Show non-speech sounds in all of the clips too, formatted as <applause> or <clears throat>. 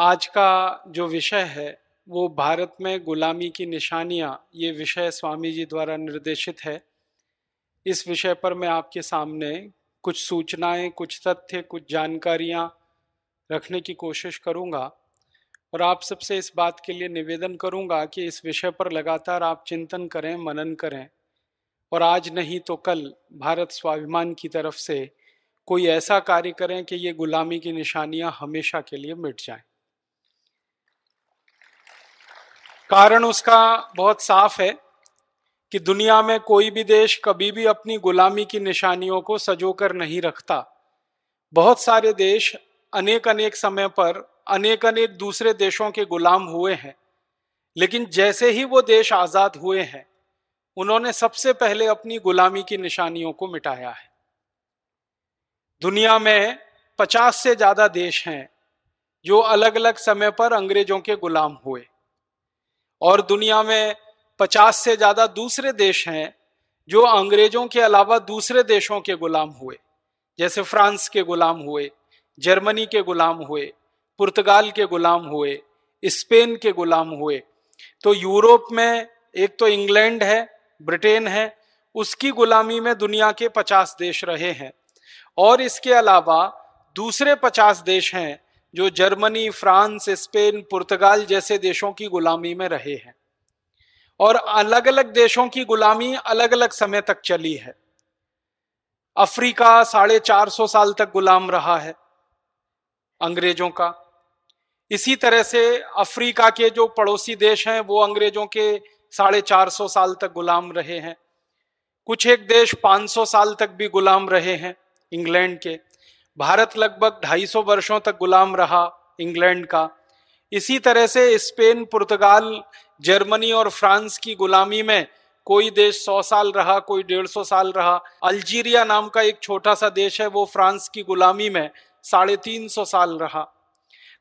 आज का जो विषय है वो भारत में गुलामी की निशानियाँ ये विषय स्वामी जी द्वारा निर्देशित है इस विषय पर मैं आपके सामने कुछ सूचनाएं, कुछ तथ्य कुछ जानकारियाँ रखने की कोशिश करूँगा और आप सबसे इस बात के लिए निवेदन करूँगा कि इस विषय पर लगातार आप चिंतन करें मनन करें और आज नहीं तो कल भारत स्वाभिमान की तरफ से कोई ऐसा कार्य करें कि ये गुलामी की निशानियाँ हमेशा के लिए मिट जाएं। कारण उसका बहुत साफ है कि दुनिया में कोई भी देश कभी भी अपनी गुलामी की निशानियों को सजोकर नहीं रखता बहुत सारे देश अनेक अनेक समय पर अनेक अनेक दूसरे देशों के गुलाम हुए हैं लेकिन जैसे ही वो देश आज़ाद हुए हैं उन्होंने सबसे पहले अपनी गुलामी की निशानियों को मिटाया है दुनिया में पचास से ज़्यादा देश हैं जो अलग अलग समय पर अंग्रेजों के गुलाम हुए और दुनिया में पचास से ज्यादा दूसरे देश हैं जो अंग्रेजों के अलावा दूसरे देशों के गुलाम हुए जैसे फ्रांस के गुलाम हुए जर्मनी के गुलाम हुए पुर्तगाल के गुलाम हुए स्पेन के गुलाम हुए तो यूरोप में एक तो इंग्लैंड है ब्रिटेन है उसकी गुलामी में दुनिया के पचास देश रहे हैं और इसके अलावा दूसरे पचास देश हैं जो जर्मनी फ्रांस स्पेन पुर्तगाल जैसे देशों की गुलामी में रहे हैं और अलग अलग देशों की गुलामी अलग अलग समय तक चली है अफ्रीका साढ़े चार सौ साल तक गुलाम रहा है अंग्रेजों का इसी तरह से अफ्रीका के जो पड़ोसी देश हैं वो अंग्रेजों के साढ़े चार सौ साल तक गुलाम रहे हैं कुछ एक देश 500 साल तक भी गुलाम रहे हैं इंग्लैंड के भारत लगभग 250 वर्षों तक गुलाम रहा इंग्लैंड का इसी तरह से स्पेन पुर्तगाल जर्मनी और फ्रांस की गुलामी में कोई देश 100 साल रहा कोई 150 साल रहा अल्जीरिया नाम का एक छोटा सा देश है वो फ्रांस की गुलामी में साढ़े तीन सौ साल रहा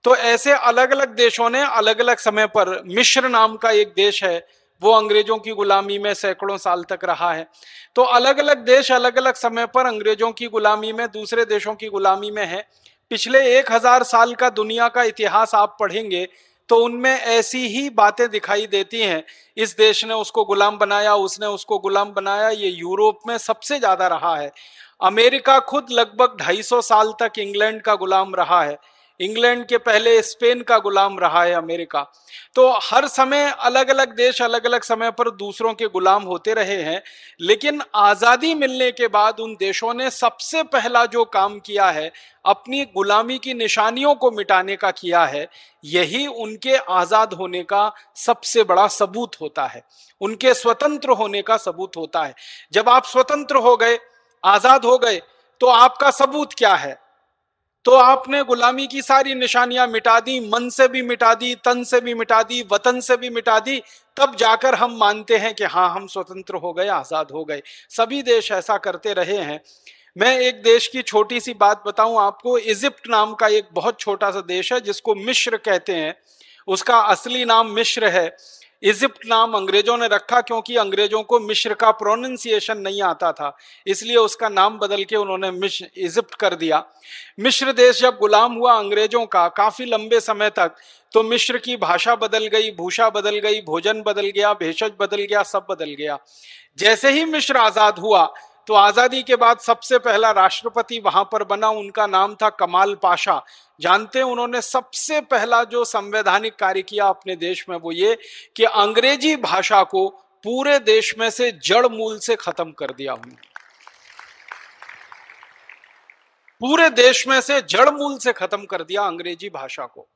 तो ऐसे अलग अलग देशों ने अलग अलग समय पर मिश्र नाम का एक देश है वो अंग्रेजों की गुलामी में सैकड़ों साल तक रहा है तो अलग अलग देश अलग अलग समय पर अंग्रेजों की गुलामी में दूसरे देशों की गुलामी में है पिछले एक हजार साल का दुनिया का इतिहास आप पढ़ेंगे तो उनमें ऐसी ही बातें दिखाई देती हैं इस देश ने उसको गुलाम बनाया उसने उसको गुलाम बनाया ये यूरोप में सबसे ज्यादा रहा है अमेरिका खुद लगभग 250 साल तक इंग्लैंड का गुलाम रहा है इंग्लैंड के पहले स्पेन का गुलाम रहा है अमेरिका तो हर समय अलग अलग देश अलग अलग समय पर दूसरों के गुलाम होते रहे हैं लेकिन आज़ादी मिलने के बाद उन देशों ने सबसे पहला जो काम किया है अपनी गुलामी की निशानियों को मिटाने का किया है यही उनके आज़ाद होने का सबसे बड़ा सबूत होता है उनके स्वतंत्र होने का सबूत होता है जब आप स्वतंत्र हो गए आज़ाद हो गए तो आपका सबूत क्या है तो आपने गुलामी की सारी निशानियां मिटा दी मन से भी मिटा दी तन से भी मिटा दी वतन से भी मिटा दी तब जाकर हम मानते हैं कि हाँ हम स्वतंत्र हो गए आजाद हो गए सभी देश ऐसा करते रहे हैं मैं एक देश की छोटी सी बात बताऊं आपको इजिप्ट नाम का एक बहुत छोटा सा देश है जिसको मिश्र कहते हैं उसका असली नाम मिश्र है इजिप्ट नाम अंग्रेजों ने रखा क्योंकि अंग्रेजों को मिश्र का प्रोनंसिएशन नहीं आता था इसलिए उसका नाम बदल के उन्होंने इजिप्ट कर दिया मिश्र देश जब गुलाम हुआ अंग्रेजों का काफी लंबे समय तक तो मिश्र की भाषा बदल गई भूषा बदल गई भोजन बदल गया भेषज बदल गया सब बदल गया जैसे ही मिश्र आजाद हुआ तो आजादी के बाद सबसे पहला राष्ट्रपति वहां पर बना उनका नाम था कमाल पाशा जानते हैं उन्होंने सबसे पहला जो संवैधानिक कार्य किया अपने देश में वो ये कि अंग्रेजी भाषा को पूरे देश में से जड़ मूल से खत्म कर दिया हूं पूरे देश में से जड़ मूल से खत्म कर दिया अंग्रेजी भाषा को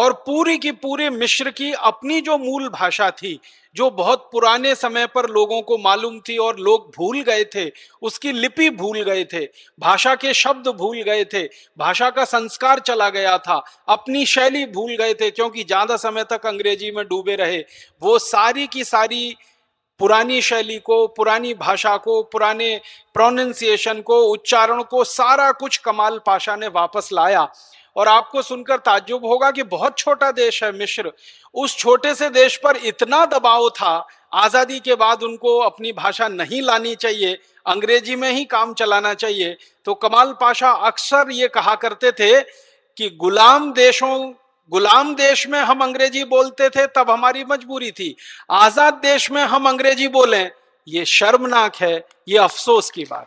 और पूरी की पूरी मिश्र की अपनी जो मूल भाषा थी जो बहुत पुराने समय पर लोगों को मालूम थी और लोग भूल गए थे उसकी लिपि भूल गए थे भाषा के शब्द भूल गए थे भाषा का संस्कार चला गया था अपनी शैली भूल गए थे क्योंकि ज्यादा समय तक अंग्रेजी में डूबे रहे वो सारी की सारी पुरानी शैली को पुरानी भाषा को पुराने प्रोनंसिएशन को उच्चारण को सारा कुछ कमाल पाशा ने वापस लाया और आपको सुनकर ताज्जुब होगा कि बहुत छोटा देश है मिश्र उस छोटे से देश पर इतना दबाव था आज़ादी के बाद उनको अपनी भाषा नहीं लानी चाहिए अंग्रेजी में ही काम चलाना चाहिए तो कमाल पाशा अक्सर ये कहा करते थे कि गुलाम देशों गुलाम देश में हम अंग्रेजी बोलते थे तब हमारी मजबूरी थी आज़ाद देश में हम अंग्रेजी बोलें ये शर्मनाक है ये अफसोस की बात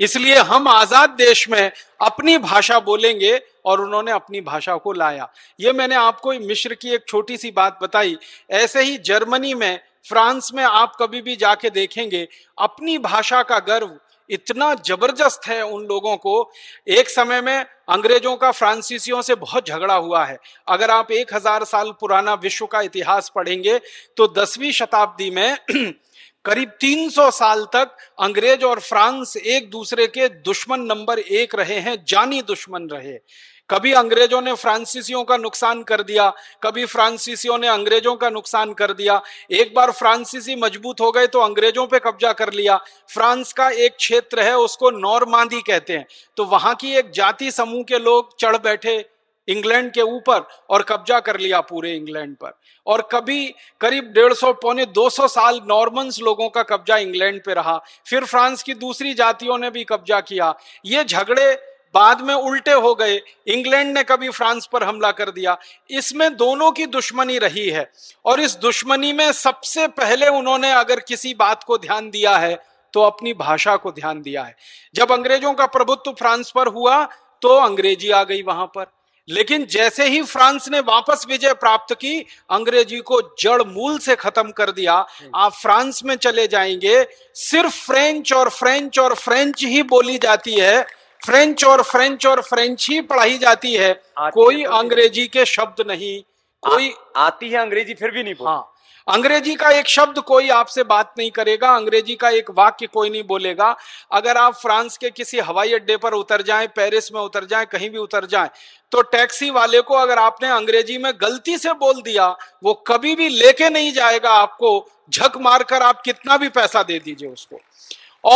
इसलिए हम आजाद देश में अपनी भाषा बोलेंगे और उन्होंने अपनी भाषा को लाया ये मैंने आपको मिश्र की एक छोटी सी बात बताई ऐसे ही जर्मनी में फ्रांस में आप कभी भी जाके देखेंगे अपनी भाषा का गर्व इतना जबरदस्त है उन लोगों को एक समय में अंग्रेजों का फ्रांसीसियों से बहुत झगड़ा हुआ है अगर आप एक हजार साल पुराना विश्व का इतिहास पढ़ेंगे तो दसवीं शताब्दी में <clears throat> करीब 300 साल तक अंग्रेज और फ्रांस एक दूसरे के दुश्मन नंबर एक रहे हैं जानी दुश्मन रहे कभी अंग्रेजों ने फ्रांसीसियों का नुकसान कर दिया कभी फ्रांसीसियों ने अंग्रेजों का नुकसान कर दिया एक बार फ्रांसीसी मजबूत हो गए तो अंग्रेजों पे कब्जा कर लिया फ्रांस का एक क्षेत्र है उसको नॉर्मांदी कहते हैं तो वहां की एक जाति समूह के लोग चढ़ बैठे इंग्लैंड के ऊपर और कब्जा कर लिया पूरे इंग्लैंड पर और कभी करीब डेढ़ सौ पौने दो सौ साल नॉर्मन्स लोगों का कब्जा इंग्लैंड पे रहा फिर फ्रांस की दूसरी जातियों ने भी कब्जा किया ये झगड़े बाद में उल्टे हो गए इंग्लैंड ने कभी फ्रांस पर हमला कर दिया इसमें दोनों की दुश्मनी रही है और इस दुश्मनी में सबसे पहले उन्होंने अगर किसी बात को ध्यान दिया है तो अपनी भाषा को ध्यान दिया है जब अंग्रेजों का प्रभुत्व फ्रांस पर हुआ तो अंग्रेजी आ गई वहां पर लेकिन जैसे ही फ्रांस ने वापस विजय प्राप्त की अंग्रेजी को जड़ मूल से खत्म कर दिया हम्म। आप फ्रांस में चले जाएंगे सिर्फ फ्रेंच और फ्रेंच और फ्रेंच ही बोली जाती है फ्रेंच और फ्रेंच और फ्रेंच ही पढ़ाई जाती है कोई तो अंग्रेजी के शब्द नहीं कोई आती है अंग्रेजी फिर भी नहीं हाँ अंग्रेजी का एक शब्द कोई आपसे बात नहीं करेगा अंग्रेजी का एक वाक्य कोई नहीं बोलेगा अगर आप फ्रांस के किसी हवाई अड्डे पर उतर जाएं पेरिस में उतर जाएं कहीं भी उतर जाएं तो टैक्सी वाले को अगर आपने अंग्रेजी में गलती से बोल दिया वो कभी भी लेके नहीं जाएगा आपको झक मारकर आप कितना भी पैसा दे दीजिए उसको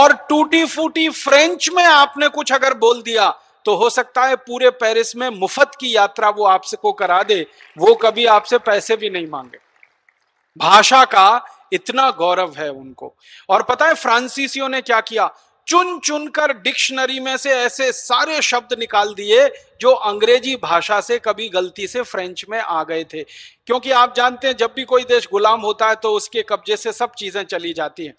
और टूटी फूटी फ्रेंच में आपने कुछ अगर बोल दिया तो हो सकता है पूरे पेरिस में मुफ्त की यात्रा वो आपसे को करा दे वो कभी आपसे पैसे भी नहीं मांगे भाषा का इतना गौरव है उनको और पता है फ्रांसीसियों ने क्या किया चुन चुन कर डिक्शनरी में से ऐसे सारे शब्द निकाल दिए जो अंग्रेजी भाषा से कभी गलती से फ्रेंच में आ गए थे क्योंकि आप जानते हैं जब भी कोई देश गुलाम होता है तो उसके कब्जे से सब चीजें चली जाती हैं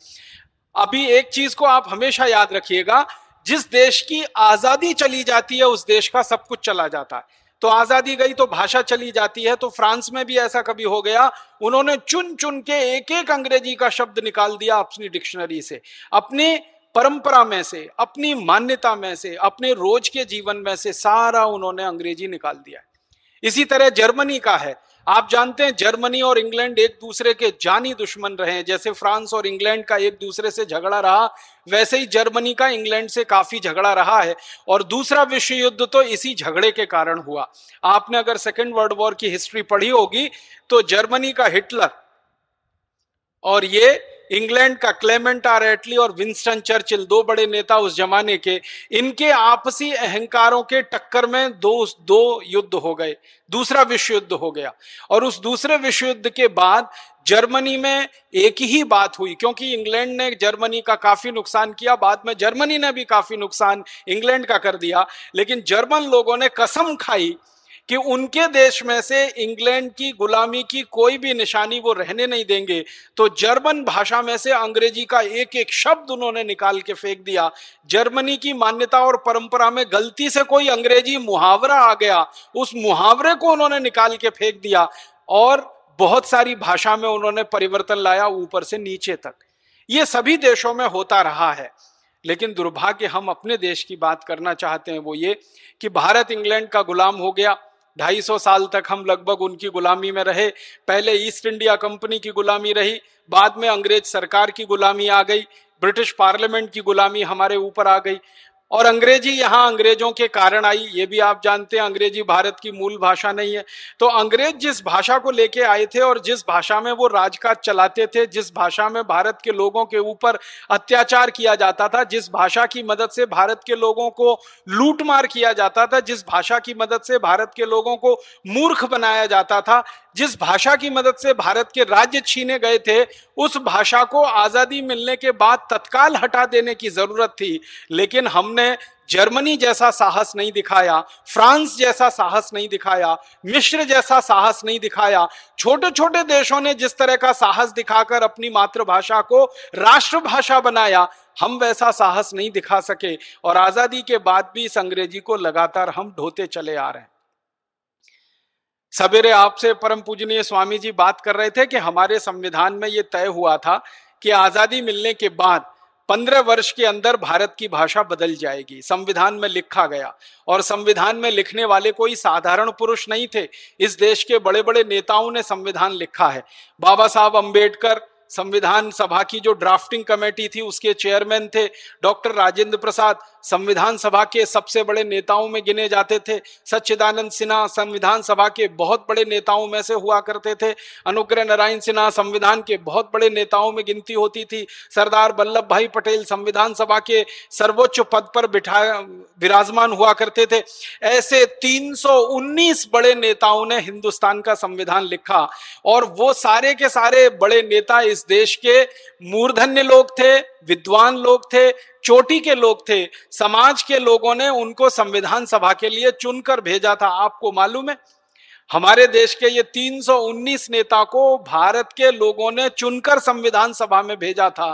अभी एक चीज को आप हमेशा याद रखिएगा जिस देश की आजादी चली जाती है उस देश का सब कुछ चला जाता है तो आजादी गई तो भाषा चली जाती है तो फ्रांस में भी ऐसा कभी हो गया उन्होंने चुन चुन के एक एक अंग्रेजी का शब्द निकाल दिया अपनी डिक्शनरी से अपने परंपरा में से अपनी मान्यता में से अपने रोज के जीवन में से सारा उन्होंने अंग्रेजी निकाल दिया इसी तरह जर्मनी का है आप जानते हैं जर्मनी और इंग्लैंड एक दूसरे के जानी दुश्मन रहे हैं जैसे फ्रांस और इंग्लैंड का एक दूसरे से झगड़ा रहा वैसे ही जर्मनी का इंग्लैंड से काफी झगड़ा रहा है और दूसरा विश्व युद्ध तो इसी झगड़े के कारण हुआ आपने अगर सेकेंड वर्ल्ड वॉर की हिस्ट्री पढ़ी होगी तो जर्मनी का हिटलर और ये इंग्लैंड का क्लेमेंट आर एटली और विंस्टन चर्चिल दो बड़े नेता उस जमाने के इनके आपसी अहंकारों के टक्कर में दो दो युद्ध हो गए दूसरा विश्व युद्ध हो गया और उस दूसरे विश्व युद्ध के बाद जर्मनी में एक ही बात हुई क्योंकि इंग्लैंड ने जर्मनी का काफी नुकसान किया बाद में जर्मनी ने भी काफी नुकसान इंग्लैंड का कर दिया लेकिन जर्मन लोगों ने कसम खाई कि उनके देश में से इंग्लैंड की गुलामी की कोई भी निशानी वो रहने नहीं देंगे तो जर्मन भाषा में से अंग्रेजी का एक एक शब्द उन्होंने निकाल के फेंक दिया जर्मनी की मान्यता और परंपरा में गलती से कोई अंग्रेजी मुहावरा आ गया उस मुहावरे को उन्होंने निकाल के फेंक दिया और बहुत सारी भाषा में उन्होंने परिवर्तन लाया ऊपर से नीचे तक ये सभी देशों में होता रहा है लेकिन दुर्भाग्य हम अपने देश की बात करना चाहते हैं वो ये कि भारत इंग्लैंड का गुलाम हो गया ढाई सौ साल तक हम लगभग उनकी गुलामी में रहे पहले ईस्ट इंडिया कंपनी की गुलामी रही बाद में अंग्रेज सरकार की गुलामी आ गई ब्रिटिश पार्लियामेंट की गुलामी हमारे ऊपर आ गई और अंग्रेजी यहाँ अंग्रेजों के कारण आई ये भी आप जानते हैं अंग्रेजी भारत की मूल भाषा नहीं है तो अंग्रेज जिस भाषा को लेके आए थे और जिस भाषा में वो राजकाज चलाते थे जिस भाषा में भारत के लोगों के ऊपर अत्याचार किया जाता था जिस भाषा की मदद से भारत के लोगों को लूटमार किया जाता था जिस भाषा की मदद से भारत के लोगों को मूर्ख बनाया जाता था जिस भाषा की मदद से भारत के राज्य छीने गए थे उस भाषा को आजादी मिलने के बाद तत्काल हटा देने की जरूरत थी लेकिन हमने जर्मनी जैसा साहस नहीं दिखाया फ्रांस जैसा साहस नहीं दिखाया मिश्र जैसा साहस नहीं दिखाया छोटे छोटे देशों ने जिस तरह का साहस दिखाकर अपनी मातृभाषा को राष्ट्रभाषा बनाया हम वैसा साहस नहीं दिखा सके और आजादी के बाद भी इस अंग्रेजी को लगातार हम ढोते चले आ रहे हैं सवेरे आपसे परम पूजनीय स्वामी जी बात कर रहे थे कि हमारे संविधान में ये तय हुआ था कि आजादी मिलने के बाद पंद्रह वर्ष के अंदर भारत की भाषा बदल जाएगी संविधान में लिखा गया और संविधान में लिखने वाले कोई साधारण पुरुष नहीं थे इस देश के बड़े बड़े नेताओं ने संविधान लिखा है बाबा साहब अंबेडकर संविधान सभा की जो ड्राफ्टिंग कमेटी थी उसके चेयरमैन थे डॉक्टर राजेंद्र प्रसाद संविधान सभा के सबसे बड़े नेताओं में गिने जाते थे सच्चिदानंद सिन्हा संविधान सभा के बहुत बड़े नेताओं में से हुआ करते थे अनुग्रह नारायण सिन्हा संविधान के बहुत बड़े नेताओं में गिनती होती थी सरदार वल्लभ भाई पटेल संविधान सभा के सर्वोच्च पद पर बिठा विराजमान हुआ करते थे ऐसे तीन बड़े नेताओं ने हिंदुस्तान का संविधान लिखा और वो सारे के सारे बड़े नेता इस इस देश के मूर्धन्य लोग थे विद्वान लोग थे चोटी के लोग थे समाज के लोगों ने उनको संविधान सभा के लिए चुनकर भेजा था आपको मालूम है हमारे देश के ये 319 नेता को भारत के लोगों ने चुनकर संविधान सभा में भेजा था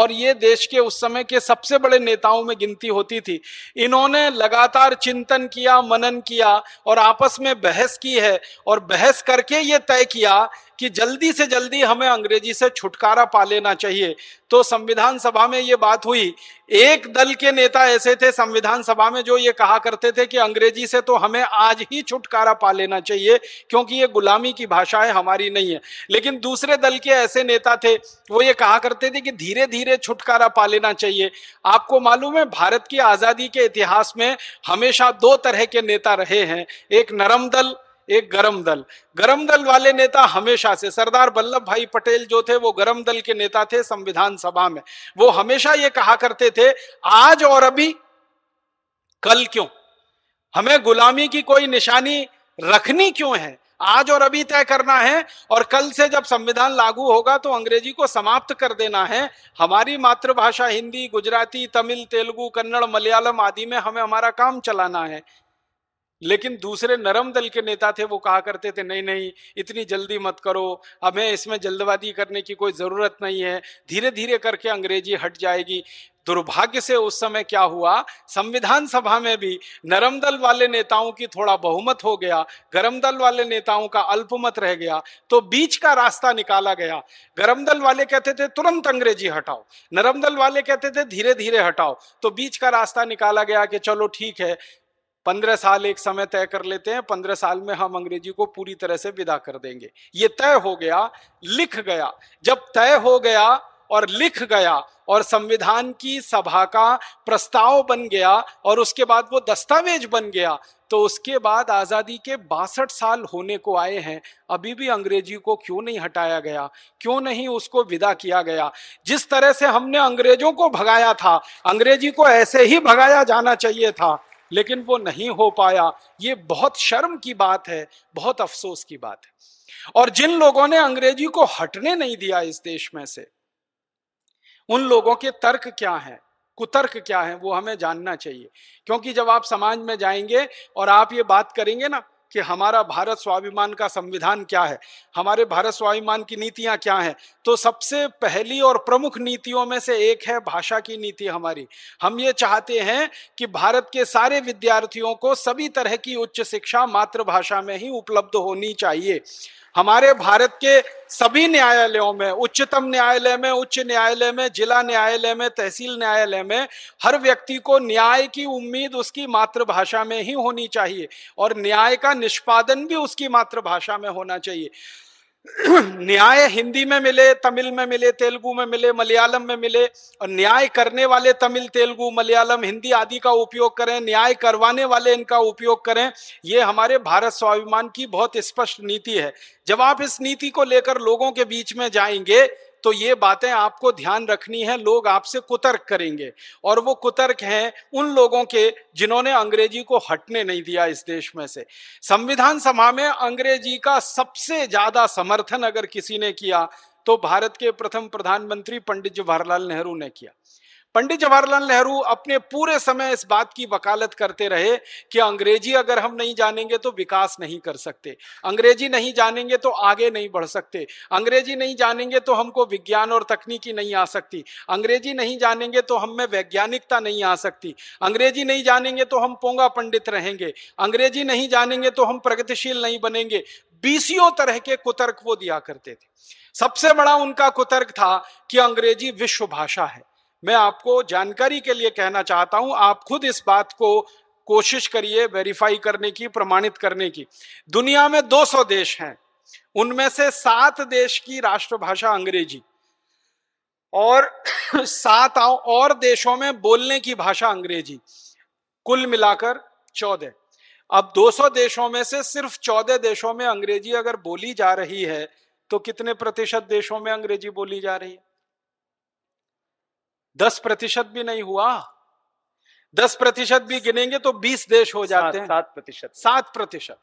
और ये देश के उस समय के सबसे बड़े नेताओं में गिनती होती थी इन्होंने लगातार चिंतन किया मनन किया और आपस में बहस की है और बहस करके ये तय किया कि जल्दी से जल्दी हमें अंग्रेजी से छुटकारा पा लेना चाहिए तो संविधान सभा में ये बात हुई एक दल के नेता ऐसे थे संविधान सभा में जो ये कहा करते थे कि अंग्रेजी से तो हमें आज ही छुटकारा पा लेना चाहिए क्योंकि ये गुलामी की भाषा है हमारी नहीं है लेकिन दूसरे दल के ऐसे नेता थे वो ये कहा करते थे कि धीरे धीरे छुटकारा पा लेना चाहिए आपको मालूम है भारत की आजादी के इतिहास में हमेशा दो तरह के नेता रहे हैं एक नरम दल एक गरम दल गरम दल वाले नेता हमेशा से सरदार वल्लभ भाई पटेल जो थे वो गरम दल के नेता थे संविधान सभा में वो हमेशा ये कहा करते थे आज और अभी कल क्यों हमें गुलामी की कोई निशानी रखनी क्यों है आज और अभी तय करना है और कल से जब संविधान लागू होगा तो अंग्रेजी को समाप्त कर देना है हमारी मातृभाषा हिंदी गुजराती तमिल तेलुगु कन्नड़ मलयालम आदि में हमें हमारा काम चलाना है लेकिन दूसरे नरम दल के नेता थे वो कहा करते थे नहीं नहीं इतनी जल्दी मत करो हमें इसमें जल्दबाजी करने की कोई ज़रूरत नहीं है धीरे धीरे करके अंग्रेजी हट जाएगी दुर्भाग्य से उस समय क्या हुआ संविधान सभा में भी नरम दल वाले नेताओं की थोड़ा बहुमत हो गया गरम दल वाले नेताओं का अल्पमत रह गया तो बीच का रास्ता निकाला गया गरम दल वाले कहते थे तुरंत अंग्रेजी हटाओ नरम दल वाले कहते थे धीरे धीरे हटाओ तो बीच का रास्ता निकाला गया कि चलो ठीक है पंद्रह साल एक समय तय कर लेते हैं पंद्रह साल में हम अंग्रेजी को पूरी तरह से विदा कर देंगे ये तय हो गया लिख गया जब तय हो गया और लिख गया और संविधान की सभा का प्रस्ताव बन गया और उसके बाद वो दस्तावेज बन गया तो उसके बाद आज़ादी के बासठ साल होने को आए हैं अभी भी अंग्रेजी को क्यों नहीं हटाया गया क्यों नहीं उसको विदा किया गया जिस तरह से हमने अंग्रेजों को भगाया था अंग्रेजी को ऐसे ही भगाया जाना चाहिए था लेकिन वो नहीं हो पाया ये बहुत शर्म की बात है बहुत अफसोस की बात है और जिन लोगों ने अंग्रेजी को हटने नहीं दिया इस देश में से उन लोगों के तर्क क्या है कुतर्क क्या है वो हमें जानना चाहिए क्योंकि जब आप समाज में जाएंगे और आप ये बात करेंगे ना कि हमारा भारत स्वाभिमान का संविधान क्या है हमारे भारत स्वाभिमान की नीतियाँ क्या हैं तो सबसे पहली और प्रमुख नीतियों में से एक है भाषा की नीति हमारी हम ये चाहते हैं कि भारत के सारे विद्यार्थियों को सभी तरह की उच्च शिक्षा मातृभाषा में ही उपलब्ध होनी चाहिए हमारे भारत के सभी न्यायालयों में उच्चतम न्यायालय में उच्च न्यायालय में जिला न्यायालय में तहसील न्यायालय में हर व्यक्ति को न्याय की उम्मीद उसकी मातृभाषा में ही होनी चाहिए और न्याय का निष्पादन भी उसकी मातृभाषा में होना चाहिए <clears throat> न्याय हिंदी में मिले तमिल में मिले तेलुगु में मिले मलयालम में मिले और न्याय करने वाले तमिल तेलुगु मलयालम हिंदी आदि का उपयोग करें न्याय करवाने वाले इनका उपयोग करें ये हमारे भारत स्वाभिमान की बहुत स्पष्ट नीति है जब आप इस नीति को लेकर लोगों के बीच में जाएंगे तो ये बातें आपको ध्यान रखनी है लोग आपसे कुतर्क करेंगे और वो कुतर्क हैं उन लोगों के जिन्होंने अंग्रेजी को हटने नहीं दिया इस देश में से संविधान सभा में अंग्रेजी का सबसे ज्यादा समर्थन अगर किसी ने किया तो भारत के प्रथम प्रधानमंत्री पंडित जवाहरलाल नेहरू ने किया पंडित जवाहरलाल नेहरू अपने पूरे समय इस बात की वकालत करते रहे कि अंग्रेजी अगर हम नहीं जानेंगे तो विकास नहीं कर सकते अंग्रेजी नहीं जानेंगे तो आगे नहीं बढ़ सकते अंग्रेजी नहीं जानेंगे तो हमको विज्ञान और तकनीकी नहीं आ सकती अंग्रेजी नहीं जानेंगे तो हम में वैज्ञानिकता नहीं आ सकती अंग्रेजी नहीं जानेंगे तो हम पोंगा पंडित रहेंगे अंग्रेजी नहीं जानेंगे तो हम प्रगतिशील नहीं बनेंगे बीसियों तरह के कुतर्क वो दिया करते थे सबसे बड़ा उनका कुतर्क था कि अंग्रेजी विश्व भाषा है मैं आपको जानकारी के लिए कहना चाहता हूं आप खुद इस बात को कोशिश करिए वेरीफाई करने की प्रमाणित करने की दुनिया में 200 देश हैं उनमें से सात देश की राष्ट्रभाषा अंग्रेजी और <coughs> सात और देशों में बोलने की भाषा अंग्रेजी कुल मिलाकर चौदह अब 200 देशों में से सिर्फ 14 देशों में अंग्रेजी अगर बोली जा रही है तो कितने प्रतिशत देशों में अंग्रेजी बोली जा रही है दस प्रतिशत भी नहीं हुआ दस प्रतिशत भी गिनेंगे तो बीस देश हो जाते हैं सात प्रतिशत सात प्रतिशत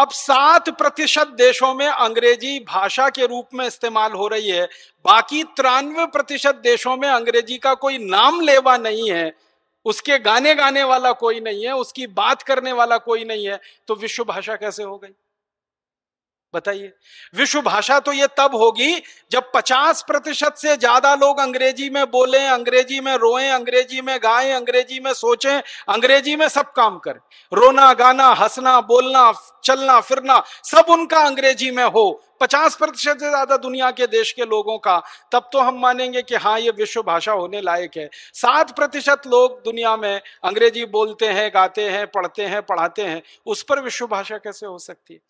अब सात प्रतिशत देशों में अंग्रेजी भाषा के रूप में इस्तेमाल हो रही है बाकी तिरानवे प्रतिशत देशों में अंग्रेजी का कोई नाम लेवा नहीं है उसके गाने गाने वाला कोई नहीं है उसकी बात करने वाला कोई नहीं है तो विश्व भाषा कैसे हो गई बताइए विश्व भाषा तो ये तब होगी जब 50 प्रतिशत से ज्यादा लोग अंग्रेजी में बोलें अंग्रेजी में रोएं अंग्रेजी में गाएं अंग्रेजी में सोचें अंग्रेजी में सब काम करें रोना गाना हंसना बोलना चलना फिरना सब उनका अंग्रेजी में हो 50 प्रतिशत से ज्यादा दुनिया के देश के लोगों का तब तो हम मानेंगे कि हाँ ये विश्व भाषा होने लायक है सात प्रतिशत लोग दुनिया में अंग्रेजी बोलते हैं गाते हैं पढ़ते हैं पढ़ाते हैं उस पर विश्व भाषा कैसे हो सकती है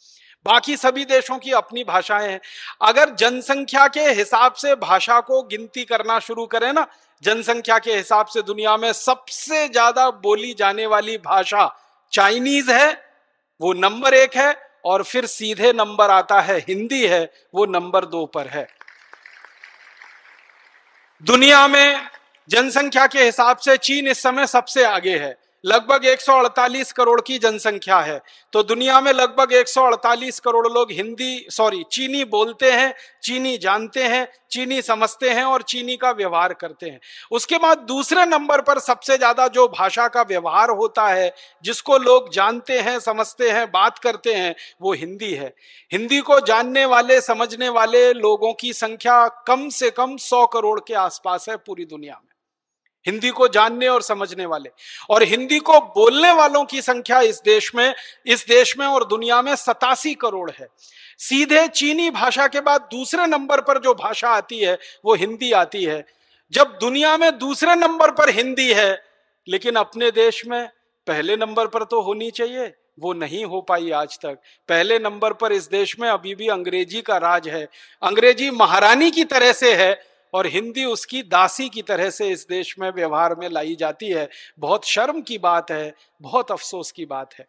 बाकी सभी देशों की अपनी भाषाएं हैं अगर जनसंख्या के हिसाब से भाषा को गिनती करना शुरू करें ना जनसंख्या के हिसाब से दुनिया में सबसे ज्यादा बोली जाने वाली भाषा चाइनीज है वो नंबर एक है और फिर सीधे नंबर आता है हिंदी है वो नंबर दो पर है दुनिया में जनसंख्या के हिसाब से चीन इस समय सबसे आगे है लगभग 148 करोड़ की जनसंख्या है तो दुनिया में लगभग 148 करोड़ लोग हिंदी सॉरी चीनी बोलते हैं चीनी जानते हैं चीनी समझते हैं और चीनी का व्यवहार करते हैं उसके बाद दूसरे नंबर पर सबसे ज्यादा जो भाषा का व्यवहार होता है जिसको लोग जानते हैं समझते हैं बात करते हैं वो हिंदी है हिंदी को जानने वाले समझने वाले लोगों की संख्या कम से कम सौ करोड़ के आसपास है पूरी दुनिया में हिंदी को जानने और समझने वाले और हिंदी को बोलने वालों की संख्या इस देश में इस देश में और दुनिया में सतासी करोड़ है सीधे चीनी भाषा के बाद दूसरे नंबर पर जो भाषा आती है वो हिंदी आती है जब दुनिया में दूसरे नंबर पर हिंदी है लेकिन अपने देश में पहले नंबर पर तो होनी चाहिए वो नहीं हो पाई आज तक पहले नंबर पर इस देश में अभी भी अंग्रेजी का राज है अंग्रेजी महारानी की तरह से है और हिंदी उसकी दासी की तरह से इस देश में व्यवहार में लाई जाती है बहुत शर्म की बात है बहुत अफसोस की बात है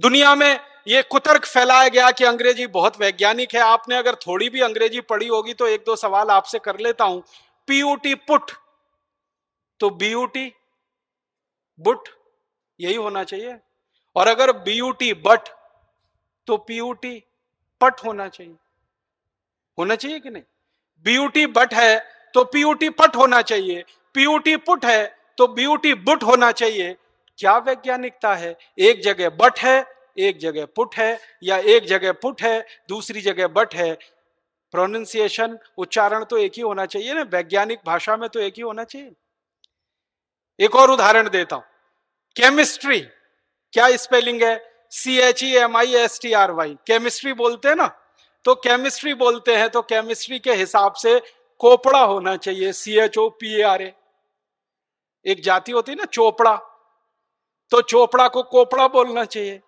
दुनिया में ये कुतर्क फैलाया गया कि अंग्रेजी बहुत वैज्ञानिक है आपने अगर थोड़ी भी अंग्रेजी पढ़ी होगी तो एक दो सवाल आपसे कर लेता हूं पीयूटी पुट तो बीयूटी बुट यही होना चाहिए और अगर बीयूटी बट तो पीयूटी पट होना चाहिए होना चाहिए कि नहीं बीयूटी बट है तो पीयूटी पट होना चाहिए पीयूटी पुट है तो बीयूटी बुट होना चाहिए क्या वैज्ञानिकता है एक जगह बट है एक जगह पुट है या एक जगह पुट है दूसरी जगह बट है प्रोनंसिएशन उच्चारण तो एक ही होना चाहिए ना वैज्ञानिक भाषा में तो एक ही होना चाहिए एक और उदाहरण देता हूं केमिस्ट्री क्या स्पेलिंग है C H E M I S T R Y chemistry बोलते हैं ना तो केमिस्ट्री बोलते हैं तो केमिस्ट्री के हिसाब से कोपड़ा होना चाहिए C H O P A R A एक जाति होती है ना चोपड़ा तो चोपड़ा को कोपड़ा बोलना चाहिए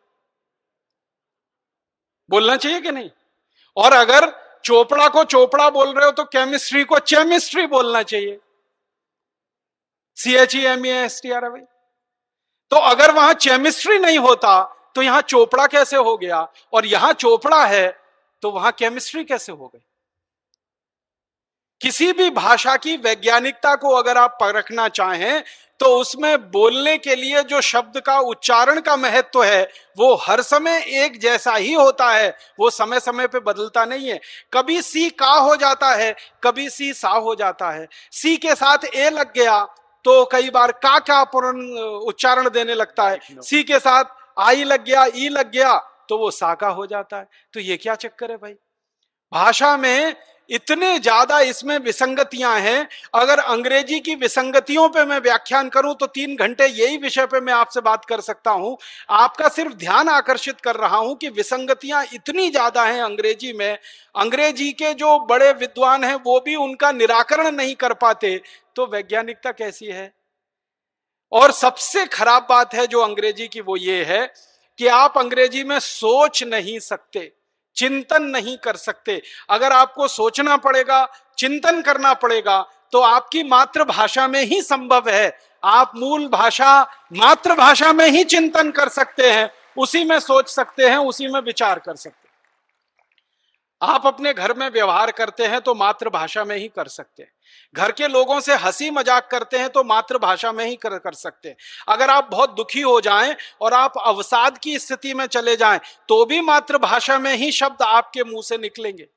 बोलना चाहिए कि नहीं और अगर चोपड़ा को चोपड़ा बोल रहे हो तो केमिस्ट्री को केमिस्ट्री बोलना चाहिए C H E M S T R भाई तो अगर वहां केमिस्ट्री नहीं होता तो यहां चोपड़ा कैसे हो गया और यहां चोपड़ा है तो वहां केमिस्ट्री कैसे हो गई किसी भी भाषा की वैज्ञानिकता को अगर आप परखना चाहें तो उसमें बोलने के लिए जो शब्द का उच्चारण का महत्व तो है वो हर समय एक जैसा ही होता है वो समय समय पे बदलता नहीं है कभी सी का हो जाता है कभी सी सा हो जाता है सी के साथ ए लग गया तो कई बार का का उच्चारण देने लगता है सी के साथ आई लग गया ई लग गया तो वो साका हो जाता है तो ये क्या चक्कर है भाई भाषा में इतने ज्यादा इसमें विसंगतियां हैं अगर अंग्रेजी की विसंगतियों पे मैं व्याख्यान करूं तो तीन घंटे यही विषय पे मैं आपसे बात कर सकता हूं आपका सिर्फ ध्यान आकर्षित कर रहा हूं कि विसंगतियां इतनी ज्यादा हैं अंग्रेजी में अंग्रेजी के जो बड़े विद्वान हैं वो भी उनका निराकरण नहीं कर पाते तो वैज्ञानिकता कैसी है और सबसे खराब बात है जो अंग्रेजी की वो ये है कि आप अंग्रेजी में सोच नहीं सकते चिंतन नहीं कर सकते अगर आपको सोचना पड़ेगा चिंतन करना पड़ेगा तो आपकी मातृभाषा में ही संभव है आप मूल भाषा मातृभाषा में ही चिंतन कर सकते हैं उसी में सोच सकते हैं उसी में विचार कर सकते हैं आप अपने घर में व्यवहार करते हैं तो मातृभाषा में ही कर सकते हैं घर के लोगों से हंसी मजाक करते हैं तो मातृभाषा में ही कर, कर सकते हैं अगर आप बहुत दुखी हो जाएं और आप अवसाद की स्थिति में चले जाएं तो भी मातृभाषा में ही शब्द आपके मुंह से निकलेंगे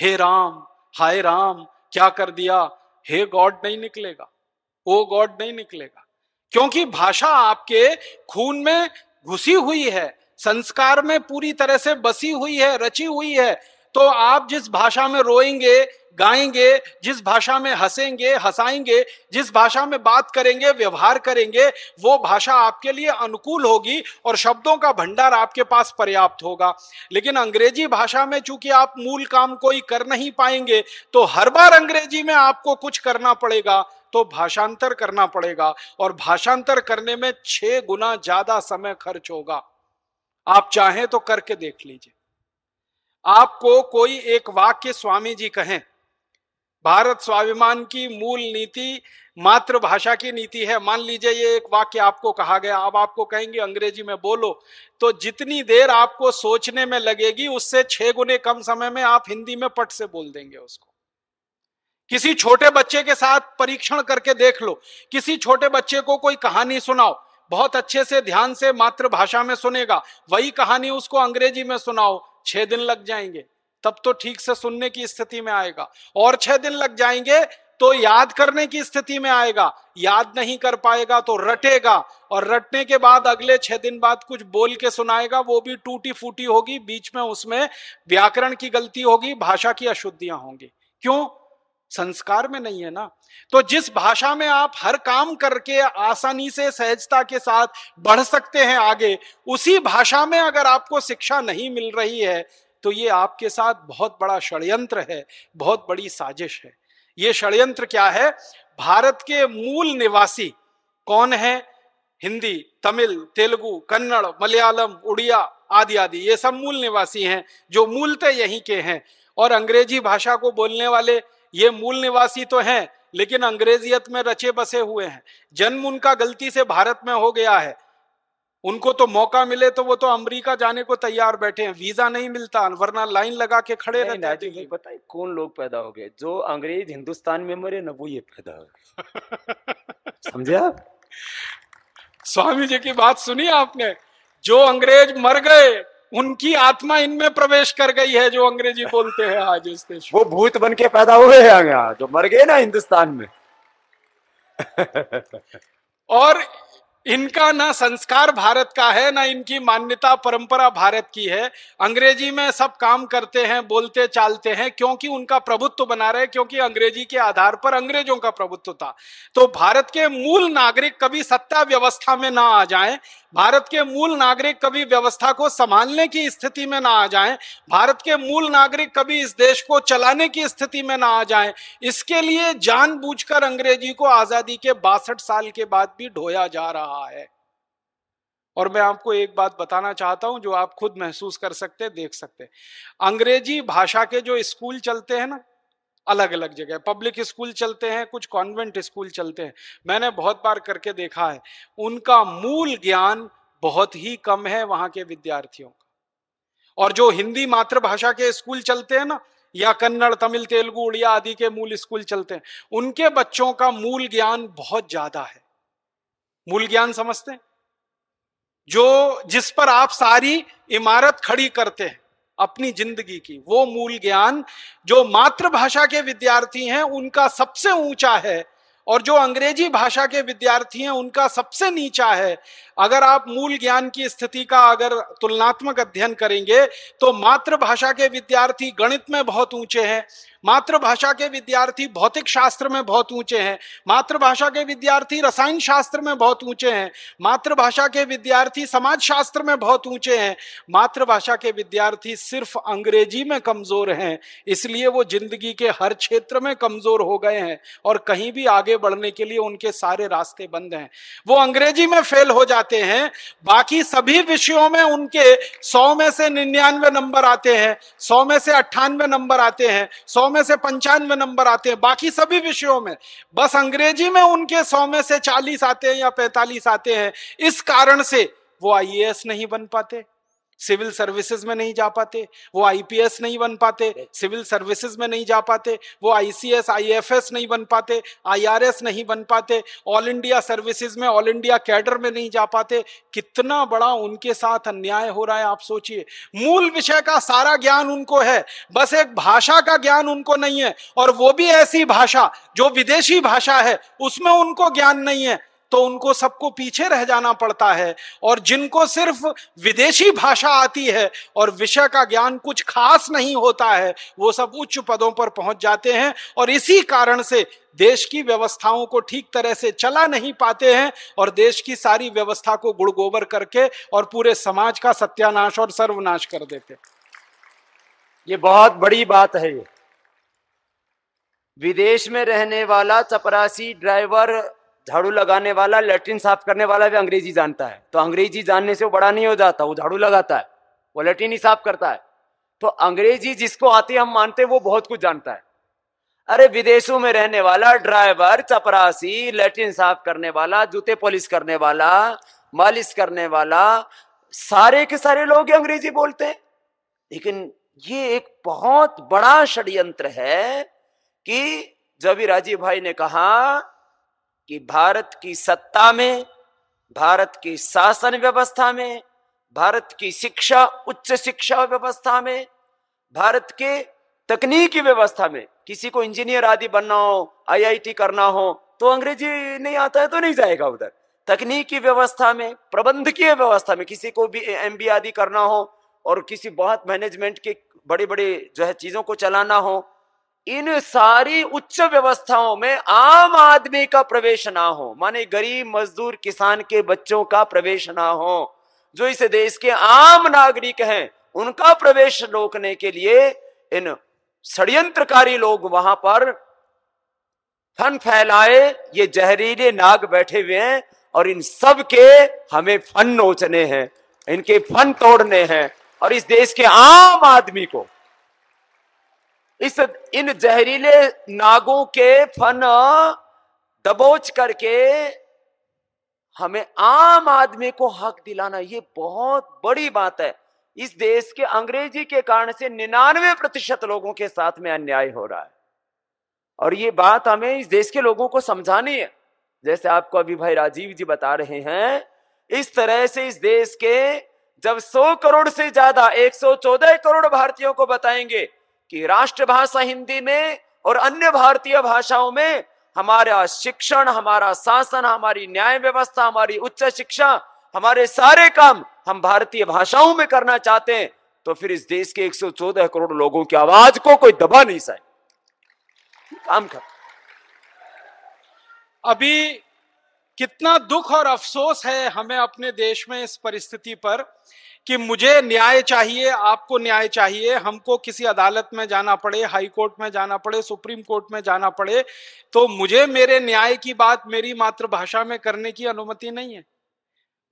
हे राम हाय राम क्या कर दिया हे गॉड नहीं निकलेगा ओ गॉड नहीं निकलेगा क्योंकि भाषा आपके खून में घुसी हुई है संस्कार में पूरी तरह से बसी हुई है रची हुई है तो आप जिस भाषा में रोएंगे गाएंगे जिस भाषा में हंसेंगे हंसाएंगे जिस भाषा में बात करेंगे व्यवहार करेंगे वो भाषा आपके लिए अनुकूल होगी और शब्दों का भंडार आपके पास पर्याप्त होगा लेकिन अंग्रेजी भाषा में चूंकि आप मूल काम कोई कर नहीं पाएंगे तो हर बार अंग्रेजी में आपको कुछ करना पड़ेगा तो भाषांतर करना पड़ेगा और भाषांतर करने में छह गुना ज्यादा समय खर्च होगा आप चाहें तो करके देख लीजिए आपको कोई एक वाक्य स्वामी जी कहें भारत स्वाभिमान की मूल नीति मातृभाषा की नीति है मान लीजिए ये एक वाक्य आपको कहा गया अब आपको कहेंगे अंग्रेजी में बोलो तो जितनी देर आपको सोचने में लगेगी उससे छह गुने कम समय में आप हिंदी में पट से बोल देंगे उसको किसी छोटे बच्चे के साथ परीक्षण करके देख लो किसी छोटे बच्चे को कोई कहानी सुनाओ बहुत अच्छे से ध्यान से मातृभाषा में सुनेगा वही कहानी उसको अंग्रेजी में सुनाओ छह दिन लग जाएंगे तब तो ठीक से सुनने की स्थिति में आएगा और छह दिन लग जाएंगे तो याद करने की स्थिति में आएगा याद नहीं कर पाएगा तो रटेगा और रटने के बाद अगले छह दिन बाद कुछ बोल के सुनाएगा वो भी टूटी फूटी होगी बीच में उसमें व्याकरण की गलती होगी भाषा की अशुद्धियां होंगी क्यों संस्कार में नहीं है ना तो जिस भाषा में आप हर काम करके आसानी से सहजता के साथ बढ़ सकते हैं आगे उसी भाषा में अगर आपको शिक्षा नहीं मिल रही है तो ये आपके साथ बहुत बड़ा षड्यंत्र है बहुत बड़ी साजिश है ये षड्यंत्र क्या है भारत के मूल निवासी कौन है हिंदी तमिल तेलुगु कन्नड़ मलयालम उड़िया आदि आदि ये सब मूल निवासी हैं जो मूलतः यहीं के हैं और अंग्रेजी भाषा को बोलने वाले ये मूल निवासी तो हैं लेकिन अंग्रेजियत में रचे बसे हुए हैं जन्म उनका गलती से भारत में हो गया है उनको तो मौका मिले तो वो तो अमेरिका जाने को तैयार बैठे हैं वीजा नहीं मिलता वरना लाइन लगा के खड़े रहते हैं बताइए कौन लोग पैदा हो गए जो अंग्रेज हिंदुस्तान में मरे न वो ये पैदा हो गए <laughs> समझे आप स्वामी जी की बात सुनी आपने जो अंग्रेज मर गए उनकी आत्मा इनमें प्रवेश कर गई है जो अंग्रेजी बोलते हैं आज इस देश वो भूत बन के पैदा हुए हैं यहाँ जो मर गए ना हिंदुस्तान में और इनका ना संस्कार भारत का है ना इनकी मान्यता परंपरा भारत की है अंग्रेजी में सब काम करते हैं बोलते चालते हैं क्योंकि उनका प्रभुत्व बना रहे क्योंकि अंग्रेजी के आधार पर अंग्रेजों का प्रभुत्व था तो भारत के मूल नागरिक कभी सत्ता व्यवस्था में ना आ जाएं भारत के मूल नागरिक कभी व्यवस्था को संभालने की स्थिति में ना आ जाएं, भारत के मूल नागरिक कभी इस देश को चलाने की स्थिति में ना आ जाएं, इसके लिए जानबूझकर अंग्रेजी को आजादी के बासठ साल के बाद भी ढोया जा रहा है और मैं आपको एक बात बताना चाहता हूं जो आप खुद महसूस कर सकते देख सकते अंग्रेजी भाषा के जो स्कूल चलते हैं ना अलग अलग जगह पब्लिक स्कूल चलते हैं कुछ कॉन्वेंट स्कूल चलते हैं मैंने बहुत बार करके देखा है उनका मूल ज्ञान बहुत ही कम है वहां के विद्यार्थियों का और जो हिंदी मातृभाषा के स्कूल चलते हैं ना या कन्नड़ तमिल तेलुगु उड़िया आदि के मूल स्कूल चलते हैं उनके बच्चों का मूल ज्ञान बहुत ज्यादा है मूल ज्ञान समझते हैं जो जिस पर आप सारी इमारत खड़ी करते हैं अपनी जिंदगी की वो मूल ज्ञान जो मातृभाषा के विद्यार्थी हैं उनका सबसे ऊंचा है और जो अंग्रेजी भाषा के विद्यार्थी हैं उनका सबसे नीचा है अगर आप मूल ज्ञान की स्थिति का अगर तुलनात्मक अध्ययन करेंगे तो मातृभाषा के विद्यार्थी गणित में बहुत ऊंचे हैं मातृभाषा के विद्यार्थी भौतिक शास्त्र में बहुत ऊंचे हैं मातृभाषा के विद्यार्थी रसायन शास्त्र में बहुत ऊंचे हैं मातृभाषा के विद्यार्थी समाज शास्त्र में बहुत ऊंचे हैं मातृभाषा के विद्यार्थी सिर्फ अंग्रेजी में कमजोर हैं इसलिए वो जिंदगी के हर क्षेत्र में कमजोर हो गए हैं और कहीं भी आगे बढ़ने के लिए उनके सारे रास्ते बंद हैं वो अंग्रेजी में फेल हो जाते हैं बाकी सभी विषयों में उनके सौ में से निन्यानवे नंबर आते हैं सौ में से अट्ठानवे नंबर आते हैं सौ में से पंचानवे नंबर आते हैं बाकी सभी विषयों में बस अंग्रेजी में उनके सौ में से चालीस आते हैं या पैंतालीस आते हैं इस कारण से वो आई नहीं बन पाते सिविल सर्विसेज में नहीं जा पाते वो आईपीएस नहीं बन पाते सिविल सर्विसेज में नहीं जा पाते वो आईसीएस आईएफएस नहीं बन पाते आईआरएस नहीं बन पाते ऑल इंडिया सर्विसेज में ऑल इंडिया कैडर में नहीं जा पाते कितना बड़ा उनके साथ अन्याय हो रहा है आप सोचिए मूल विषय का सारा ज्ञान उनको है बस एक भाषा का ज्ञान उनको नहीं है और वो भी ऐसी भाषा जो विदेशी भाषा है उसमें उनको ज्ञान नहीं है तो उनको सबको पीछे रह जाना पड़ता है और जिनको सिर्फ विदेशी भाषा आती है और विषय का ज्ञान कुछ खास नहीं होता है वो सब उच्च पदों पर पहुंच जाते हैं और इसी कारण से देश की व्यवस्थाओं को ठीक तरह से चला नहीं पाते हैं और देश की सारी व्यवस्था को गुड़गोबर करके और पूरे समाज का सत्यानाश और सर्वनाश कर देते ये बहुत बड़ी बात है ये विदेश में रहने वाला चपरासी ड्राइवर झाड़ू लगाने वाला लेटरिन साफ करने वाला भी अंग्रेजी जानता है तो अंग्रेजी जानने से वो बड़ा नहीं हो जाता वो झाड़ू लगाता है वो लेटरिन ही साफ करता है तो अंग्रेजी जिसको आती हम मानते हैं वो बहुत कुछ जानता है अरे विदेशों में रहने वाला ड्राइवर चपरासी लेटरिन साफ करने वाला जूते पॉलिश करने वाला मालिश करने वाला सारे के सारे लोग अंग्रेजी बोलते हैं लेकिन ये एक बहुत बड़ा षड्यंत्र है कि जब राजीव भाई ने कहा कि भारत की सत्ता में भारत की शासन व्यवस्था में भारत की शिक्षा उच्च शिक्षा व्यवस्था में भारत के तकनीकी व्यवस्था में किसी को इंजीनियर आदि बनना हो आईआईटी करना हो तो अंग्रेजी नहीं आता है तो नहीं जाएगा उधर तकनीकी व्यवस्था में प्रबंधकीय व्यवस्था में किसी को भी एम आदि करना हो और किसी बहुत मैनेजमेंट के बड़े बड़े जो है चीज़ों को चलाना हो इन सारी उच्च व्यवस्थाओं में आम आदमी का प्रवेश ना हो माने गरीब मजदूर किसान के बच्चों का प्रवेश ना हो जो इस देश के आम नागरिक हैं उनका प्रवेश रोकने के लिए इन षड्यंत्रकारी लोग वहां पर फन फैलाए ये जहरीले नाग बैठे हुए हैं और इन सब के हमें फन नोचने हैं इनके फन तोड़ने हैं और इस देश के आम आदमी को इस इन जहरीले नागों के फन दबोच करके हमें आम आदमी को हक दिलाना ये बहुत बड़ी बात है इस देश के अंग्रेजी के कारण से निन्यानवे प्रतिशत लोगों के साथ में अन्याय हो रहा है और ये बात हमें इस देश के लोगों को समझानी है जैसे आपको अभी भाई राजीव जी बता रहे हैं इस तरह से इस देश के जब 100 करोड़ से ज्यादा 114 करोड़ भारतीयों को बताएंगे कि राष्ट्रभाषा हिंदी में और अन्य भारतीय भाषाओं में हमारा शिक्षण हमारा शासन हमारी न्याय व्यवस्था हमारी उच्च शिक्षा हमारे सारे काम हम भारतीय भाषाओं में करना चाहते हैं तो फिर इस देश के 114 करोड़ लोगों की आवाज को कोई दबा नहीं सके काम कर अभी कितना दुख और अफसोस है हमें अपने देश में इस परिस्थिति पर कि मुझे न्याय चाहिए आपको न्याय चाहिए हमको किसी अदालत में जाना पड़े हाई कोर्ट में जाना पड़े सुप्रीम कोर्ट में जाना पड़े तो मुझे मेरे न्याय की बात मेरी मातृभाषा में करने की अनुमति नहीं है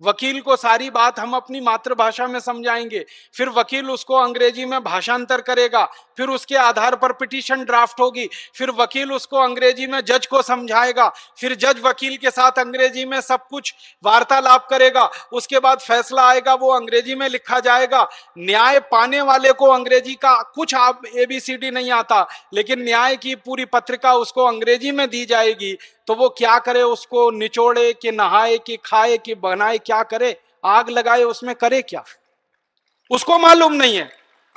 वकील को सारी बात हम अपनी मातृभाषा में समझाएंगे फिर वकील उसको अंग्रेजी में भाषांतर करेगा फिर उसके आधार पर पिटीशन ड्राफ्ट होगी फिर वकील उसको अंग्रेजी में जज को समझाएगा फिर जज वकील के साथ अंग्रेजी में सब कुछ वार्तालाप करेगा उसके बाद फैसला आएगा वो अंग्रेजी में लिखा जाएगा न्याय पाने वाले को अंग्रेजी का कुछ आप एबीसीडी नहीं आता लेकिन न्याय की पूरी पत्रिका उसको अंग्रेजी में दी जाएगी तो वो क्या करे उसको निचोड़े कि नहाए कि खाए कि बनाए क्या करे आग लगाए उसमें करे क्या उसको मालूम नहीं है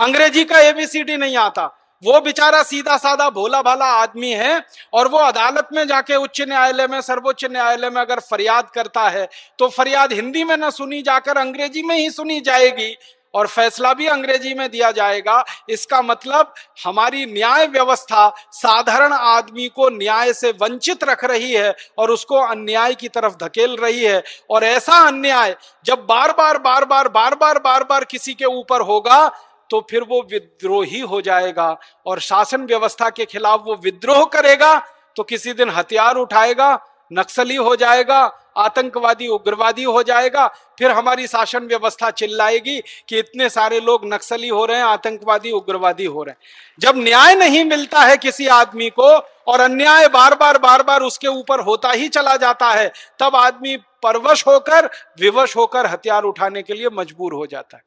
अंग्रेजी का एबीसीडी नहीं आता वो बेचारा सीधा साधा भोला भाला आदमी है और वो अदालत में जाके उच्च न्यायालय में सर्वोच्च न्यायालय में अगर फरियाद करता है तो फरियाद हिंदी में ना सुनी जाकर अंग्रेजी में ही सुनी जाएगी और फैसला भी अंग्रेजी में दिया जाएगा इसका मतलब हमारी न्याय व्यवस्था साधारण आदमी को न्याय से वंचित रख रही है और उसको अन्याय की तरफ धकेल रही है और ऐसा अन्याय जब बार बार बार बार बार बार बार बार किसी के ऊपर होगा तो फिर वो विद्रोही हो जाएगा और शासन व्यवस्था के खिलाफ वो विद्रोह करेगा तो किसी दिन हथियार उठाएगा नक्सली हो जाएगा आतंकवादी उग्रवादी हो जाएगा फिर हमारी शासन व्यवस्था चिल्लाएगी कि इतने सारे लोग नक्सली हो रहे हैं आतंकवादी उग्रवादी हो रहे हैं जब न्याय नहीं मिलता है किसी आदमी को और अन्याय बार बार बार बार उसके ऊपर होता ही चला जाता है तब आदमी परवश होकर विवश होकर हथियार उठाने के लिए मजबूर हो जाता है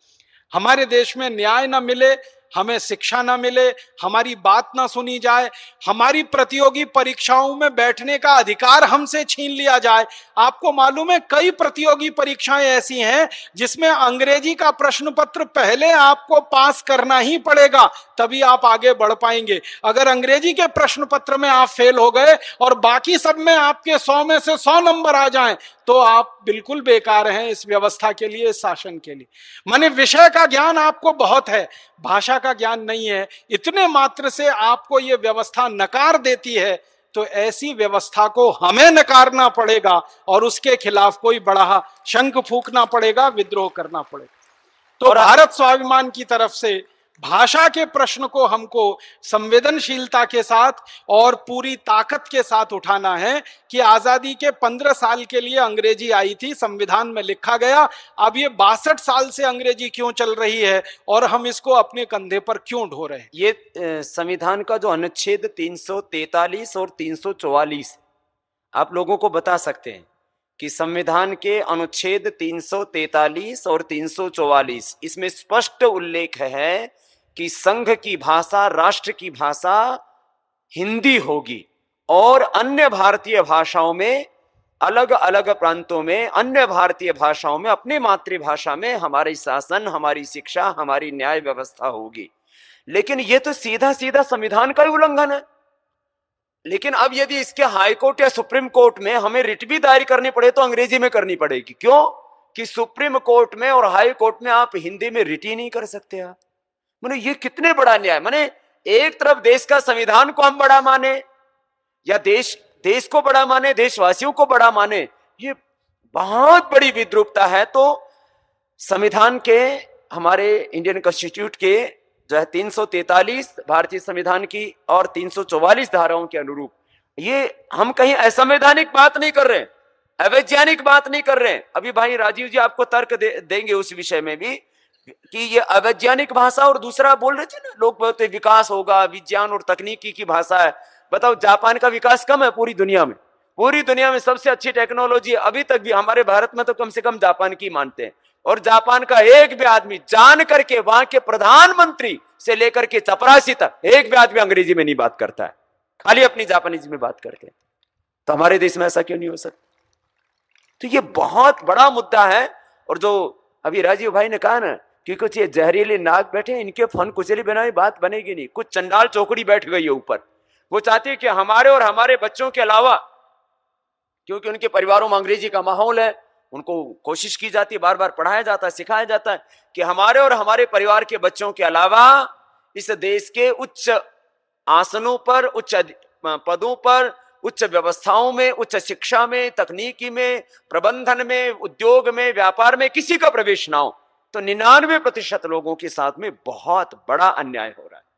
हमारे देश में न्याय ना मिले हमें शिक्षा ना मिले हमारी बात ना सुनी जाए हमारी प्रतियोगी परीक्षाओं में बैठने का अधिकार हमसे छीन लिया जाए आपको मालूम है कई प्रतियोगी परीक्षाएं ऐसी हैं जिसमें अंग्रेजी का प्रश्न पत्र पहले आपको पास करना ही पड़ेगा तभी आप आगे बढ़ पाएंगे अगर अंग्रेजी के प्रश्न पत्र में आप फेल हो गए और बाकी सब में आपके सौ में से सौ नंबर आ जाए तो आप बिल्कुल बेकार हैं इस व्यवस्था के लिए इस शासन के लिए माने विषय का ज्ञान आपको बहुत है भाषा का ज्ञान नहीं है इतने मात्र से आपको ये व्यवस्था नकार देती है तो ऐसी व्यवस्था को हमें नकारना पड़ेगा और उसके खिलाफ कोई बड़ा शंख फूकना पड़ेगा विद्रोह करना पड़ेगा तो भारत स्वाभिमान की तरफ से भाषा के प्रश्न को हमको संवेदनशीलता के साथ और पूरी ताकत के साथ उठाना है कि आजादी के पंद्रह साल के लिए अंग्रेजी आई थी संविधान में लिखा गया अब ये बासठ साल से अंग्रेजी क्यों चल रही है और हम इसको अपने कंधे पर क्यों ढो रहे हैं ये संविधान का जो अनुच्छेद तीन और तीन आप लोगों को बता सकते हैं कि संविधान के अनुच्छेद 343 और 344 इसमें स्पष्ट उल्लेख है कि संघ की भाषा राष्ट्र की भाषा हिंदी होगी और अन्य भारतीय भाषाओं में अलग अलग प्रांतों में अन्य भारतीय भाषाओं में अपनी मातृभाषा में हमारी शासन हमारी शिक्षा हमारी न्याय व्यवस्था होगी लेकिन ये तो सीधा सीधा संविधान का ही उल्लंघन है लेकिन अब यदि इसके हाई कोर्ट या सुप्रीम कोर्ट में हमें रिट भी दायर करनी पड़े तो अंग्रेजी में करनी पड़ेगी क्यों कि सुप्रीम कोर्ट में और हाई कोर्ट में आप हिंदी में रिट ही नहीं कर सकते आप मैंने ये कितने बड़ा न्याय मैंने एक तरफ देश का संविधान को हम बड़ा माने या देश देश को बड़ा माने देशवासियों को बड़ा माने ये बहुत बड़ी विद्रूपता है तो संविधान के हमारे इंडियन कॉन्स्टिट्यूट के जो है तीन भारतीय संविधान की और 344 धाराओं के अनुरूप ये हम कहीं असंवैधानिक बात नहीं कर रहे हैं अवैज्ञानिक बात नहीं कर रहे हैं अभी भाई राजीव जी आपको तर्क दे, देंगे उस विषय में भी कि ये अवैज्ञानिक भाषा और दूसरा बोल रहे थे ना लोग बोलते विकास होगा विज्ञान और तकनीकी की भाषा है बताओ जापान का विकास कम है पूरी दुनिया में पूरी दुनिया में सबसे अच्छी टेक्नोलॉजी अभी तक भी हमारे भारत में तो कम से कम जापान की मानते हैं और जापान का एक भी आदमी जान करके वहां के प्रधानमंत्री से लेकर के चपरासी तक एक भी आदमी अंग्रेजी में नहीं बात करता है खाली अपनी जापानीज में बात करते हैं तो हमारे देश में ऐसा क्यों नहीं हो सकता तो ये बहुत बड़ा मुद्दा है और जो अभी राजीव भाई ने कहा ना कि कुछ ये जहरीली नाग बैठे इनके फन कुचली बनाई बात बनेगी नहीं कुछ चंडाल चौकड़ी बैठ गई है ऊपर वो चाहती है कि हमारे और हमारे बच्चों के अलावा क्योंकि उनके परिवारों में अंग्रेजी का माहौल है उनको कोशिश की जाती है बार बार पढ़ाया जाता है सिखाया जाता है कि हमारे और हमारे परिवार के बच्चों के अलावा इस देश के उच्च आसनों पर उच्च पदों पर उच्च व्यवस्थाओं में उच्च शिक्षा में तकनीकी में प्रबंधन में उद्योग में व्यापार में किसी का प्रवेश ना हो तो निन्यानवे प्रतिशत लोगों के साथ में बहुत बड़ा अन्याय हो रहा है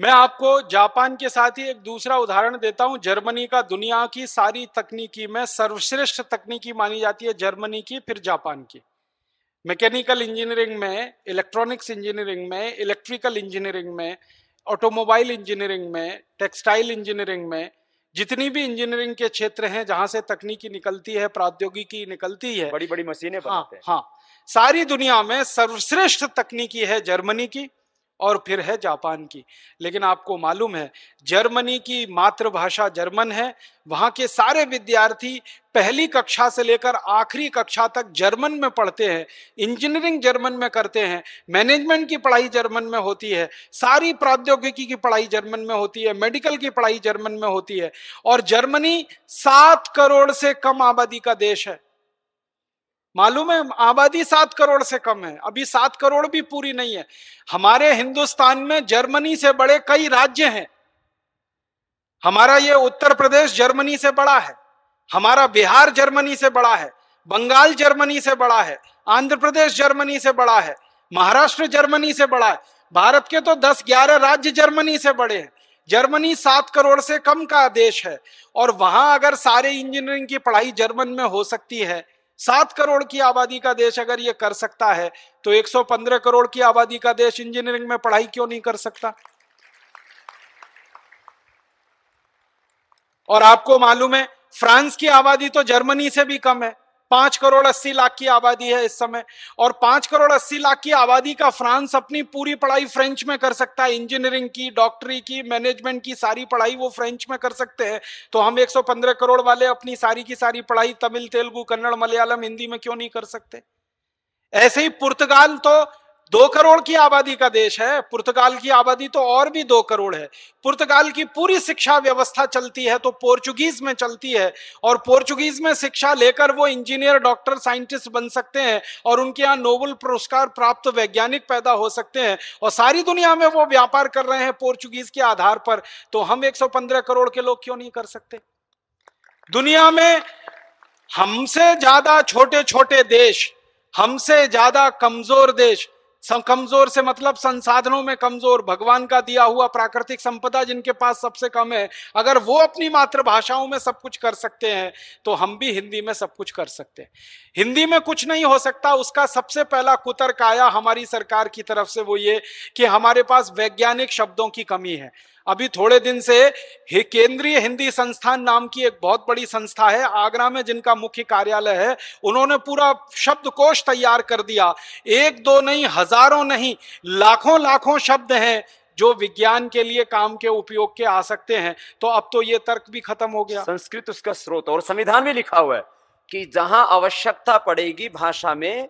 मैं आपको जापान के साथ ही एक दूसरा उदाहरण देता हूं जर्मनी का दुनिया की सारी तकनीकी में सर्वश्रेष्ठ तकनीकी मानी जाती है जर्मनी की फिर जापान की मैकेनिकल इंजीनियरिंग में इलेक्ट्रॉनिक्स इंजीनियरिंग में इलेक्ट्रिकल इंजीनियरिंग में ऑटोमोबाइल इंजीनियरिंग में टेक्सटाइल इंजीनियरिंग में जितनी भी इंजीनियरिंग के क्षेत्र हैं जहां से तकनीकी निकलती है प्रौद्योगिकी निकलती है बड़ी बड़ी मशीनें हाँ, हाँ सारी दुनिया में सर्वश्रेष्ठ तकनीकी है जर्मनी की और फिर है जापान की लेकिन आपको मालूम है जर्मनी की मातृभाषा जर्मन है वहाँ के सारे विद्यार्थी पहली कक्षा से लेकर आखिरी कक्षा तक जर्मन में पढ़ते हैं इंजीनियरिंग जर्मन में करते हैं मैनेजमेंट की पढ़ाई जर्मन में होती है सारी प्रौद्योगिकी की पढ़ाई जर्मन में होती है मेडिकल की पढ़ाई जर्मन में होती है और जर्मनी सात करोड़ से कम आबादी का देश है मालूम है आबादी सात करोड़ से कम है अभी सात करोड़ भी पूरी नहीं है हमारे हिंदुस्तान में जर्मनी से बड़े कई राज्य हैं हमारा ये उत्तर प्रदेश जर्मनी से बड़ा है हमारा बिहार जर्मनी से बड़ा है बंगाल जर्मनी से बड़ा है आंध्र प्रदेश जर्मनी से बड़ा है महाराष्ट्र जर्मनी से बड़ा है भारत के तो दस ग्यारह राज्य जर्मनी से बड़े हैं जर्मनी सात करोड़ से कम का देश है और वहां अगर सारे इंजीनियरिंग की पढ़ाई जर्मन में हो सकती है सात करोड़ की आबादी का देश अगर ये कर सकता है तो 115 करोड़ की आबादी का देश इंजीनियरिंग में पढ़ाई क्यों नहीं कर सकता और आपको मालूम है फ्रांस की आबादी तो जर्मनी से भी कम है पांच करोड़ अस्सी लाख की आबादी है इस समय और पांच करोड़ अस्सी लाख की आबादी का फ्रांस अपनी पूरी पढ़ाई फ्रेंच में कर सकता है इंजीनियरिंग की डॉक्टरी की मैनेजमेंट की सारी पढ़ाई वो फ्रेंच में कर सकते हैं तो हम एक करोड़ वाले अपनी सारी की सारी पढ़ाई तमिल तेलुगु कन्नड़ मलयालम हिंदी में क्यों नहीं कर सकते ऐसे ही पुर्तगाल तो दो करोड़ की आबादी का देश है पुर्तगाल की आबादी तो और भी दो करोड़ है पुर्तगाल की पूरी शिक्षा व्यवस्था चलती है तो पोर्चुगीज में चलती है और पोर्चुगीज में शिक्षा लेकर वो इंजीनियर डॉक्टर साइंटिस्ट बन सकते हैं और उनके यहाँ नोबल पुरस्कार प्राप्त वैज्ञानिक पैदा हो सकते हैं और सारी दुनिया में वो व्यापार कर रहे हैं पोर्चुगीज के आधार पर तो हम एक करोड़ के लोग क्यों नहीं कर सकते दुनिया में हमसे ज्यादा छोटे छोटे देश हमसे ज्यादा कमजोर देश कमजोर से मतलब संसाधनों में कमजोर भगवान का दिया हुआ प्राकृतिक संपदा जिनके पास सबसे कम है अगर वो अपनी मातृभाषाओं में सब कुछ कर सकते हैं तो हम भी हिंदी में सब कुछ कर सकते हैं हिंदी में कुछ नहीं हो सकता उसका सबसे पहला कुतर्क आया हमारी सरकार की तरफ से वो ये कि हमारे पास वैज्ञानिक शब्दों की कमी है अभी थोड़े दिन से केंद्रीय हिंदी संस्थान नाम की एक बहुत बड़ी संस्था है आगरा में जिनका मुख्य कार्यालय है उन्होंने पूरा शब्दकोश तैयार कर दिया एक दो नहीं हजारों नहीं लाखों लाखों शब्द हैं जो विज्ञान के लिए काम के उपयोग के आ सकते हैं तो अब तो ये तर्क भी खत्म हो गया संस्कृत उसका स्रोत और संविधान में लिखा हुआ है कि जहां आवश्यकता पड़ेगी भाषा में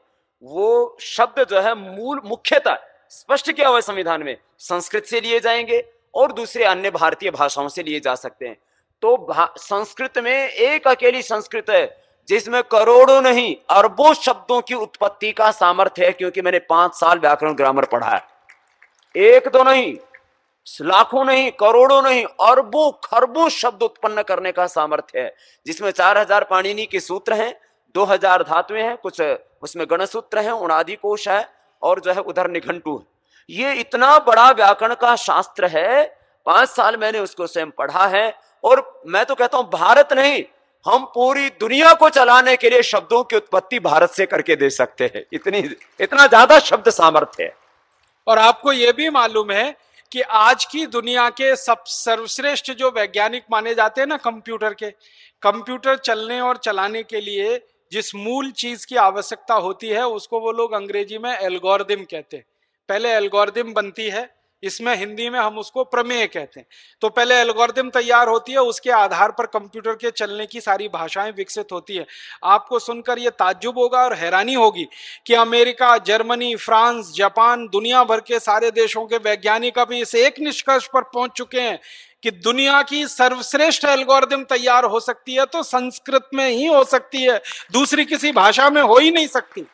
वो शब्द जो है मूल मुख्यतः स्पष्ट किया हुआ है संविधान में संस्कृत से लिए जाएंगे और दूसरे अन्य भारतीय भाषाओं से लिए जा सकते हैं तो संस्कृत में एक अकेली संस्कृत है जिसमें करोड़ों नहीं अरबों शब्दों की उत्पत्ति का सामर्थ्य है क्योंकि मैंने पांच साल व्याकरण ग्रामर पढ़ा है एक तो नहीं लाखों नहीं करोड़ों नहीं अरबों खरबों शब्द उत्पन्न करने का सामर्थ्य है जिसमें चार हजार पाणिनी के सूत्र हैं दो हजार धातुएं हैं कुछ उसमें गणसूत्र हैं उणादि कोश है और जो है उधर निघंटू है ये इतना बड़ा व्याकरण का शास्त्र है पांच साल मैंने उसको स्वयं पढ़ा है और मैं तो कहता हूं भारत नहीं हम पूरी दुनिया को चलाने के लिए शब्दों की उत्पत्ति भारत से करके दे सकते हैं इतनी इतना ज्यादा शब्द सामर्थ्य है और आपको यह भी मालूम है कि आज की दुनिया के सब सर्वश्रेष्ठ जो वैज्ञानिक माने जाते हैं ना कंप्यूटर के कंप्यूटर चलने और चलाने के लिए जिस मूल चीज की आवश्यकता होती है उसको वो लोग अंग्रेजी में एल्गोरिदम कहते हैं पहले एल्गोरिदम बनती है इसमें हिंदी में हम उसको प्रमेय कहते हैं तो पहले एल्गोरिदम तैयार होती है उसके आधार पर कंप्यूटर के चलने की सारी भाषाएं विकसित होती है आपको सुनकर यह ताज्जुब होगा और हैरानी होगी कि अमेरिका जर्मनी फ्रांस जापान दुनिया भर के सारे देशों के वैज्ञानिक अभी इस एक निष्कर्ष पर पहुंच चुके हैं कि दुनिया की सर्वश्रेष्ठ एल्गोरिदम तैयार हो सकती है तो संस्कृत में ही हो सकती है दूसरी किसी भाषा में हो ही नहीं सकती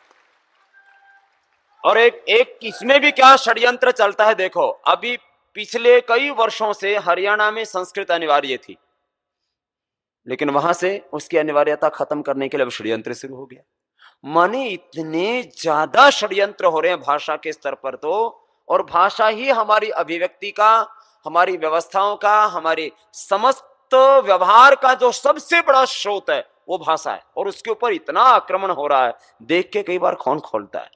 और एक एक इसमें भी क्या षड्यंत्र चलता है देखो अभी पिछले कई वर्षों से हरियाणा में संस्कृत अनिवार्य थी लेकिन वहां से उसकी अनिवार्यता खत्म करने के लिए अब षड्यंत्र शुरू हो गया माने इतने ज्यादा षड्यंत्र हो रहे हैं भाषा के स्तर पर तो और भाषा ही हमारी अभिव्यक्ति का हमारी व्यवस्थाओं का हमारी समस्त व्यवहार का जो सबसे बड़ा स्रोत है वो भाषा है और उसके ऊपर इतना आक्रमण हो रहा है देख के कई बार कौन खोलता है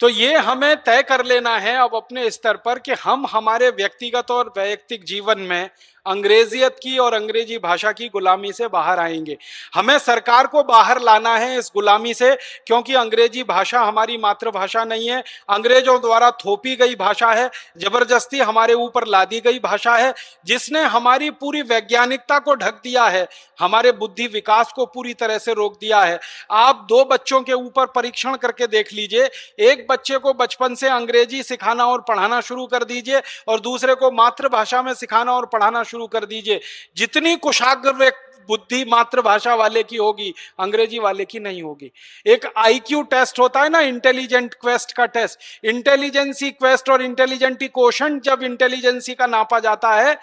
तो ये हमें तय कर लेना है अब अपने स्तर पर कि हम हमारे व्यक्तिगत और वैयक्तिक जीवन में अंग्रेजियत की और अंग्रेजी भाषा की गुलामी से बाहर आएंगे हमें सरकार को बाहर लाना है इस गुलामी से क्योंकि अंग्रेजी भाषा हमारी मातृभाषा नहीं है अंग्रेजों द्वारा थोपी गई भाषा है जबरदस्ती हमारे ऊपर लादी गई भाषा है जिसने हमारी पूरी वैज्ञानिकता को ढक दिया है हमारे बुद्धि विकास को पूरी तरह से रोक दिया है आप दो बच्चों के ऊपर परीक्षण करके देख लीजिए एक बच्चे को बचपन से अंग्रेजी सिखाना और पढ़ाना शुरू कर दीजिए और दूसरे को मातृभाषा में सिखाना और पढ़ाना शुरू कर दीजिए जितनी कुशाग्र बुद्धि मातृभाषा वाले की होगी अंग्रेजी वाले की नहीं होगी एक आईक्यू टेस्ट होता है ना इंटेलिजेंट क्वेस्ट का टेस्ट इंटेलिजेंसी क्वेस्ट और इंटेलिजेंटी क्वेश्चन जब इंटेलिजेंसी का नापा जाता है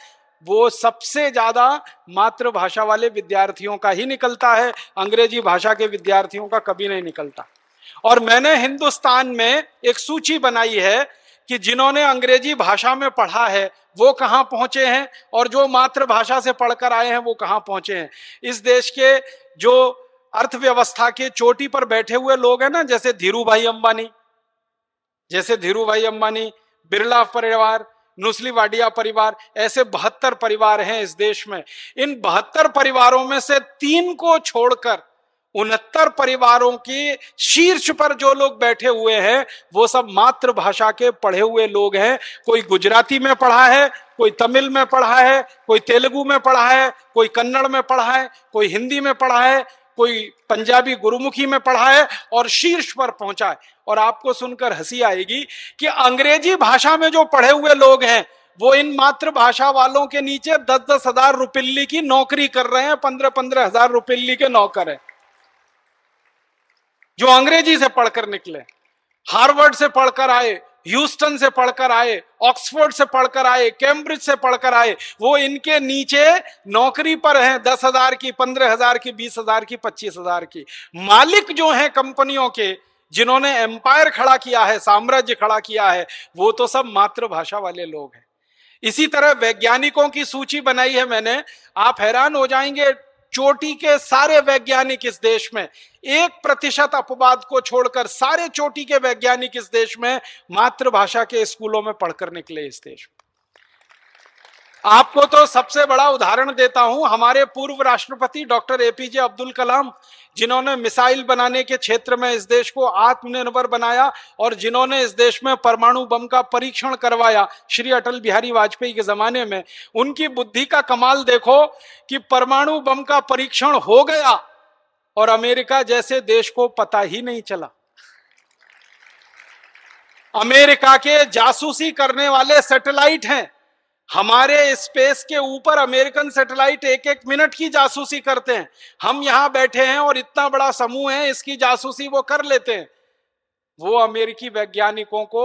वो सबसे ज्यादा मातृभाषा वाले विद्यार्थियों का ही निकलता है अंग्रेजी भाषा के विद्यार्थियों का कभी नहीं निकलता और मैंने हिंदुस्तान में एक सूची बनाई है कि जिन्होंने अंग्रेजी भाषा में पढ़ा है वो कहाँ पहुंचे हैं और जो मातृभाषा से पढ़कर आए हैं वो कहाँ पहुंचे हैं इस देश के जो अर्थव्यवस्था के चोटी पर बैठे हुए लोग हैं ना जैसे धीरू भाई अंबानी जैसे धीरू भाई अंबानी बिरला परिवार नुस्ली वाडिया परिवार ऐसे बहत्तर परिवार हैं इस देश में इन बहत्तर परिवारों में से तीन को छोड़कर उनहत्तर परिवारों की शीर्ष पर जो लोग बैठे हुए हैं वो सब मातृभाषा के पढ़े हुए लोग हैं कोई गुजराती में पढ़ा है कोई तमिल में पढ़ा है कोई तेलुगु में पढ़ा है कोई कन्नड़ में पढ़ा है कोई हिंदी में पढ़ा है कोई पंजाबी गुरुमुखी में पढ़ा है और शीर्ष पर पहुंचा है और आपको सुनकर हंसी आएगी कि अंग्रेजी भाषा में जो पढ़े हुए लोग हैं वो इन मातृभाषा वालों के नीचे दस दस हजार रुपिल्ली की नौकरी कर रहे हैं पंद्रह पंद्रह हजार रुपिल्ली के नौकर हैं जो अंग्रेजी से पढ़कर निकले हार्वर्ड से पढ़कर आए ह्यूस्टन से पढ़कर आए ऑक्सफोर्ड से पढ़कर आए कैम्ब्रिज से पढ़कर आए वो इनके नीचे नौकरी पर हैं दस हजार की पंद्रह हजार की बीस हजार की पच्चीस हजार की मालिक जो हैं कंपनियों के जिन्होंने एम्पायर खड़ा किया है साम्राज्य खड़ा किया है वो तो सब मातृभाषा वाले लोग हैं इसी तरह वैज्ञानिकों की सूची बनाई है मैंने आप हैरान हो जाएंगे चोटी के सारे वैज्ञानिक इस देश में एक प्रतिशत अपवाद को छोड़कर सारे चोटी के वैज्ञानिक इस देश में मातृभाषा के स्कूलों में पढ़कर निकले इस देश में आपको तो सबसे बड़ा उदाहरण देता हूं हमारे पूर्व राष्ट्रपति डॉक्टर एपीजे अब्दुल कलाम जिन्होंने मिसाइल बनाने के क्षेत्र में इस देश को आत्मनिर्भर बनाया और जिन्होंने इस देश में परमाणु बम का परीक्षण करवाया श्री अटल बिहारी वाजपेयी के जमाने में उनकी बुद्धि का कमाल देखो कि परमाणु बम का परीक्षण हो गया और अमेरिका जैसे देश को पता ही नहीं चला अमेरिका के जासूसी करने वाले सैटेलाइट हैं हमारे स्पेस के ऊपर अमेरिकन सैटेलाइट एक एक मिनट की जासूसी करते हैं हम यहां बैठे हैं और इतना बड़ा समूह है इसकी जासूसी वो कर लेते हैं वो अमेरिकी वैज्ञानिकों को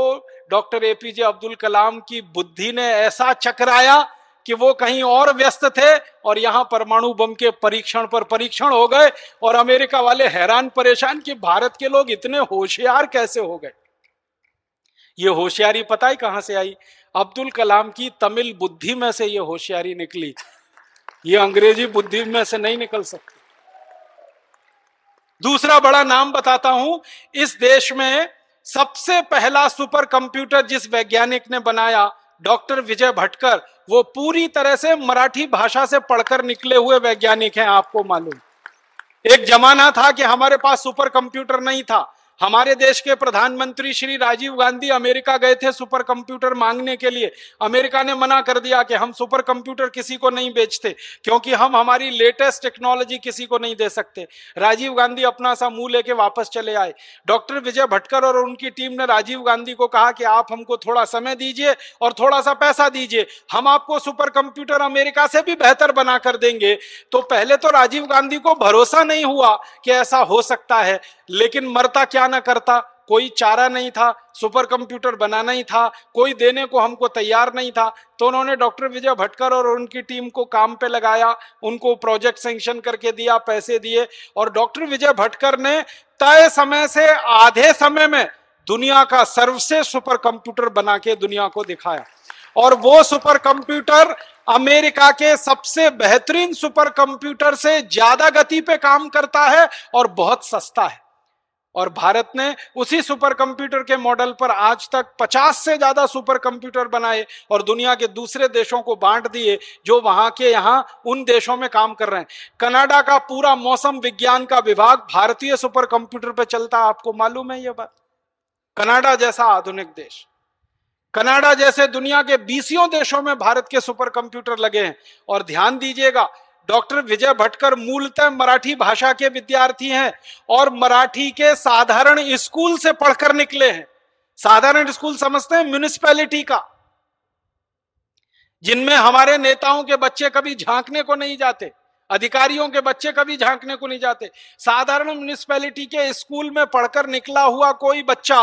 डॉक्टर एपीजे अब्दुल कलाम की बुद्धि ने ऐसा चकराया कि वो कहीं और व्यस्त थे और यहां परमाणु बम के परीक्षण पर परीक्षण हो गए और अमेरिका वाले हैरान परेशान कि भारत के लोग इतने होशियार कैसे हो गए ये होशियारी पता ही कहां से आई अब्दुल कलाम की तमिल बुद्धि में से ये होशियारी निकली ये अंग्रेजी बुद्धि में से नहीं निकल सकती दूसरा बड़ा नाम बताता हूं इस देश में सबसे पहला सुपर कंप्यूटर जिस वैज्ञानिक ने बनाया डॉक्टर विजय भटकर वो पूरी तरह से मराठी भाषा से पढ़कर निकले हुए वैज्ञानिक हैं आपको मालूम एक जमाना था कि हमारे पास सुपर कंप्यूटर नहीं था हमारे देश के प्रधानमंत्री श्री राजीव गांधी अमेरिका गए थे सुपर कंप्यूटर मांगने के लिए अमेरिका ने मना कर दिया कि हम सुपर कंप्यूटर किसी को नहीं बेचते क्योंकि हम हमारी लेटेस्ट टेक्नोलॉजी किसी को नहीं दे सकते राजीव गांधी अपना सा मुंह लेके वापस चले आए डॉक्टर विजय भटकर और उनकी टीम ने राजीव गांधी को कहा कि आप हमको थोड़ा समय दीजिए और थोड़ा सा पैसा दीजिए हम आपको सुपर कंप्यूटर अमेरिका से भी बेहतर बना कर देंगे तो पहले तो राजीव गांधी को भरोसा नहीं हुआ कि ऐसा हो सकता है लेकिन मरता क्या ना करता कोई चारा नहीं था सुपर कंप्यूटर बनाना ही था कोई देने को हमको तैयार नहीं था तो उन्होंने डॉक्टर विजय भटकर और उनकी टीम को काम पे लगाया उनको प्रोजेक्ट सेंक्शन करके दिया पैसे दिए और डॉक्टर विजय भटकर ने तय समय से आधे समय में दुनिया का सर्वसे सुपर कंप्यूटर बना के दुनिया को दिखाया और वो सुपर कंप्यूटर अमेरिका के सबसे बेहतरीन सुपर कंप्यूटर से ज्यादा गति पे काम करता है और बहुत सस्ता है और भारत ने उसी सुपर कंप्यूटर के मॉडल पर आज तक 50 से ज्यादा सुपर कंप्यूटर बनाए और दुनिया के दूसरे देशों को बांट दिए जो वहां के यहाँ उन देशों में काम कर रहे हैं कनाडा का पूरा मौसम विज्ञान का विभाग भारतीय सुपर कंप्यूटर पर चलता आपको मालूम है यह बात कनाडा जैसा आधुनिक देश कनाडा जैसे दुनिया के बीसियों देशों में भारत के सुपर कंप्यूटर लगे हैं और ध्यान दीजिएगा डॉक्टर विजय भटकर मूलतः मराठी भाषा के विद्यार्थी हैं और मराठी के साधारण स्कूल से पढ़कर निकले हैं साधारण स्कूल समझते हैं म्यूनिसपैलिटी का जिनमें हमारे नेताओं के बच्चे कभी झांकने को नहीं जाते अधिकारियों के बच्चे कभी झांकने को नहीं जाते साधारण म्यूनिसपैलिटी के स्कूल में पढ़कर निकला हुआ कोई बच्चा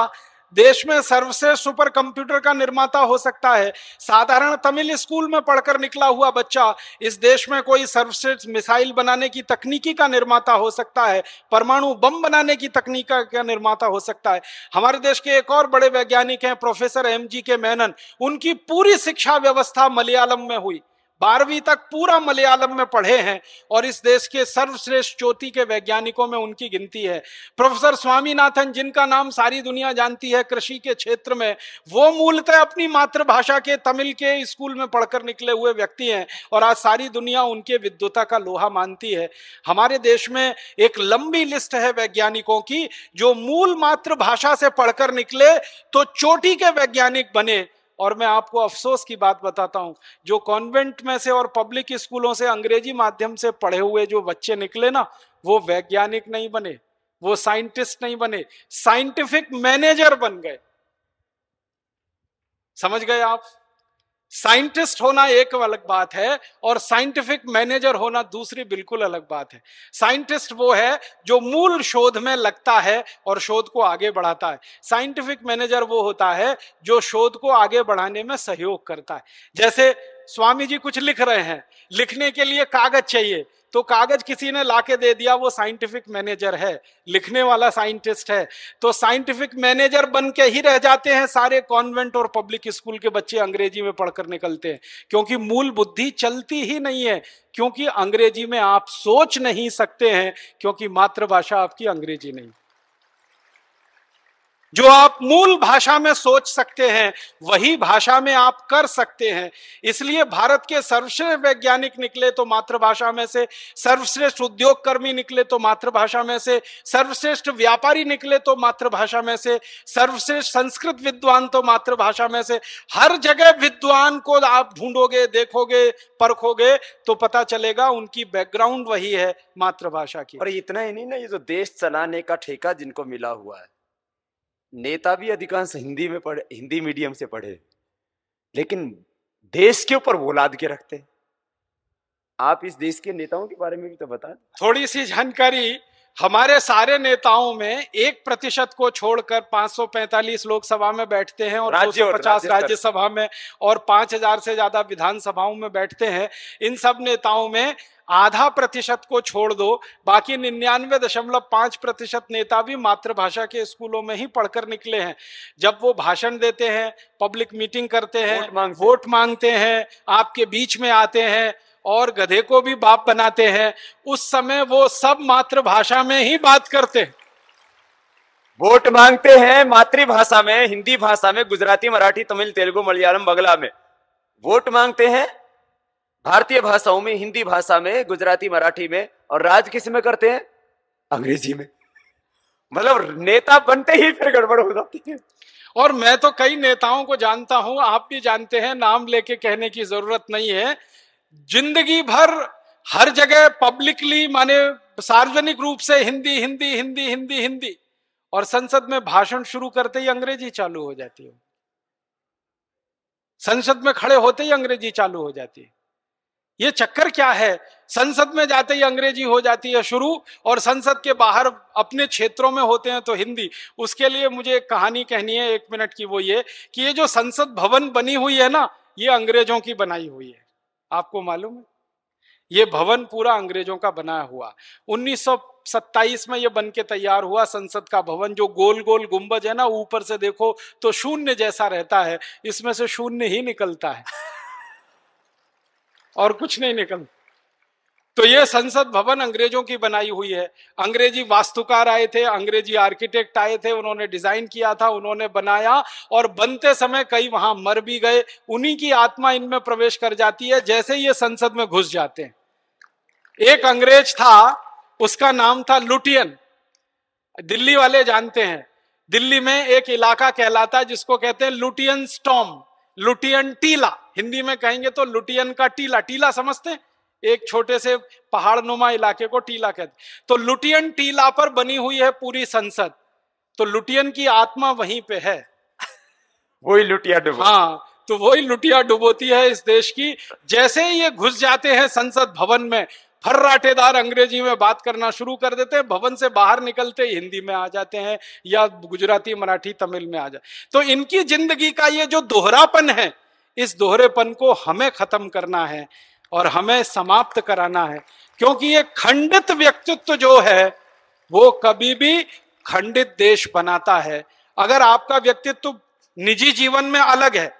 देश में सर्वश्रेष्ठ सुपर कंप्यूटर का निर्माता हो सकता है साधारण तमिल स्कूल में पढ़कर निकला हुआ बच्चा इस देश में कोई सर्वश्रेष्ठ मिसाइल बनाने की तकनीकी का निर्माता हो सकता है परमाणु बम बनाने की तकनीक का निर्माता हो सकता है हमारे देश के एक और बड़े वैज्ञानिक हैं प्रोफेसर एम जी के मैनन उनकी पूरी शिक्षा व्यवस्था मलयालम में हुई बारहवीं तक पूरा मलयालम में पढ़े हैं और इस देश के सर्वश्रेष्ठ चोटी के वैज्ञानिकों में उनकी गिनती है प्रोफेसर स्वामीनाथन जिनका नाम सारी दुनिया जानती है कृषि के क्षेत्र में वो मूलतः अपनी मातृभाषा के तमिल के स्कूल में पढ़कर निकले हुए व्यक्ति हैं और आज सारी दुनिया उनके विद्वता का लोहा मानती है हमारे देश में एक लंबी लिस्ट है वैज्ञानिकों की जो मूल मातृभाषा से पढ़कर निकले तो चोटी के वैज्ञानिक बने और मैं आपको अफसोस की बात बताता हूँ जो कॉन्वेंट में से और पब्लिक स्कूलों से अंग्रेजी माध्यम से पढ़े हुए जो बच्चे निकले ना वो वैज्ञानिक नहीं बने वो साइंटिस्ट नहीं बने साइंटिफिक मैनेजर बन गए समझ गए आप साइंटिस्ट होना एक अलग बात है और साइंटिफिक मैनेजर होना दूसरी बिल्कुल अलग बात है साइंटिस्ट वो है जो मूल शोध में लगता है और शोध को आगे बढ़ाता है साइंटिफिक मैनेजर वो होता है जो शोध को आगे बढ़ाने में सहयोग करता है जैसे स्वामी जी कुछ लिख रहे हैं लिखने के लिए कागज चाहिए तो कागज किसी ने लाके दे दिया वो साइंटिफिक मैनेजर है लिखने वाला साइंटिस्ट है तो साइंटिफिक मैनेजर बन के ही रह जाते हैं सारे कॉन्वेंट और पब्लिक स्कूल के बच्चे अंग्रेजी में पढ़कर निकलते हैं क्योंकि मूल बुद्धि चलती ही नहीं है क्योंकि अंग्रेजी में आप सोच नहीं सकते हैं क्योंकि मातृभाषा आपकी अंग्रेजी नहीं जो आप मूल भाषा में सोच सकते हैं वही भाषा में आप कर सकते हैं इसलिए भारत के सर्वश्रेष्ठ वैज्ञानिक निकले तो मातृभाषा में से सर्वश्रेष्ठ उद्योगकर्मी निकले तो मातृभाषा में से सर्वश्रेष्ठ व्यापारी निकले तो मातृभाषा में से सर्वश्रेष्ठ संस्कृत विद्वान तो मातृभाषा में से हर जगह विद्वान को आप ढूंढोगे देखोगे परखोगे तो पता चलेगा उनकी बैकग्राउंड वही है मातृभाषा की और इतना ही नहीं ना ये जो देश चलाने का ठेका जिनको मिला हुआ है नेता भी अधिकांश हिंदी में पढ़े हिंदी मीडियम से पढ़े लेकिन देश के ऊपर वो लाद के रखते आप इस देश के नेताओं के बारे में भी तो बताएं थोड़ी सी जानकारी हमारे सारे नेताओं में एक प्रतिशत को छोड़कर 545 लोकसभा में बैठते हैं और राज्य पचास राज्यसभा में और 5000 से ज्यादा विधानसभाओं में बैठते हैं इन सब नेताओं में आधा प्रतिशत को छोड़ दो बाकी निन्यानवे दशमलव पांच प्रतिशत नेता भी मातृभाषा के स्कूलों में ही पढ़कर निकले हैं जब वो भाषण देते हैं पब्लिक मीटिंग करते हैं वोट, मांग वोट मांगते हैं आपके बीच में आते हैं और गधे को भी बाप बनाते हैं उस समय वो सब मातृभाषा में ही बात करते हैं वोट मांगते हैं मातृभाषा में हिंदी भाषा में गुजराती मराठी तमिल तेलुगु मलयालम बंगला में वोट मांगते हैं भारतीय भाषाओं में हिंदी भाषा में गुजराती मराठी में और राज किस में करते हैं अंग्रेजी में मतलब नेता बनते ही फिर गड़बड़ हो जाती है और मैं तो कई नेताओं को जानता हूं आप भी जानते हैं नाम लेके कहने की जरूरत नहीं है जिंदगी भर हर जगह पब्लिकली माने सार्वजनिक रूप से हिंदी हिंदी हिंदी हिंदी हिंदी और संसद में भाषण शुरू करते ही अंग्रेजी चालू हो जाती है संसद में खड़े होते ही अंग्रेजी चालू हो जाती है ये चक्कर क्या है संसद में जाते ही अंग्रेजी हो जाती है शुरू और संसद के बाहर अपने क्षेत्रों में होते हैं तो हिंदी उसके लिए मुझे एक कहानी कहनी है एक मिनट की वो ये कि ये जो संसद भवन बनी हुई है ना ये अंग्रेजों की बनाई हुई है आपको मालूम है ये भवन पूरा अंग्रेजों का बनाया हुआ 1927 में ये बन के तैयार हुआ संसद का भवन जो गोल गोल गुंबज है ना ऊपर से देखो तो शून्य जैसा रहता है इसमें से शून्य ही निकलता है और कुछ नहीं निकल तो ये संसद भवन अंग्रेजों की बनाई हुई है अंग्रेजी वास्तुकार आए थे अंग्रेजी आर्किटेक्ट आए थे उन्होंने डिजाइन किया था उन्होंने बनाया और बनते समय कई वहां मर भी गए उन्हीं की आत्मा इनमें प्रवेश कर जाती है जैसे ये संसद में घुस जाते हैं एक अंग्रेज था उसका नाम था लुटियन दिल्ली वाले जानते हैं दिल्ली में एक इलाका कहलाता है जिसको कहते हैं लुटियन स्टॉम लुटियन टीला हिंदी में कहेंगे तो लुटियन का टीला टीला समझते हैं एक छोटे से पहाड़ नुमा इलाके को टीला कहते तो लुटियन टीला पर बनी हुई है पूरी संसद तो लुटियन की आत्मा वहीं पे है वही लुटिया डुबो हाँ तो वही लुटिया डुबोती है इस देश की जैसे ही ये घुस जाते हैं संसद भवन में फर्राटेदार अंग्रेजी में बात करना शुरू कर देते हैं भवन से बाहर निकलते हिंदी में आ जाते हैं या गुजराती मराठी तमिल में आ जाते तो इनकी जिंदगी का ये जो दोहरापन है इस दोहरेपन को हमें खत्म करना है और हमें समाप्त कराना है क्योंकि ये खंडित व्यक्तित्व जो है वो कभी भी खंडित देश बनाता है अगर आपका व्यक्तित्व निजी जीवन में अलग है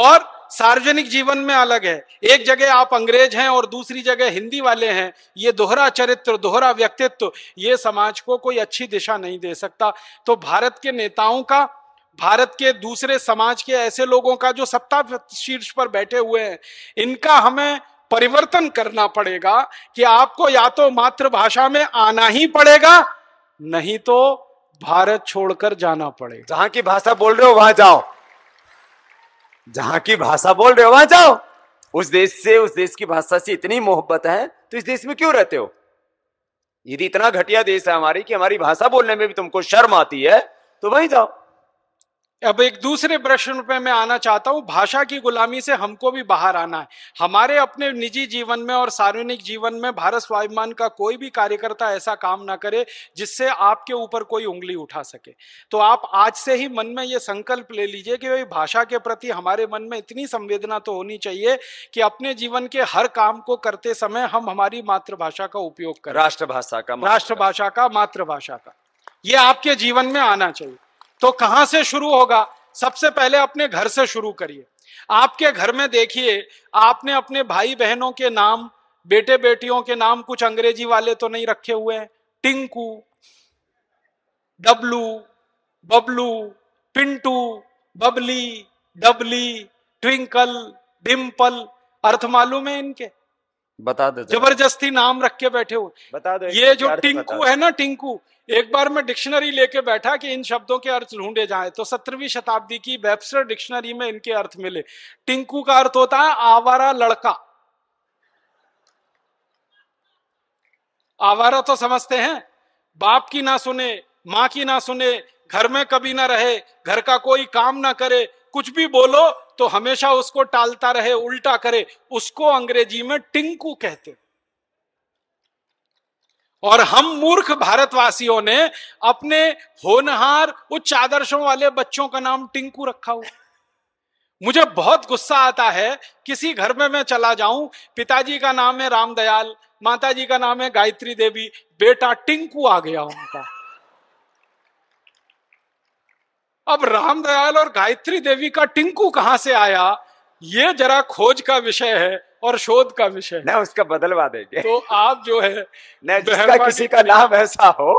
और सार्वजनिक जीवन में अलग है एक जगह आप अंग्रेज हैं और दूसरी जगह हिंदी वाले हैं ये दोहरा चरित्र दोहरा व्यक्तित्व ये समाज को कोई अच्छी दिशा नहीं दे सकता तो भारत के नेताओं का भारत के दूसरे समाज के ऐसे लोगों का जो सत्ता शीर्ष पर बैठे हुए हैं इनका हमें परिवर्तन करना पड़ेगा कि आपको या तो मातृभाषा में आना ही पड़ेगा नहीं तो भारत छोड़कर जाना पड़ेगा जहां की भाषा बोल रहे हो वहां जाओ जहां की भाषा बोल रहे हो वहां जाओ उस देश से उस देश की भाषा से इतनी मोहब्बत है तो इस देश में क्यों रहते हो यदि इतना घटिया देश है हमारी कि हमारी भाषा बोलने में भी तुमको शर्म आती है तो वहीं जाओ अब एक दूसरे प्रश्न पे मैं आना चाहता हूं भाषा की गुलामी से हमको भी बाहर आना है हमारे अपने निजी जीवन में और सार्वजनिक जीवन में भारत स्वाभिमान का कोई भी कार्यकर्ता ऐसा काम ना करे जिससे आपके ऊपर कोई उंगली उठा सके तो आप आज से ही मन में ये संकल्प ले लीजिए कि भाई भाषा के प्रति हमारे मन में इतनी संवेदना तो होनी चाहिए कि अपने जीवन के हर काम को करते समय हम हमारी मातृभाषा का उपयोग करें राष्ट्रभाषा का राष्ट्रभाषा का मातृभाषा का ये आपके जीवन में आना चाहिए तो कहां से शुरू होगा सबसे पहले अपने घर से शुरू करिए आपके घर में देखिए आपने अपने भाई बहनों के नाम बेटे बेटियों के नाम कुछ अंग्रेजी वाले तो नहीं रखे हुए हैं टिंकू डब्लू बबलू पिंटू बबली डबली ट्विंकल डिम्पल अर्थ मालूम है इनके बता दो जबरदस्ती नाम रख के बैठे हुए बता दो ये जो टिंकू है ना टिंकू एक बार मैं डिक्शनरी लेके बैठा कि इन शब्दों के अर्थ ढूंढे जाएं तो सत्रहवीं शताब्दी की वेबस्टर डिक्शनरी में इनके अर्थ मिले टिंकू का अर्थ होता है आवारा लड़का आवारा तो समझते हैं बाप की ना सुने माँ की ना सुने घर में कभी ना रहे घर का कोई काम ना करे कुछ भी बोलो तो हमेशा उसको टालता रहे उल्टा करे उसको अंग्रेजी में टिंकू कहते और हम मूर्ख भारतवासियों ने अपने होनहार उच्च आदर्शों वाले बच्चों का नाम टिंकू रखा हुआ मुझे बहुत गुस्सा आता है किसी घर में मैं चला जाऊं पिताजी का नाम है रामदयाल माताजी का नाम है गायत्री देवी बेटा टिंकू आ गया उनका अब रामदयाल और गायत्री देवी का टिंकू कहां से आया ये जरा खोज का विषय है और शोध का विषय ना उसका बदलवा देंगे तो आप जो है ना जिसका किसी का नाम ऐसा हो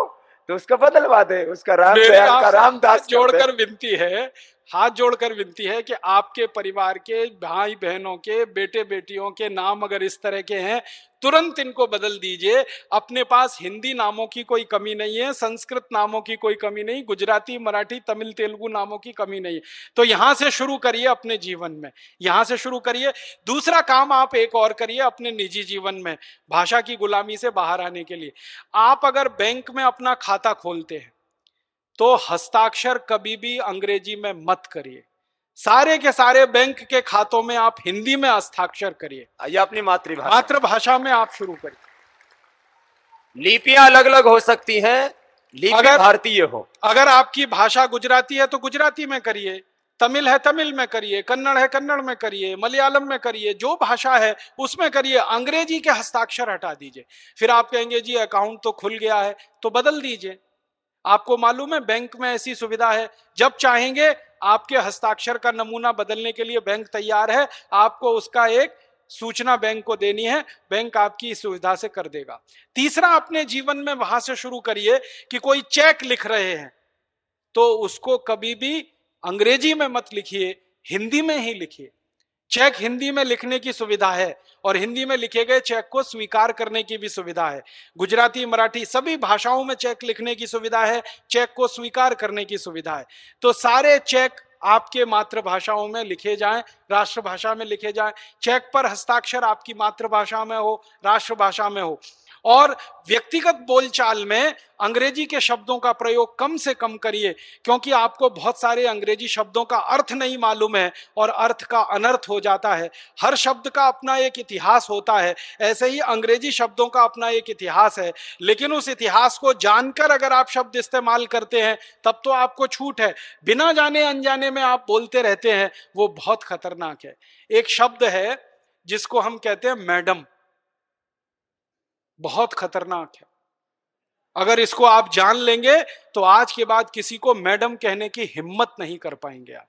तो उसका बदलवा दे उसका राम का रामदास जोड़कर विनती है हाथ जोड़कर विनती है कि आपके परिवार के भाई बहनों के बेटे बेटियों के नाम अगर इस तरह के हैं तुरंत इनको बदल दीजिए अपने पास हिंदी नामों की कोई कमी नहीं है संस्कृत नामों की कोई कमी नहीं गुजराती मराठी तमिल तेलुगु नामों की कमी नहीं है तो यहां से शुरू करिए अपने जीवन में यहां से शुरू करिए दूसरा काम आप एक और करिए अपने निजी जीवन में भाषा की गुलामी से बाहर आने के लिए आप अगर बैंक में अपना खाता खोलते हैं तो हस्ताक्षर कभी भी अंग्रेजी में मत करिए सारे के सारे बैंक के खातों में आप हिंदी में हस्ताक्षर करिए या अपनी मातृभाषा मातृभाषा में आप शुरू करिए लिपियां अलग अलग हो सकती हैं अगर भारतीय हो अगर आपकी भाषा गुजराती है तो गुजराती में करिए तमिल है तमिल में करिए कन्नड़ है कन्नड़ में करिए मलयालम में करिए जो भाषा है उसमें करिए अंग्रेजी के हस्ताक्षर हटा दीजिए फिर आप कहेंगे जी अकाउंट तो खुल गया है तो बदल दीजिए आपको मालूम है बैंक में ऐसी सुविधा है जब चाहेंगे आपके हस्ताक्षर का नमूना बदलने के लिए बैंक तैयार है आपको उसका एक सूचना बैंक को देनी है बैंक आपकी इस सुविधा से कर देगा तीसरा अपने जीवन में वहां से शुरू करिए कि कोई चेक लिख रहे हैं तो उसको कभी भी अंग्रेजी में मत लिखिए हिंदी में ही लिखिए चेक हिंदी में लिखने की सुविधा है और हिंदी में लिखे गए चेक को स्वीकार करने की भी सुविधा है गुजराती मराठी सभी भाषाओं में चेक लिखने की सुविधा है चेक को स्वीकार करने की सुविधा है तो सारे चेक आपके मातृभाषाओं में लिखे जाएं राष्ट्रभाषा में लिखे जाएं चेक पर हस्ताक्षर आपकी मातृभाषा में हो राष्ट्रभाषा में हो और व्यक्तिगत बोलचाल में अंग्रेजी के शब्दों का प्रयोग कम से कम करिए क्योंकि आपको बहुत सारे अंग्रेजी शब्दों का अर्थ नहीं मालूम है और अर्थ का अनर्थ हो जाता है हर शब्द का अपना एक इतिहास होता है ऐसे ही अंग्रेजी शब्दों का अपना एक इतिहास है लेकिन उस इतिहास को जानकर अगर आप शब्द इस्तेमाल करते हैं तब तो आपको छूट है बिना जाने अनजाने में आप बोलते रहते हैं वो बहुत खतरनाक है एक शब्द है जिसको हम कहते हैं मैडम बहुत खतरनाक है अगर इसको आप जान लेंगे तो आज के बाद किसी को मैडम कहने की हिम्मत नहीं कर पाएंगे आप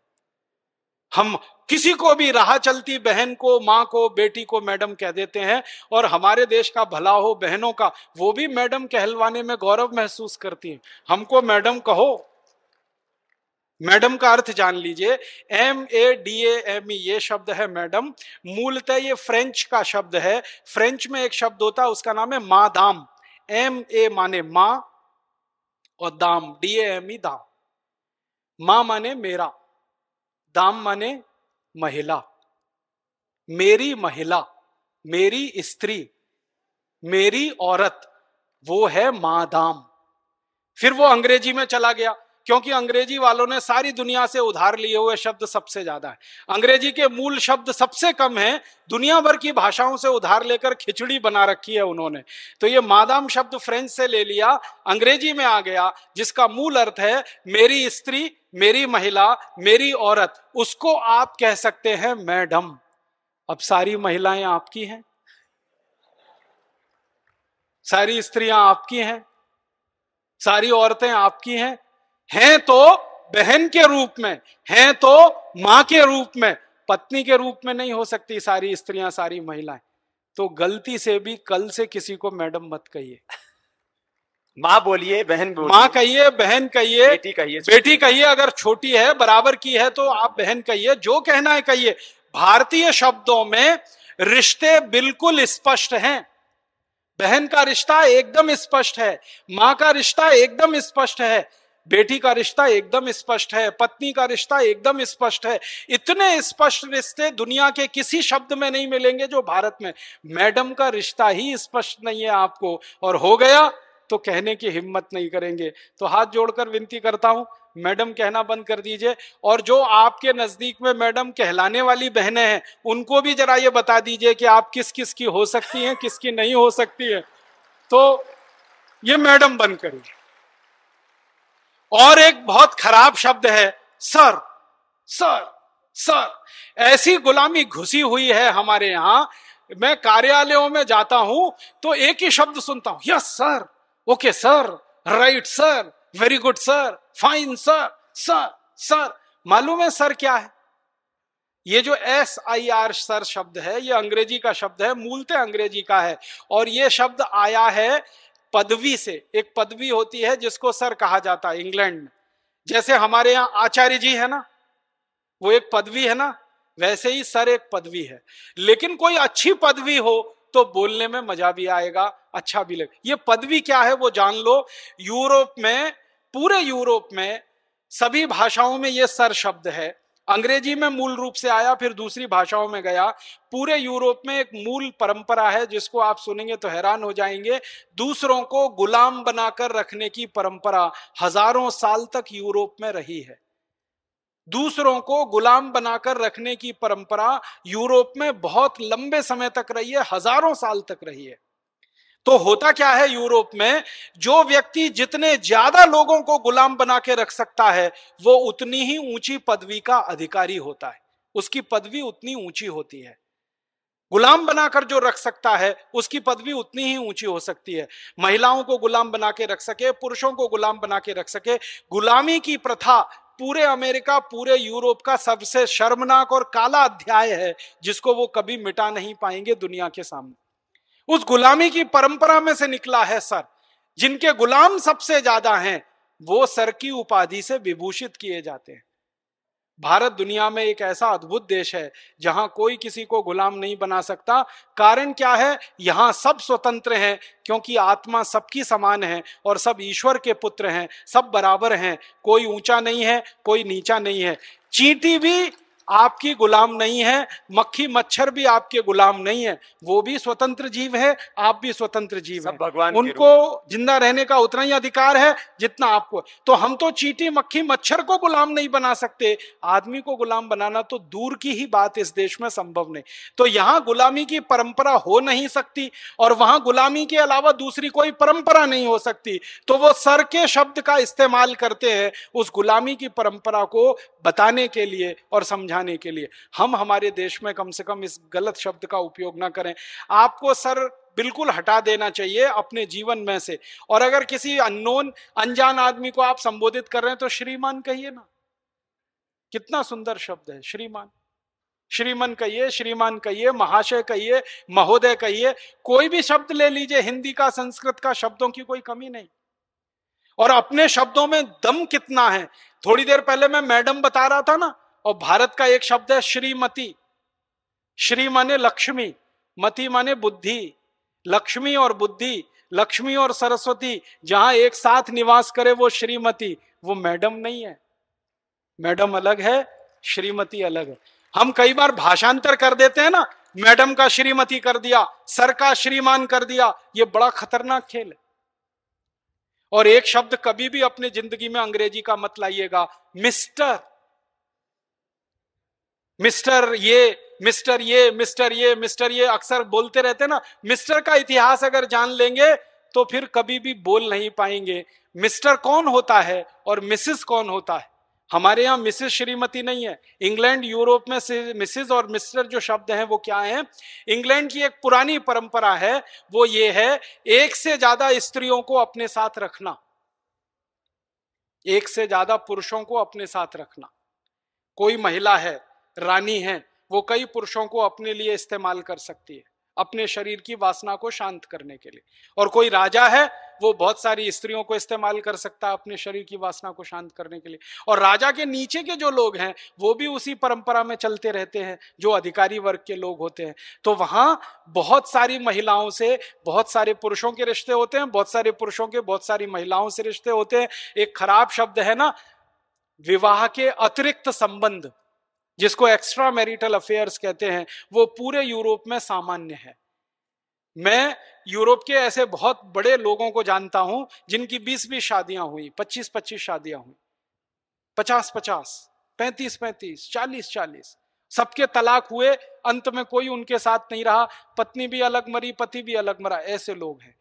हम किसी को भी राह चलती बहन को माँ को बेटी को मैडम कह देते हैं और हमारे देश का भला हो बहनों का वो भी मैडम कहलवाने में गौरव महसूस करती हैं हमको मैडम कहो मैडम का अर्थ जान लीजिए M A D M E ये शब्द है मैडम मूलतः ये फ्रेंच का शब्द है फ्रेंच में एक शब्द होता है उसका नाम है मा दाम एम ए माने मा और दाम डी एम ई दाम मा माने मेरा दाम माने महिला मेरी महिला मेरी स्त्री मेरी औरत वो है दाम फिर वो अंग्रेजी में चला गया क्योंकि अंग्रेजी वालों ने सारी दुनिया से उधार लिए हुए शब्द सबसे ज्यादा है अंग्रेजी के मूल शब्द सबसे कम है दुनिया भर की भाषाओं से उधार लेकर खिचड़ी बना रखी है उन्होंने तो ये मादाम शब्द फ्रेंच से ले लिया अंग्रेजी में आ गया जिसका मूल अर्थ है मेरी स्त्री मेरी महिला मेरी औरत उसको आप कह सकते हैं मैडम अब सारी महिलाएं आपकी हैं सारी स्त्रियां आपकी हैं सारी औरतें आपकी हैं हैं तो बहन के रूप में हैं तो मां के रूप में पत्नी के रूप में नहीं हो सकती सारी स्त्रियां सारी महिलाएं तो गलती से भी कल से किसी को मैडम मत कहिए माँ बोलिए बहन बोलिए माँ कहिए बहन कहिए बेटी कहिए बेटी कहिए अगर छोटी है बराबर की है तो आप बहन कहिए जो कहना है कहिए भारतीय शब्दों में रिश्ते बिल्कुल स्पष्ट हैं बहन का रिश्ता एकदम स्पष्ट है माँ का रिश्ता एकदम स्पष्ट है बेटी का रिश्ता एकदम स्पष्ट है पत्नी का रिश्ता एकदम स्पष्ट है इतने स्पष्ट रिश्ते दुनिया के किसी शब्द में नहीं मिलेंगे जो भारत में मैडम का रिश्ता ही स्पष्ट नहीं है आपको और हो गया तो कहने की हिम्मत नहीं करेंगे तो हाथ जोड़कर विनती करता हूं मैडम कहना बंद कर दीजिए और जो आपके नजदीक में मैडम कहलाने वाली बहनें हैं उनको भी जरा ये बता दीजिए कि आप किस किस की हो सकती हैं किसकी नहीं हो सकती है तो ये मैडम बंद करिए और एक बहुत खराब शब्द है सर सर सर ऐसी गुलामी घुसी हुई है हमारे यहां मैं कार्यालयों में जाता हूं तो एक ही शब्द सुनता हूं yes sir okay sir right sir very good sir fine sir sir sir मालूम है सर क्या है ये जो एस आई आर सर शब्द है ये अंग्रेजी का शब्द है मूलतः अंग्रेजी का है और ये शब्द आया है पदवी से एक पदवी होती है जिसको सर कहा जाता है इंग्लैंड में जैसे हमारे यहाँ आचार्य जी है ना वो एक पदवी है ना वैसे ही सर एक पदवी है लेकिन कोई अच्छी पदवी हो तो बोलने में मजा भी आएगा अच्छा भी लगे ये पदवी क्या है वो जान लो यूरोप में पूरे यूरोप में सभी भाषाओं में ये सर शब्द है अंग्रेजी में मूल रूप से आया फिर दूसरी भाषाओं में गया पूरे यूरोप में एक मूल परंपरा है जिसको आप सुनेंगे तो हैरान हो जाएंगे दूसरों को गुलाम बनाकर रखने की परंपरा हजारों साल तक यूरोप में रही है दूसरों को गुलाम बनाकर रखने की परंपरा यूरोप में बहुत लंबे समय तक रही है हजारों साल तक रही है तो होता क्या है यूरोप में जो व्यक्ति जितने ज्यादा लोगों को गुलाम बना के रख सकता है वो उतनी ही ऊंची पदवी का अधिकारी होता है उसकी पदवी उतनी ऊंची होती है गुलाम बनाकर जो रख सकता है उसकी पदवी उतनी ही ऊंची हो सकती है महिलाओं को गुलाम बना के रख सके पुरुषों को गुलाम बना के रख सके गुलामी की प्रथा पूरे अमेरिका पूरे यूरोप का सबसे शर्मनाक और काला अध्याय है जिसको वो कभी मिटा नहीं पाएंगे दुनिया के सामने उस गुलामी की परंपरा में से निकला है सर जिनके गुलाम सबसे ज्यादा हैं वो सर की उपाधि से विभूषित किए जाते हैं भारत दुनिया में एक ऐसा अद्भुत देश है जहां कोई किसी को गुलाम नहीं बना सकता कारण क्या है यहां सब स्वतंत्र हैं क्योंकि आत्मा सबकी समान है और सब ईश्वर के पुत्र हैं सब बराबर हैं कोई ऊंचा नहीं है कोई नीचा नहीं है चींटी भी आपकी गुलाम नहीं है मक्खी मच्छर भी आपके गुलाम नहीं है वो भी स्वतंत्र जीव है आप भी स्वतंत्र जीव है भगवान उनको जिंदा रहने का उतना ही अधिकार है जितना आपको तो हम तो चीटी मक्खी मच्छर को गुलाम नहीं बना सकते आदमी को गुलाम बनाना तो दूर की ही बात इस देश में संभव नहीं तो यहाँ गुलामी की परंपरा हो नहीं सकती और वहां गुलामी के अलावा दूसरी कोई परंपरा नहीं हो सकती तो वो सर के शब्द का इस्तेमाल करते हैं उस गुलामी की परंपरा को बताने के लिए और समझाने समझाने के लिए हम हमारे देश में कम से कम इस गलत शब्द का उपयोग ना करें आपको सर बिल्कुल हटा देना चाहिए अपने जीवन में से और अगर किसी अननोन अनजान आदमी को आप संबोधित कर रहे हैं तो श्रीमान कहिए ना कितना सुंदर शब्द है श्रीमान श्रीमन कहिए श्रीमान कहिए महाशय कहिए महोदय कहिए कोई भी शब्द ले लीजिए हिंदी का संस्कृत का शब्दों की कोई कमी नहीं और अपने शब्दों में दम कितना है थोड़ी देर पहले मैं मैडम बता रहा था ना और भारत का एक शब्द है श्रीमती श्री माने लक्ष्मी मती माने बुद्धि लक्ष्मी और बुद्धि लक्ष्मी और सरस्वती जहां एक साथ निवास करे वो श्रीमती वो मैडम नहीं है मैडम अलग है श्रीमती अलग है हम कई बार भाषांतर कर देते हैं ना मैडम का श्रीमती कर दिया सर का श्रीमान कर दिया ये बड़ा खतरनाक खेल है और एक शब्द कभी भी अपने जिंदगी में अंग्रेजी का मत लाइएगा मिस्टर मिस्टर ये मिस्टर ये मिस्टर ये मिस्टर ये अक्सर बोलते रहते ना मिस्टर का इतिहास अगर जान लेंगे तो फिर कभी भी बोल नहीं पाएंगे मिस्टर कौन होता है और मिसेस कौन होता है हमारे यहाँ मिसेस श्रीमती नहीं है इंग्लैंड यूरोप में मिसेस और मिस्टर जो शब्द हैं वो क्या हैं इंग्लैंड की एक पुरानी परंपरा है वो ये है एक से ज्यादा स्त्रियों को अपने साथ रखना एक से ज्यादा पुरुषों को अपने साथ रखना कोई महिला है रानी है वो कई पुरुषों को अपने लिए इस्तेमाल कर सकती है अपने शरीर की वासना को शांत करने के लिए और कोई राजा है वो बहुत सारी स्त्रियों को इस्तेमाल कर सकता है अपने शरीर की वासना को शांत करने के लिए और राजा के नीचे के जो लोग हैं वो भी उसी परंपरा में चलते रहते हैं जो अधिकारी वर्ग के लोग होते हैं तो वहां बहुत सारी महिलाओं से बहुत सारे पुरुषों के रिश्ते होते हैं बहुत सारे पुरुषों के बहुत सारी महिलाओं से रिश्ते होते हैं एक खराब शब्द है ना विवाह के अतिरिक्त संबंध जिसको एक्स्ट्रा मैरिटल अफेयर्स कहते हैं वो पूरे यूरोप में सामान्य है मैं यूरोप के ऐसे बहुत बड़े लोगों को जानता हूं जिनकी बीस बीस शादियां हुई पच्चीस पच्चीस शादियां हुई पचास पचास पैंतीस पैंतीस चालीस चालीस सबके तलाक हुए अंत में कोई उनके साथ नहीं रहा पत्नी भी अलग मरी पति भी अलग मरा ऐसे लोग हैं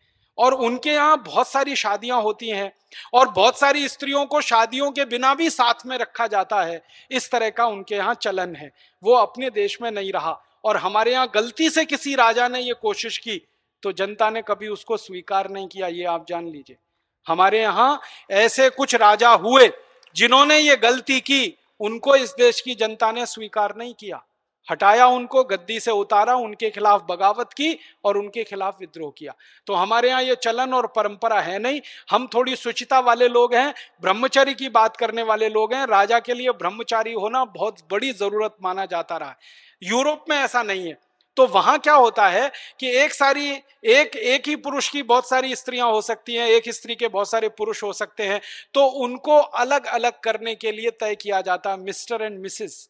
और उनके यहाँ बहुत सारी शादियां होती हैं और बहुत सारी स्त्रियों को शादियों के बिना भी साथ में रखा जाता है इस तरह का उनके यहाँ चलन है वो अपने देश में नहीं रहा और हमारे यहाँ गलती से किसी राजा ने ये कोशिश की तो जनता ने कभी उसको स्वीकार नहीं किया ये आप जान लीजिए हमारे यहाँ ऐसे कुछ राजा हुए जिन्होंने ये गलती की उनको इस देश की जनता ने स्वीकार नहीं किया हटाया उनको गद्दी से उतारा उनके खिलाफ बगावत की और उनके खिलाफ विद्रोह किया तो हमारे यहाँ ये चलन और परंपरा है नहीं हम थोड़ी सुचिता वाले लोग हैं ब्रह्मचारी की बात करने वाले लोग हैं राजा के लिए ब्रह्मचारी होना बहुत बड़ी जरूरत माना जाता रहा यूरोप में ऐसा नहीं है तो वहां क्या होता है कि एक सारी एक एक ही पुरुष की बहुत सारी स्त्रियां हो सकती हैं एक स्त्री के बहुत सारे पुरुष हो सकते हैं तो उनको अलग अलग करने के लिए तय किया जाता है मिस्टर एंड मिसेस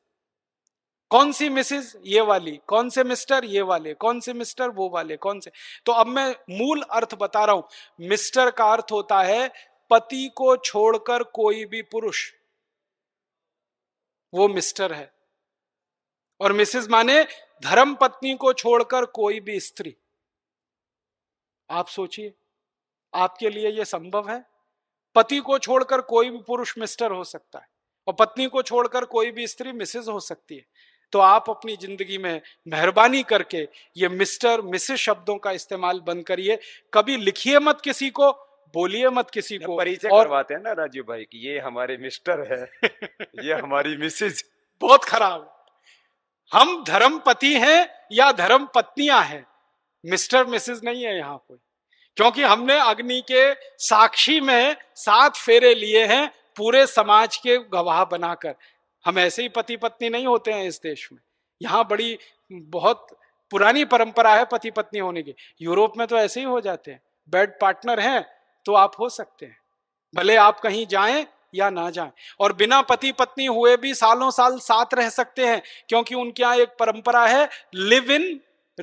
कौन सी मिसेज ये वाली कौन से मिस्टर ये वाले कौन से मिस्टर वो वाले कौन से तो अब मैं मूल अर्थ बता रहा हूं मिस्टर का अर्थ होता है पति को छोड़कर कोई भी पुरुष वो मिस्टर है और मिसेज माने धर्म पत्नी को छोड़कर कोई भी स्त्री आप सोचिए आपके लिए यह संभव है पति को छोड़कर कोई भी पुरुष मिस्टर हो सकता है और पत्नी को छोड़कर कोई भी स्त्री मिसेज हो सकती है तो आप अपनी जिंदगी में मेहरबानी करके ये मिस्टर मिसेस शब्दों का इस्तेमाल बंद करिए कभी लिखिए मत किसी को बोलिए मत किसी को परिचय और... करवाते हैं ना राजीव भाई कि ये हमारे मिस्टर है <laughs> ये हमारी मिसेज बहुत खराब हम पति है या धर्म पत्नियां हैं मिस्टर मिसेज नहीं है यहाँ कोई क्योंकि हमने अग्नि के साक्षी में सात फेरे लिए हैं पूरे समाज के गवाह बनाकर हम ऐसे ही पति पत्नी नहीं होते हैं इस देश में यहाँ बड़ी बहुत पुरानी परंपरा है पति पत्नी होने की यूरोप में तो ऐसे ही हो जाते हैं बेड पार्टनर हैं तो आप हो सकते हैं भले आप कहीं जाए या ना जाए और बिना पति पत्नी हुए भी सालों साल साथ रह सकते हैं क्योंकि उनके यहाँ एक परंपरा है लिव इन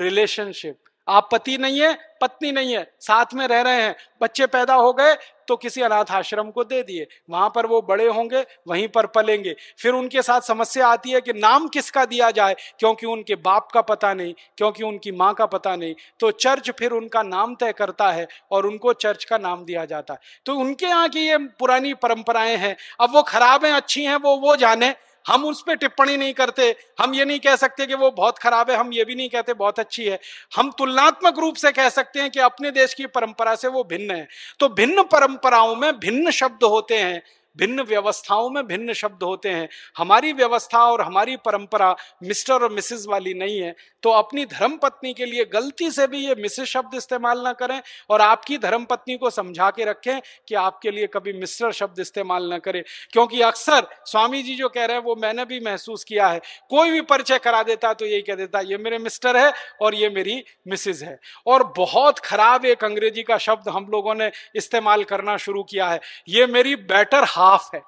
रिलेशनशिप आप पति नहीं है पत्नी नहीं है साथ में रह रहे हैं बच्चे पैदा हो गए तो किसी अनाथ आश्रम को दे दिए वहां पर वो बड़े होंगे वहीं पर पलेंगे फिर उनके साथ समस्या आती है कि नाम किसका दिया जाए क्योंकि उनके बाप का पता नहीं क्योंकि उनकी माँ का पता नहीं तो चर्च फिर उनका नाम तय करता है और उनको चर्च का नाम दिया जाता है तो उनके यहाँ की ये पुरानी परंपराएं हैं अब वो खराब हैं अच्छी हैं वो वो जाने हम उस पर टिप्पणी नहीं करते हम ये नहीं कह सकते कि वो बहुत खराब है हम ये भी नहीं कहते बहुत अच्छी है हम तुलनात्मक रूप से कह सकते हैं कि अपने देश की परंपरा से वो भिन्न है तो भिन्न परंपराओं में भिन्न शब्द होते हैं भिन्न व्यवस्थाओं में भिन्न शब्द होते हैं हमारी व्यवस्था और हमारी परंपरा मिस्टर और मिसेस वाली नहीं है तो अपनी धर्म पत्नी के लिए गलती से भी ये मिश्र शब्द इस्तेमाल ना करें और आपकी धर्म पत्नी को समझा के रखें कि आपके लिए कभी मिश्र शब्द इस्तेमाल ना करें क्योंकि अक्सर स्वामी जी जो कह रहे हैं वो मैंने भी महसूस किया है कोई भी परिचय करा देता तो यही कह देता ये मेरे मिस्टर है और ये मेरी मिसिज है और बहुत खराब एक अंग्रेजी का शब्द हम लोगों ने इस्तेमाल करना शुरू किया है ये मेरी बेटर हाफ है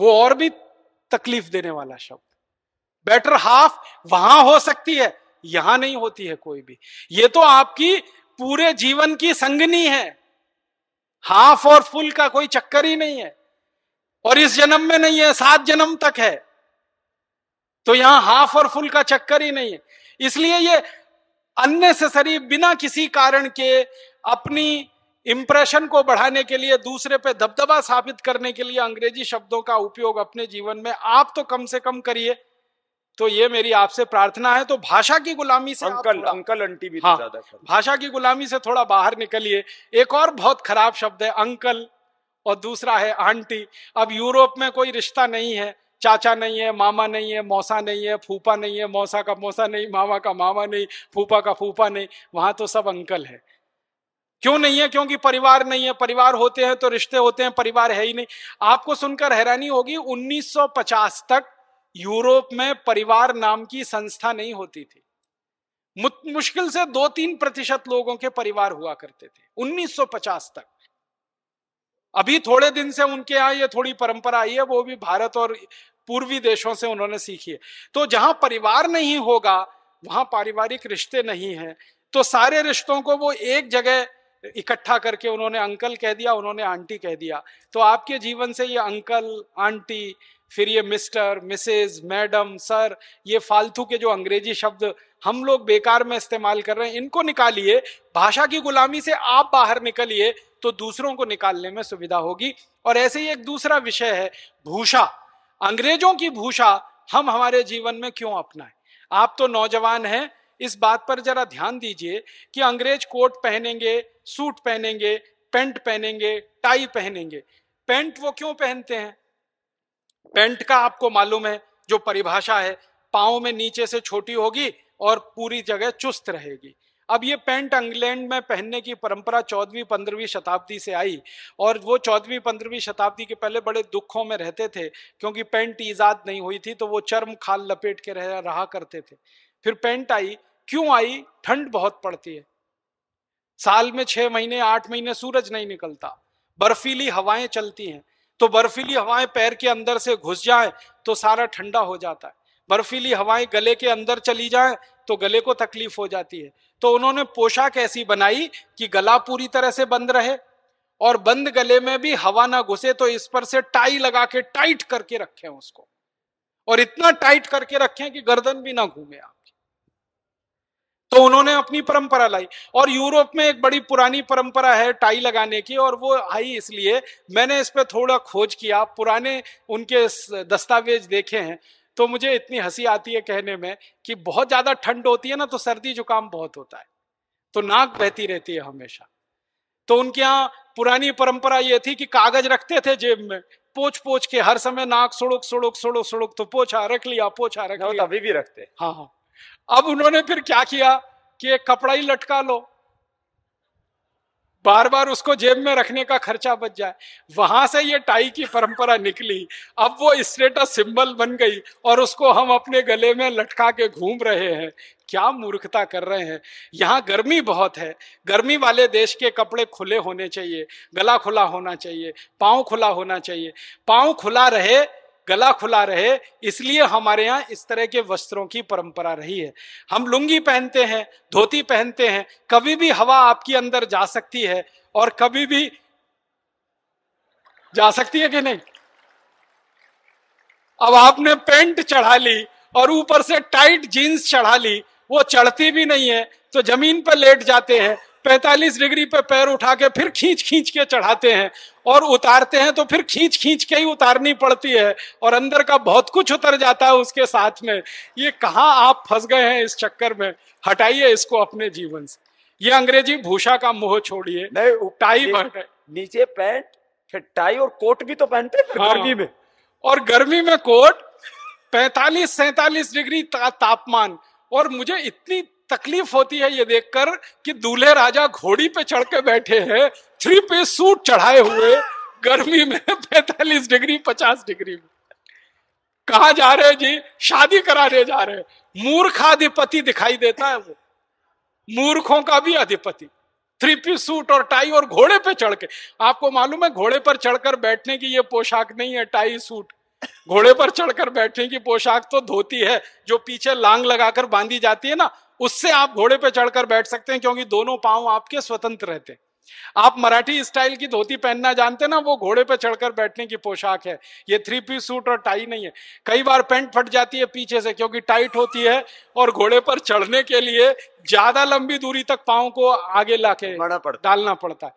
वो और भी तकलीफ देने वाला शब्द बेटर हाफ वहां हो सकती है यहां नहीं होती है कोई भी ये तो आपकी पूरे जीवन की संगनी है हाफ और फुल का कोई चक्कर ही नहीं है और इस जन्म में नहीं है सात जन्म तक है तो यहां हाफ और फुल का चक्कर ही नहीं है इसलिए ये अननेसेसरी बिना किसी कारण के अपनी इंप्रेशन को बढ़ाने के लिए दूसरे पे दबदबा साबित करने के लिए अंग्रेजी शब्दों का उपयोग अपने जीवन में आप तो कम से कम करिए तो ये मेरी आपसे प्रार्थना है तो भाषा की गुलामी से अंकल अंकल आंटी भी तो हाँ, ज्यादा भाषा की गुलामी से थोड़ा बाहर निकलिए एक और बहुत खराब शब्द है अंकल और दूसरा है आंटी अब यूरोप में कोई रिश्ता नहीं है चाचा नहीं है मामा नहीं है मौसा नहीं है फूफा नहीं है मौसा का मौसा नहीं मामा का मामा नहीं फूफा का फूफा नहीं वहां तो सब अंकल है क्यों नहीं है क्योंकि परिवार नहीं है परिवार होते हैं तो रिश्ते होते हैं परिवार है ही नहीं आपको सुनकर हैरानी होगी 1950 तक यूरोप में परिवार नाम की संस्था नहीं होती थी मुश्किल से दो तीन प्रतिशत लोगों के परिवार हुआ करते थे 1950 तक अभी थोड़े दिन से उनके यहाँ ये थोड़ी परंपरा आई है वो भी भारत और पूर्वी देशों से उन्होंने सीखी है तो जहां परिवार नहीं होगा वहां पारिवारिक रिश्ते नहीं है तो सारे रिश्तों को वो एक जगह इकट्ठा करके उन्होंने अंकल कह दिया उन्होंने आंटी कह दिया तो आपके जीवन से ये अंकल आंटी फिर ये मिस्टर मिसेज मैडम सर ये फालतू के जो अंग्रेजी शब्द हम लोग बेकार में इस्तेमाल कर रहे हैं इनको निकालिए भाषा की गुलामी से आप बाहर निकलिए तो दूसरों को निकालने में सुविधा होगी और ऐसे ही एक दूसरा विषय है भूषा अंग्रेजों की भूषा हम हमारे जीवन में क्यों अपनाएं आप तो नौजवान हैं इस बात पर जरा ध्यान दीजिए कि अंग्रेज कोट पहनेंगे सूट पहनेंगे पेंट पहनेंगे टाई पहनेंगे पेंट वो क्यों पहनते हैं पेंट का आपको मालूम है जो परिभाषा है पाओ में नीचे से छोटी होगी और पूरी जगह चुस्त रहेगी अब ये पेंट इंग्लैंड में पहनने की परंपरा चौदहवीं पंद्रहवीं शताब्दी से आई और वो चौदहवीं पंद्रहवीं शताब्दी के पहले बड़े दुखों में रहते थे क्योंकि पेंट ईजाद नहीं हुई थी तो वो चर्म खाल लपेट के रह रहा करते थे फिर पेंट आई क्यों आई ठंड बहुत पड़ती है साल में छह महीने आठ महीने सूरज नहीं निकलता बर्फीली हवाएं चलती हैं तो बर्फीली हवाएं पैर के अंदर से घुस जाए तो सारा ठंडा हो जाता है बर्फीली हवाएं गले के अंदर चली जाए तो गले को तकलीफ हो जाती है तो उन्होंने पोशाक ऐसी बनाई कि गला पूरी तरह से बंद रहे और बंद गले में भी हवा ना घुसे तो इस पर से टाई लगा के टाइट करके रखें उसको और इतना टाइट करके रखें कि गर्दन भी ना घूमे आप तो उन्होंने अपनी परंपरा लाई और यूरोप में एक बड़ी पुरानी परंपरा है टाई लगाने की और वो आई इसलिए मैंने इस पर थोड़ा खोज किया पुराने उनके दस्तावेज देखे हैं तो मुझे इतनी हंसी आती है कहने में कि बहुत ज्यादा ठंड होती है ना तो सर्दी जुकाम बहुत होता है तो नाक बहती रहती है हमेशा तो उनके यहाँ पुरानी परंपरा ये थी कि कागज रखते थे जेब में पोछ पोछ के हर समय नाक सुड़ुक सुड़ुक सुड़ुक सुड़ुक तो पोछा रख लिया पोछा रख लिया अभी भी रखते हाँ हाँ अब उन्होंने फिर क्या किया कि एक कपड़ा ही लटका लो बार बार उसको जेब में रखने का खर्चा बच जाए वहां से ये टाई की परंपरा निकली अब वो स्टेटस सिंबल बन गई और उसको हम अपने गले में लटका के घूम रहे हैं क्या मूर्खता कर रहे हैं यहाँ गर्मी बहुत है गर्मी वाले देश के कपड़े खुले होने चाहिए गला खुला होना चाहिए पाँव खुला होना चाहिए पाँव खुला रहे गला खुला रहे इसलिए हमारे यहाँ इस तरह के वस्त्रों की परंपरा रही है हम लुंगी पहनते हैं धोती पहनते हैं कभी भी हवा आपके अंदर जा सकती है और कभी भी जा सकती है कि नहीं अब आपने पेंट चढ़ा ली और ऊपर से टाइट जीन्स चढ़ा ली वो चढ़ती भी नहीं है तो जमीन पर लेट जाते हैं 45 डिग्री पे पैर उठा के फिर खींच खींच के चढ़ाते हैं और उतारते हैं तो फिर खींच खींच के ही उतारनी पड़ती है और अंदर का बहुत कुछ उतर जाता है उसके साथ में ये कहाँ आप फंस गए हैं इस चक्कर में हटाइए इसको अपने जीवन से ये अंग्रेजी भूषा का मोह छोड़िए टाई टाई नीचे पैंट फिर टाई और कोट भी तो पहनते हैं हाँ, गर्मी में और गर्मी में कोट पैतालीस सैतालीस डिग्री ता, तापमान और मुझे इतनी तकलीफ होती है ये देखकर कि दूल्हे राजा घोड़ी पे चढ़ के बैठे हैं थ्री पे सूट चढ़ाए हुए गर्मी में <laughs> पैतालीस डिग्री पचास डिग्री में कहा जा रहे जी शादी कराने जा रहे मूर्खाधिपति दिखाई देता है वो मूर्खों का भी अधिपति थ्री पीस सूट और टाई और घोड़े पे चढ़ के आपको मालूम है घोड़े पर चढ़कर बैठने की ये पोशाक नहीं है टाई सूट घोड़े पर चढ़कर बैठने की पोशाक तो धोती है जो पीछे लांग लगाकर बांधी जाती है ना उससे आप घोड़े पर चढ़कर बैठ सकते हैं क्योंकि दोनों पांव आपके स्वतंत्र रहते हैं आप मराठी स्टाइल की धोती पहनना जानते ना वो घोड़े पे चढ़कर बैठने की पोशाक है ये थ्री पीस सूट और टाई नहीं है कई बार पैंट फट जाती है पीछे से क्योंकि टाइट होती है और घोड़े पर चढ़ने के लिए ज्यादा लंबी दूरी तक पाओ को आगे लाके डालना पड़ता है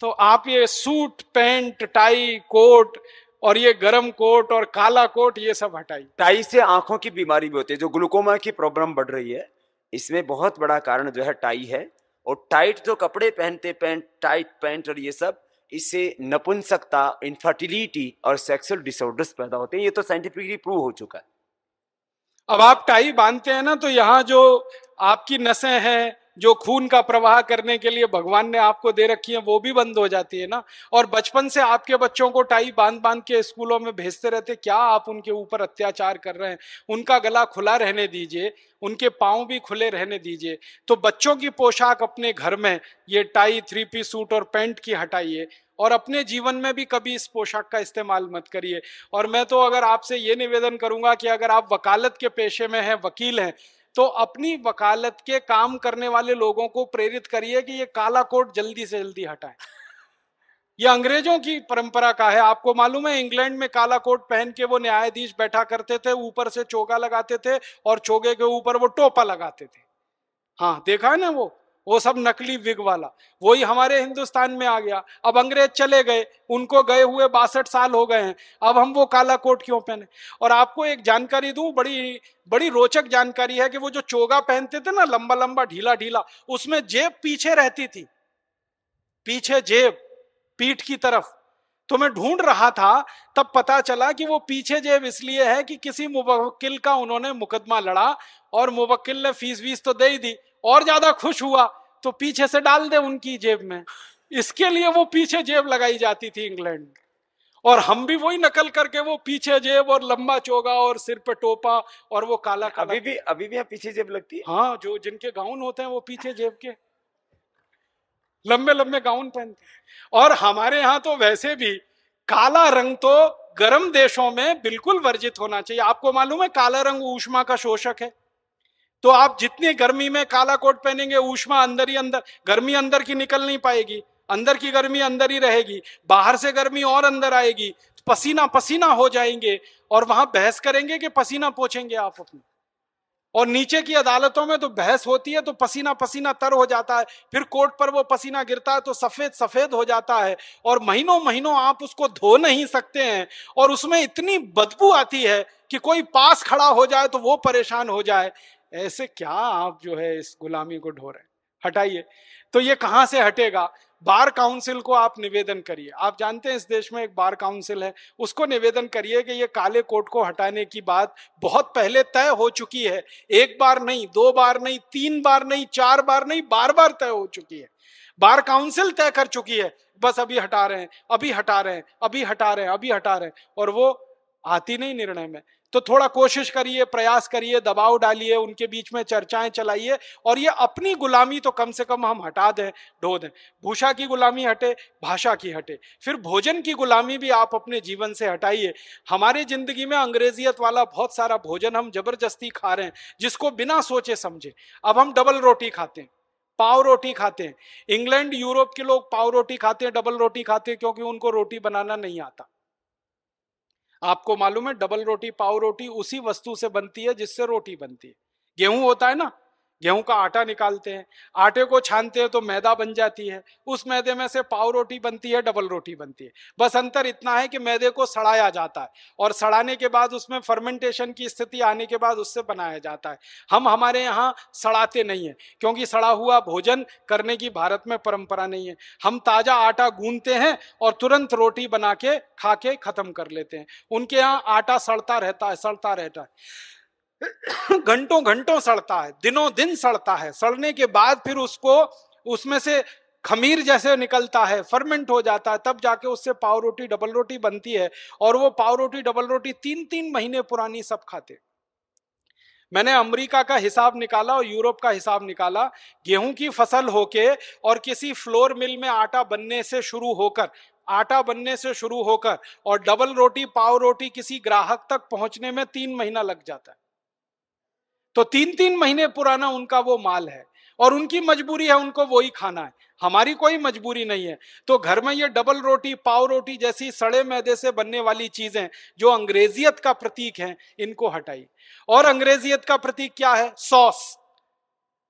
तो आप ये सूट पैंट टाई कोट और ये गर्म कोट और काला कोट ये सब हटाई टाई से आंखों की बीमारी भी होती है जो ग्लूकोमा की प्रॉब्लम बढ़ रही है इसमें बहुत बड़ा कारण जो है टाई है और टाइट जो कपड़े पहनते पैंट टाइट पैंट और ये सब इससे नपुंसकता इनफर्टिलिटी और सेक्सुअल डिसऑर्डर्स पैदा होते हैं ये तो साइंटिफिकली प्रूव हो चुका है अब आप टाई बांधते हैं ना तो यहाँ जो आपकी नसें हैं जो खून का प्रवाह करने के लिए भगवान ने आपको दे रखी है वो भी बंद हो जाती है ना और बचपन से आपके बच्चों को टाई बांध बांध के स्कूलों में भेजते रहते क्या आप उनके ऊपर अत्याचार कर रहे हैं उनका गला खुला रहने दीजिए उनके पाँव भी खुले रहने दीजिए तो बच्चों की पोशाक अपने घर में ये टाई थ्री पी सूट और पैंट की हटाइए और अपने जीवन में भी कभी इस पोशाक का इस्तेमाल मत करिए और मैं तो अगर आपसे ये निवेदन करूंगा कि अगर आप वकालत के पेशे में हैं वकील हैं तो अपनी वकालत के काम करने वाले लोगों को प्रेरित करिए कि ये काला कोट जल्दी से जल्दी हटाएं ये अंग्रेजों की परंपरा का है आपको मालूम है इंग्लैंड में काला कोट पहन के वो न्यायाधीश बैठा करते थे ऊपर से चोगा लगाते थे और चोगे के ऊपर वो टोपा लगाते थे हाँ देखा है ना वो वो सब नकली विग वाला वही हमारे हिंदुस्तान में आ गया अब अंग्रेज चले गए उनको गए हुए बासठ साल हो गए हैं अब हम वो काला कोट क्यों पहने और आपको एक जानकारी दूं बड़ी बड़ी रोचक जानकारी है कि वो जो चोगा पहनते थे ना लंबा लंबा ढीला ढीला उसमें जेब पीछे रहती थी पीछे जेब पीठ की तरफ तो मैं ढूंढ रहा था तब पता चला कि वो पीछे जेब इसलिए है कि किसी मुवक्किल का उन्होंने मुकदमा लड़ा और मुवक्किल ने फीस वीस तो दे ही दी और ज्यादा खुश हुआ तो पीछे से डाल दे उनकी जेब में इसके लिए वो पीछे जेब लगाई जाती थी इंग्लैंड और हम भी वही नकल करके वो पीछे जेब और लंबा चोगा और सिर पे टोपा और वो काला काला अभी भी अभी भी पीछे जेब लगती है हाँ जो जिनके गाउन होते हैं वो पीछे जेब के लंबे लंबे गाउन पहनते और हमारे यहाँ तो वैसे भी काला रंग तो गर्म देशों में बिल्कुल वर्जित होना चाहिए आपको मालूम है काला रंग ऊष्मा का शोषक है तो आप जितने गर्मी में काला कोट पहनेंगे ऊष्मा अंदर ही अंदर गर्मी अंदर की निकल नहीं पाएगी अंदर की गर्मी अंदर ही रहेगी बाहर से गर्मी और अंदर आएगी पसीना पसीना हो जाएंगे और वहां बहस करेंगे कि पसीना पोछेंगे आप अपने और नीचे की अदालतों में तो बहस होती है तो पसीना पसीना तर हो जाता है फिर कोर्ट पर वो पसीना गिरता है तो सफेद सफेद हो जाता है और महीनों महीनों आप उसको धो नहीं सकते हैं और उसमें इतनी बदबू आती है कि कोई पास खड़ा हो जाए तो वो परेशान हो जाए ऐसे क्या आप जो है इस गुलामी को ढो रहे हैं हटाइए तो ये कहां से हटेगा बार काउंसिल को आप निवेदन करिए आप जानते हैं इस देश में एक बार काउंसिल है उसको निवेदन करिए कि ये काले कोट को हटाने की बात बहुत पहले तय हो चुकी है एक बार नहीं दो बार नहीं तीन बार नहीं चार बार नहीं बार बार तय हो चुकी है बार काउंसिल तय कर चुकी है बस अभी हटा रहे हैं अभी हटा रहे हैं अभी हटा रहे हैं अभी हटा रहे हैं और वो आती नहीं निर्णय में तो थोड़ा कोशिश करिए प्रयास करिए दबाव डालिए उनके बीच में चर्चाएं चलाइए और ये अपनी गुलामी तो कम से कम हम हटा दें ढो दें भूषा की गुलामी हटे भाषा की हटे फिर भोजन की गुलामी भी आप अपने जीवन से हटाइए हमारे जिंदगी में अंग्रेजियत वाला बहुत सारा भोजन हम जबरदस्ती खा रहे हैं जिसको बिना सोचे समझे अब हम डबल रोटी खाते हैं पाव रोटी खाते हैं इंग्लैंड यूरोप के लोग पाव रोटी खाते हैं डबल रोटी खाते हैं क्योंकि उनको रोटी बनाना नहीं आता आपको मालूम है डबल रोटी पाव रोटी उसी वस्तु से बनती है जिससे रोटी बनती है गेहूं होता है ना गेहूं का आटा निकालते हैं आटे को छानते हैं तो मैदा बन जाती है उस मैदे में से पाव रोटी बनती है डबल रोटी बनती है बस अंतर इतना है कि मैदे को सड़ाया जाता है और सड़ाने के बाद उसमें फर्मेंटेशन की स्थिति आने के बाद उससे बनाया जाता है हम हमारे यहाँ सड़ाते नहीं हैं क्योंकि सड़ा हुआ भोजन करने की भारत में परंपरा नहीं है हम ताज़ा आटा गूंदते हैं और तुरंत रोटी बना के खा के ख़त्म कर लेते हैं उनके यहाँ आटा सड़ता रहता है सड़ता रहता है घंटों घंटों सड़ता है दिनों दिन सड़ता है सड़ने के बाद फिर उसको उसमें से खमीर जैसे निकलता है फर्मेंट हो जाता है तब जाके उससे पाव रोटी डबल रोटी बनती है और वो पाव रोटी डबल रोटी तीन तीन महीने पुरानी सब खाते मैंने अमेरिका का हिसाब निकाला और यूरोप का हिसाब निकाला गेहूं की फसल होके और किसी फ्लोर मिल में आटा बनने से शुरू होकर आटा बनने से शुरू होकर और डबल रोटी पाव रोटी किसी ग्राहक तक पहुंचने में तीन महीना लग जाता है तो तीन तीन महीने पुराना उनका वो माल है और उनकी मजबूरी है उनको वही खाना है हमारी कोई मजबूरी नहीं है तो घर में ये डबल रोटी पाव रोटी जैसी सड़े मैदे से बनने वाली चीजें जो अंग्रेजियत का प्रतीक है इनको हटाई और अंग्रेजियत का प्रतीक क्या है सॉस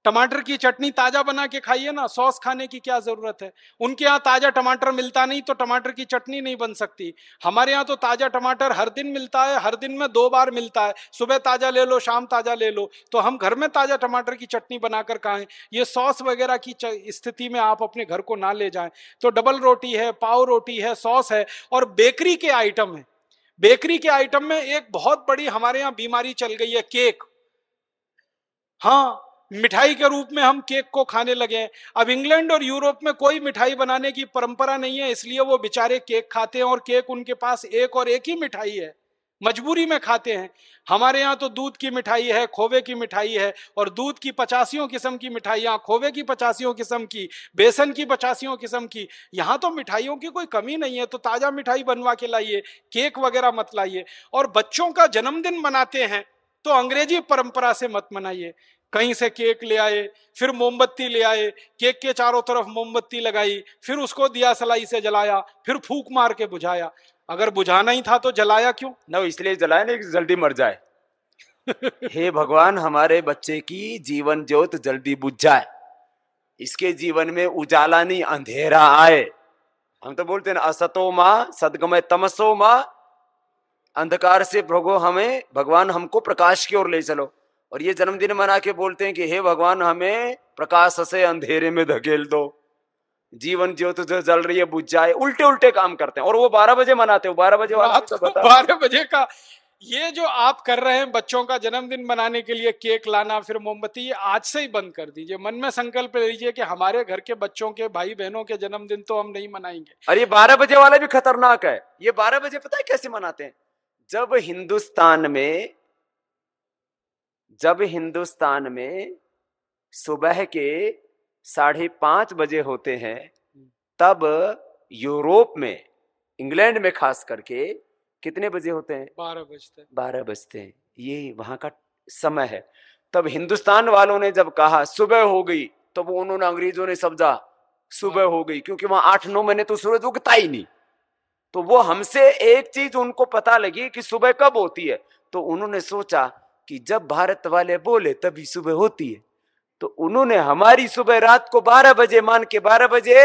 टमाटर की चटनी ताजा बना के खाइए ना सॉस खाने की क्या जरूरत है उनके यहाँ ताजा टमाटर मिलता नहीं तो टमाटर की चटनी नहीं बन सकती हमारे यहाँ तो ताजा टमाटर हर दिन मिलता है हर दिन में दो बार मिलता है सुबह ताजा ले लो शाम ताजा ले लो तो हम घर में ताजा टमाटर की चटनी बनाकर खाएं ये सॉस वगैरह की स्थिति में आप अपने घर को ना ले जाए तो डबल रोटी है पाव रोटी है सॉस है और बेकरी के आइटम है बेकरी के आइटम में एक बहुत बड़ी हमारे यहाँ बीमारी चल गई है केक हाँ मिठाई के रूप में हम केक को खाने लगे अब इंग्लैंड और यूरोप में कोई मिठाई बनाने की परंपरा नहीं है इसलिए वो बेचारे केक खाते हैं और केक उनके पास एक और एक ही मिठाई है मजबूरी में खाते हैं हमारे यहाँ तो दूध की मिठाई है खोवे की मिठाई है और दूध की पचासियों किस्म की मिठाइयाँ खोवे की पचासियों किस्म की बेसन की पचासियों किस्म की यहाँ तो मिठाइयों की कोई कमी नहीं है तो ताज़ा मिठाई बनवा के लाइए केक वगैरह मत लाइए और बच्चों का जन्मदिन मनाते हैं तो अंग्रेजी परंपरा से मत मनाइए कहीं से केक ले आए फिर मोमबत्ती ले आए केक के चारों तरफ मोमबत्ती लगाई फिर उसको दिया सलाई से जलाया फिर फूक मार के बुझाया अगर बुझाना ही था तो जलाया क्यों <laughs> न इसलिए जलाया नहीं जल्दी मर जाए हे भगवान हमारे बच्चे की जीवन ज्योत जल्दी बुझ जाए इसके जीवन में उजाला नहीं अंधेरा आए हम तो बोलते ना असतो माँ सदगमय तमसो माँ अंधकार से भगो हमें भगवान हमको प्रकाश की ओर ले चलो और ये जन्मदिन मना के बोलते हैं कि हे भगवान हमें प्रकाश से अंधेरे में धकेल दो जीवन ज्योत जो जल रही है बुझ जाए उल्टे उल्टे काम करते हैं और वो बारह बजे मनाते हैं बारह बजे बारह बजे का ये जो आप कर रहे हैं बच्चों का जन्मदिन मनाने के लिए केक लाना फिर मोमबत्ती आज से ही बंद कर दीजिए मन में संकल्प ले लीजिए कि हमारे घर के बच्चों के भाई बहनों के जन्मदिन तो हम नहीं मनाएंगे अरे बारह बजे वाला भी खतरनाक है ये बारह बजे पता है कैसे मनाते हैं जब हिंदुस्तान में जब हिंदुस्तान में सुबह के साढ़े पांच बजे होते हैं तब यूरोप में इंग्लैंड में खास करके कितने बजे होते हैं बारह बजते हैं बारह बजते हैं ये वहां का समय है तब हिंदुस्तान वालों ने जब कहा सुबह हो गई तब तो उन्होंने अंग्रेजों ने समझा सुबह हाँ। हो गई क्योंकि वहां आठ नौ महीने तो सूरज उगता ही नहीं तो वो हमसे एक चीज उनको पता लगी कि सुबह कब होती है तो उन्होंने सोचा कि जब भारत वाले बोले तभी सुबह होती है तो उन्होंने हमारी सुबह रात को 12 बजे मान के 12 बजे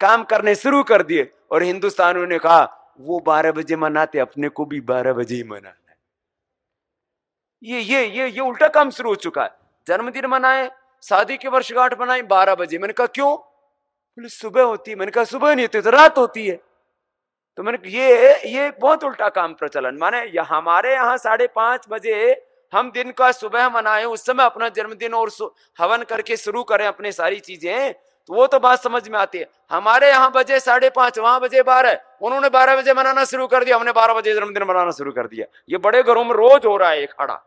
काम करने शुरू कर दिए और हिंदुस्तान ने कहा वो 12 बजे मनाते अपने को भी 12 बजे ही मनाना है ये ये ये ये उल्टा काम शुरू हो चुका है जन्मदिन मनाए शादी की वर्षगांठ मनाए बारह बजे मैंने कहा क्यों बोले सुबह होती है मैंने कहा सुबह नहीं होती तो रात होती है तो मैंने ये ये बहुत उल्टा काम प्रचलन माने हमारे यहाँ साढ़े पांच बजे हम दिन का सुबह मनाएं उस समय अपना जन्मदिन और हवन करके शुरू करें अपने सारी चीजें तो वो तो बात समझ में आती है हमारे यहाँ बजे साढ़े पांच वहां बजे बारह उन्होंने बारह बजे मनाना शुरू कर दिया हमने बारह बजे जन्मदिन मनाना शुरू कर दिया ये बड़े घरों में रोज हो रहा है खड़ा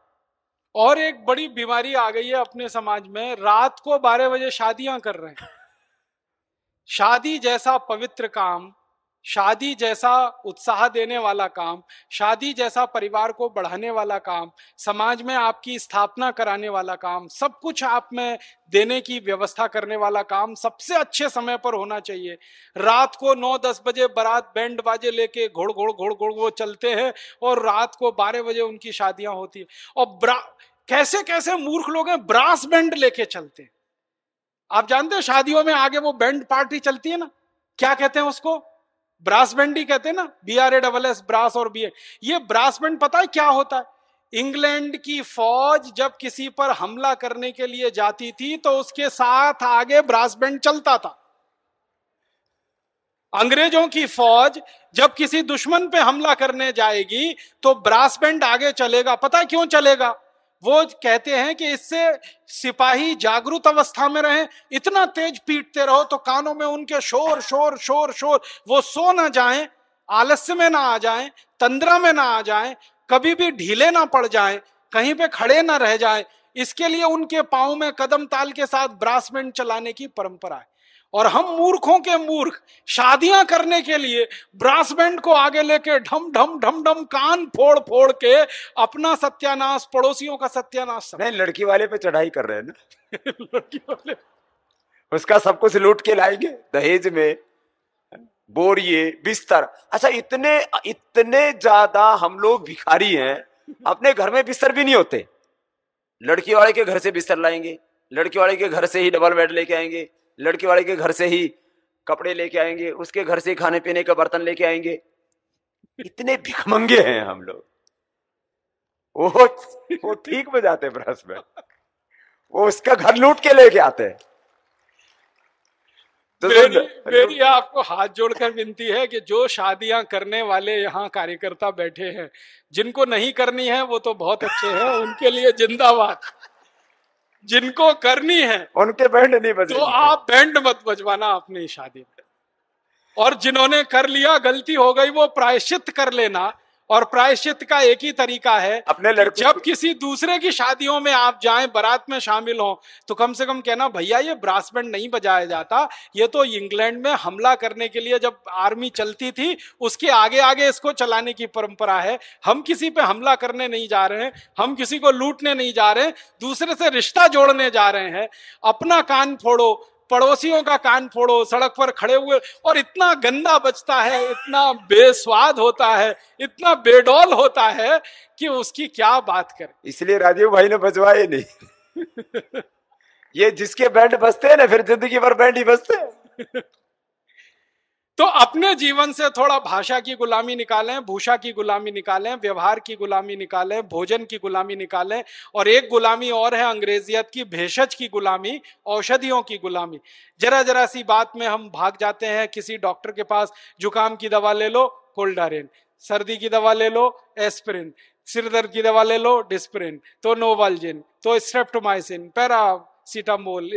और एक बड़ी बीमारी आ गई है अपने समाज में रात को बारह बजे शादियां कर रहे हैं शादी जैसा पवित्र काम शादी जैसा उत्साह देने वाला काम शादी जैसा परिवार को बढ़ाने वाला काम समाज में आपकी स्थापना कराने वाला काम सब कुछ आप में देने की व्यवस्था करने वाला काम सबसे अच्छे समय पर होना चाहिए रात को नौ दस बजे बारात बैंड बाजे लेके घोड़ घोड़ घोड़ घोड़ वो चलते हैं और रात को बारह बजे उनकी शादियां होती है और ब्रा कैसे कैसे मूर्ख लोग हैं ब्रास बैंड लेके चलते हैं आप जानते हैं शादियों में आगे वो बैंड पार्टी चलती है ना क्या कहते हैं उसको ब्रास बैंड ही कहते हैं ना B R A double S brass और बी ये ब्रास बैंड पता है क्या होता है इंग्लैंड की फौज जब किसी पर हमला करने के लिए जाती थी तो उसके साथ आगे ब्रास बैंड चलता था अंग्रेजों की फौज जब किसी दुश्मन पे हमला करने जाएगी तो ब्रास बैंड आगे चलेगा पता है क्यों चलेगा वो कहते हैं कि इससे सिपाही जागरूक अवस्था में रहे इतना तेज पीटते रहो तो कानों में उनके शोर शोर शोर शोर वो सो ना जाए आलस्य में ना आ जाए तंद्रा में ना आ जाए कभी भी ढीले ना पड़ जाए कहीं पे खड़े ना रह जाए इसके लिए उनके पाओ में कदम ताल के साथ ब्रासमेंट चलाने की परंपरा है और हम मूर्खों के मूर्ख शादियां करने के लिए ब्रास बैंड को आगे लेके ढम ढम ढम ढम कान फोड़ फोड़ के अपना सत्यानाश पड़ोसियों का सत्यानाश नहीं लड़की वाले पे चढ़ाई कर रहे हैं ना <laughs> लड़की वाले उसका सब कुछ लूट के लाएंगे दहेज में बोरिए बिस्तर अच्छा इतने इतने ज्यादा हम लोग भिखारी हैं अपने घर में बिस्तर भी नहीं होते लड़की वाले के घर से बिस्तर लाएंगे लड़की वाले के घर से ही डबल बेड लेके आएंगे लड़के वाले के घर से ही कपड़े लेके आएंगे उसके घर से खाने पीने का बर्तन लेके आएंगे इतने भिखमंगे हैं हम लोग वो वो ठीक जाते ब्रश में वो उसका घर लूट के लेके आते हैं तो मेरी, तो- मेरी आपको हाथ जोड़कर विनती है कि जो शादियां करने वाले यहाँ कार्यकर्ता बैठे हैं जिनको नहीं करनी है वो तो बहुत अच्छे हैं उनके लिए जिंदाबाद जिनको करनी है उनके बैंड नहीं बजे तो आप बैंड मत बजवाना अपनी शादी में और जिन्होंने कर लिया गलती हो गई वो प्रायश्चित कर लेना और प्रायश्चित का एक ही तरीका है अपने लड़के जब किसी दूसरे की शादियों में आप जाएं बारात में शामिल हो तो कम से कम कहना भैया ये ब्रास बैंड नहीं बजाया जाता ये तो इंग्लैंड में हमला करने के लिए जब आर्मी चलती थी उसके आगे आगे इसको चलाने की परंपरा है हम किसी पे हमला करने नहीं जा रहे हैं हम किसी को लूटने नहीं जा रहे हैं दूसरे से रिश्ता जोड़ने जा रहे हैं अपना कान फोड़ो पड़ोसियों का कान फोड़ो सड़क पर खड़े हुए और इतना गंदा बचता है इतना बेस्वाद होता है इतना बेडोल होता है कि उसकी क्या बात करें इसलिए राजीव भाई ने बजवाए नहीं <laughs> ये जिसके बैंड बजते हैं ना फिर जिंदगी भर बैंड ही बजते हैं तो अपने जीवन से थोड़ा भाषा की गुलामी निकालें भूषा की गुलामी निकालें व्यवहार की गुलामी निकालें भोजन की गुलामी निकालें और एक गुलामी और है अंग्रेजियत की भेषज की गुलामी औषधियों की गुलामी जरा जरा सी बात में हम भाग जाते हैं किसी डॉक्टर के पास जुकाम की दवा ले लो कोल्डारेन सर्दी की दवा ले लो एस्प्रिन सिर दर्द की दवा ले लो डिस्प्रिन तो नोवालजिन तो स्ट्रेप्टोमाइसिन पैरा सिटामोल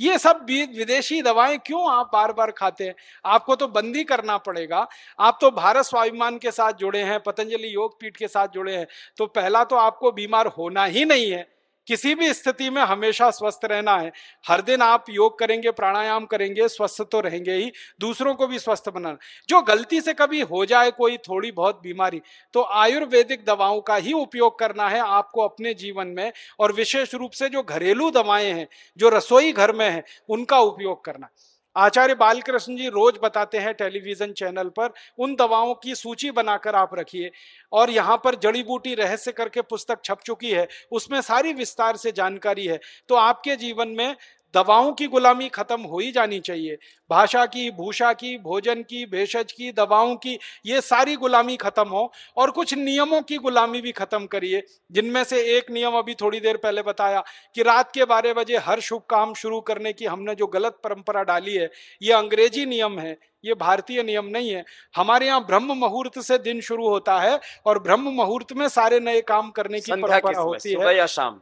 ये सब विदेशी दवाएं क्यों आप बार बार खाते हैं आपको तो बंदी करना पड़ेगा आप तो भारत स्वाभिमान के साथ जुड़े हैं पतंजलि योग पीठ के साथ जुड़े हैं तो पहला तो आपको बीमार होना ही नहीं है किसी भी स्थिति में हमेशा स्वस्थ रहना है हर दिन आप योग करेंगे प्राणायाम करेंगे स्वस्थ तो रहेंगे ही दूसरों को भी स्वस्थ बनाना जो गलती से कभी हो जाए कोई थोड़ी बहुत बीमारी तो आयुर्वेदिक दवाओं का ही उपयोग करना है आपको अपने जीवन में और विशेष रूप से जो घरेलू दवाएं हैं जो रसोई घर में है उनका उपयोग करना आचार्य बालकृष्ण जी रोज बताते हैं टेलीविजन चैनल पर उन दवाओं की सूची बनाकर आप रखिए और यहाँ पर जड़ी बूटी रहस्य करके पुस्तक छप चुकी है उसमें सारी विस्तार से जानकारी है तो आपके जीवन में दवाओं की गुलामी खत्म हो ही जानी चाहिए भाषा की भूषा की भोजन की भेषज की दवाओं की ये सारी गुलामी खत्म हो और कुछ नियमों की गुलामी भी खत्म करिए जिनमें से एक नियम अभी थोड़ी देर पहले बताया कि रात के बारह बजे हर शुभ काम शुरू करने की हमने जो गलत परंपरा डाली है ये अंग्रेजी नियम है ये भारतीय नियम नहीं है हमारे यहाँ ब्रह्म मुहूर्त से दिन शुरू होता है और ब्रह्म मुहूर्त में सारे नए काम करने की परंपरा होती है या शाम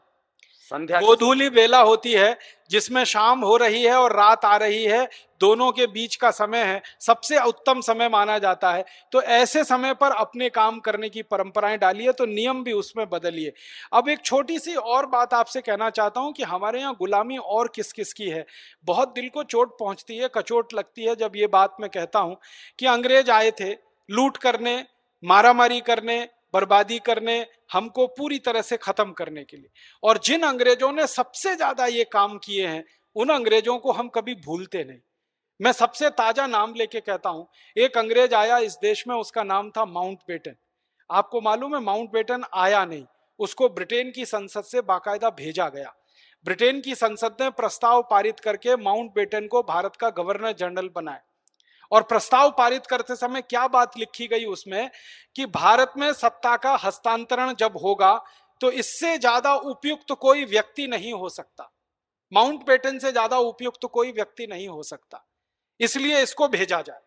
संध्या गोधूली बेला होती है जिसमें शाम हो रही है और रात आ रही है दोनों के बीच का समय है सबसे उत्तम समय माना जाता है तो ऐसे समय पर अपने काम करने की परंपराएं डालिए तो नियम भी उसमें बदलिए अब एक छोटी सी और बात आपसे कहना चाहता हूं कि हमारे यहाँ गुलामी और किस किस की है बहुत दिल को चोट पहुंचती है कचोट लगती है जब ये बात मैं कहता हूं कि अंग्रेज आए थे लूट करने मारामारी करने बर्बादी करने हमको पूरी तरह से खत्म करने के लिए और जिन अंग्रेजों ने सबसे ज्यादा ये काम किए हैं उन अंग्रेजों को हम कभी भूलते नहीं मैं सबसे ताजा नाम लेके कहता हूं एक अंग्रेज आया इस देश में उसका नाम था माउंट बेटन आपको मालूम है माउंट बेटन आया नहीं उसको ब्रिटेन की संसद से बाकायदा भेजा गया ब्रिटेन की संसद ने प्रस्ताव पारित करके माउंट बेटन को भारत का गवर्नर जनरल बनाया और प्रस्ताव पारित करते समय क्या बात लिखी गई उसमें कि भारत में सत्ता का हस्तांतरण जब होगा तो इससे ज्यादा उपयुक्त तो कोई व्यक्ति नहीं हो सकता माउंट पेटन से ज्यादा उपयुक्त तो कोई व्यक्ति नहीं हो सकता इसलिए इसको भेजा जाए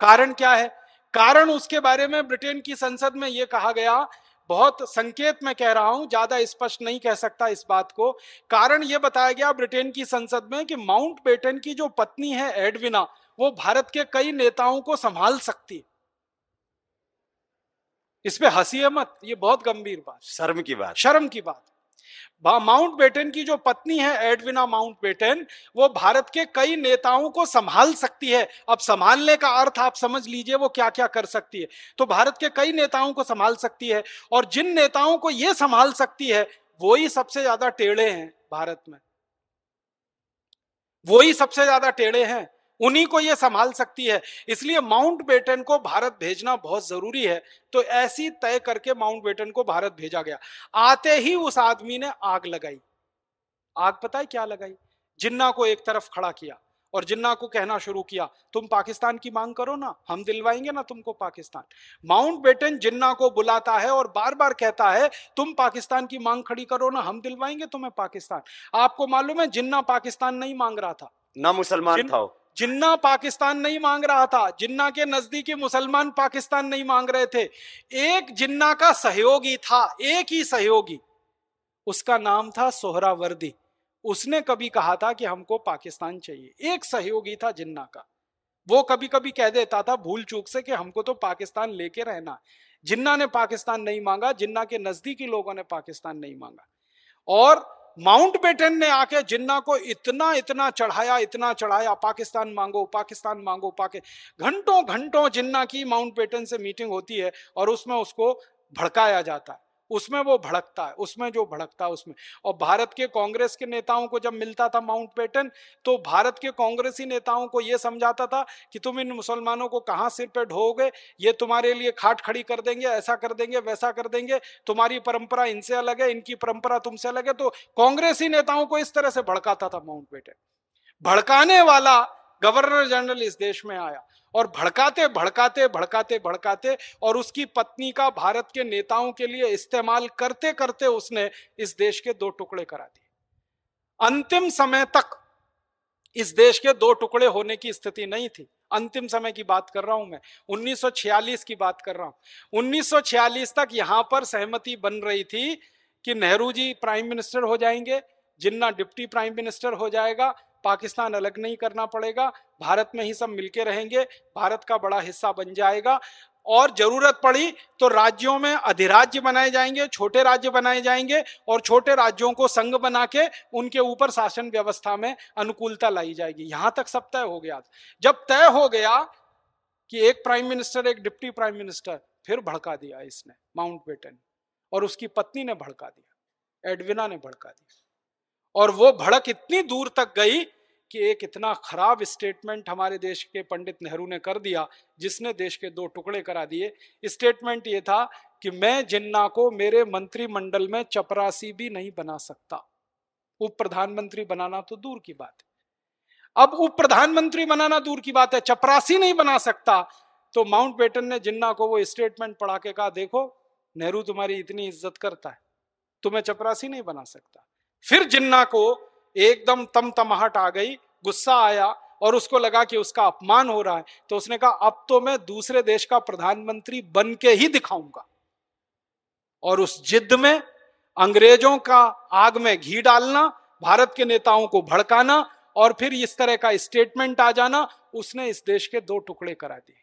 कारण क्या है कारण उसके बारे में ब्रिटेन की संसद में यह कहा गया बहुत संकेत में कह रहा हूं ज्यादा स्पष्ट नहीं कह सकता इस बात को कारण यह बताया गया ब्रिटेन की संसद में कि माउंट बेटन की जो पत्नी है एडविना वो भारत के कई नेताओं को संभाल सकती है इसमें है मत ये बहुत गंभीर बात शर्म की बात शर्म की बात माउंट बेटन की जो पत्नी है एडविना माउंट बेटन वो भारत के कई नेताओं को संभाल सकती है अब संभालने का अर्थ आप समझ लीजिए वो क्या क्या कर सकती है तो भारत के कई नेताओं को संभाल सकती है और जिन नेताओं को ये संभाल सकती है वो ही सबसे ज्यादा टेढ़े हैं भारत में वो ही सबसे ज्यादा टेढ़े हैं उन्हीं को यह संभाल सकती है इसलिए माउंट बेटन को भारत भेजना बहुत जरूरी है तो ऐसी तय करके माउंट बेटन को भारत भेजा गया आते ही उस आदमी ने आग लगाई आग पता है क्या लगाई जिन्ना को एक तरफ खड़ा किया और जिन्ना को कहना शुरू किया तुम पाकिस्तान की मांग करो ना हम दिलवाएंगे ना तुमको पाकिस्तान माउंट बेटन जिन्ना को बुलाता है और बार बार कहता है तुम पाकिस्तान की मांग खड़ी करो ना हम दिलवाएंगे तुम्हें पाकिस्तान आपको मालूम है जिन्ना पाकिस्तान नहीं मांग रहा था ना मुसलमान था जिन्ना पाकिस्तान नहीं मांग रहा था जिन्ना के नजदीकी मुसलमान पाकिस्तान नहीं मांग रहे थे एक जिन्ना का सहयोगी था एक ही सहयोगी उसका नाम था सोहरावर्दी उसने कभी कहा था कि हमको पाकिस्तान चाहिए एक सहयोगी था जिन्ना का वो कभी कभी कह देता था भूल चूक से कि हमको तो पाकिस्तान लेके रहना जिन्ना ने पाकिस्तान नहीं मांगा जिन्ना के नजदीकी लोगों ने पाकिस्तान नहीं मांगा और माउंट बेटन ने आके जिन्ना को इतना इतना चढ़ाया इतना चढ़ाया पाकिस्तान मांगो पाकिस्तान मांगो पाके घंटों घंटों जिन्ना की माउंट बेटन से मीटिंग होती है और उसमें उसको भड़काया जाता है उसमें वो भड़कता है उसमें जो भड़कता है उसमें और भारत के कांग्रेस के नेताओं को जब मिलता था माउंट पेटन तो भारत के कांग्रेसी नेताओं को ये समझाता था कि तुम इन मुसलमानों को कहाँ सिर पे ढोगे ये तुम्हारे लिए खाट खड़ी कर देंगे ऐसा कर देंगे वैसा कर देंगे तुम्हारी परंपरा इनसे अलग है इनकी परंपरा तुमसे अलग है तो कांग्रेसी नेताओं को इस तरह से भड़काता था माउंट पेटन भड़काने वाला गवर्नर जनरल इस देश में आया और भड़काते भड़काते भड़काते भड़काते और उसकी पत्नी का भारत के नेताओं के लिए इस्तेमाल करते करते उसने इस देश के दो टुकड़े करा दिए अंतिम समय तक इस देश के दो टुकड़े होने की स्थिति नहीं थी अंतिम समय की बात कर रहा हूं मैं 1946 की बात कर रहा हूं 1946 तक यहां पर सहमति बन रही थी कि नेहरू जी प्राइम मिनिस्टर हो जाएंगे जिन्ना डिप्टी प्राइम मिनिस्टर हो जाएगा पाकिस्तान अलग नहीं करना पड़ेगा भारत में ही सब मिलके रहेंगे भारत का बड़ा हिस्सा बन जाएगा और जरूरत पड़ी तो राज्यों में अधिराज्य बनाए जाएंगे छोटे राज्य बनाए जाएंगे और छोटे राज्यों को संघ बना के उनके ऊपर शासन व्यवस्था में अनुकूलता लाई जाएगी यहां तक सब तय हो गया जब तय हो गया कि एक प्राइम मिनिस्टर एक डिप्टी प्राइम मिनिस्टर फिर भड़का दिया इसने माउंट बेटन और उसकी पत्नी ने भड़का दिया एडविना ने भड़का दिया और वो भड़क इतनी दूर तक गई कि एक इतना खराब स्टेटमेंट हमारे देश के पंडित नेहरू ने कर दिया जिसने देश के दो टुकड़े करा दिए स्टेटमेंट ये था कि मैं जिन्ना को मेरे मंत्रिमंडल में चपरासी भी नहीं बना सकता उप प्रधानमंत्री बनाना तो दूर की बात है अब उप प्रधानमंत्री बनाना दूर की बात है चपरासी नहीं बना सकता तो माउंट बेटन ने जिन्ना को वो स्टेटमेंट पढ़ा के कहा देखो नेहरू तुम्हारी इतनी इज्जत करता है तुम्हें चपरासी नहीं बना सकता फिर जिन्ना को एकदम तम तमाहट आ गई गुस्सा आया और उसको लगा कि उसका अपमान हो रहा है तो उसने कहा अब तो मैं दूसरे देश का प्रधानमंत्री बन के ही दिखाऊंगा और उस जिद में अंग्रेजों का आग में घी डालना भारत के नेताओं को भड़काना और फिर इस तरह का स्टेटमेंट आ जाना उसने इस देश के दो टुकड़े करा दिए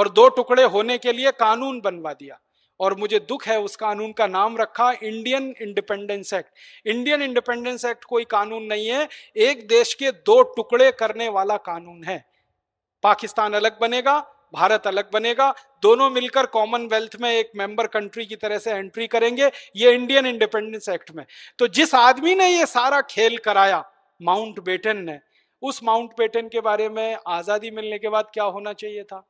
और दो टुकड़े होने के लिए कानून बनवा दिया और मुझे दुख है उस कानून का नाम रखा Indian Independence Act Indian Independence Act कोई कानून नहीं है एक देश के दो टुकड़े करने वाला कानून है पाकिस्तान अलग बनेगा भारत अलग बनेगा दोनों मिलकर कॉमनवेल्थ में एक मेंबर कंट्री की तरह से एंट्री करेंगे ये इंडियन इंडिपेंडेंस एक्ट में तो जिस आदमी ने ये सारा खेल कराया माउंट बेटन ने उस माउंट बेटन के बारे में आजादी मिलने के बाद क्या होना चाहिए था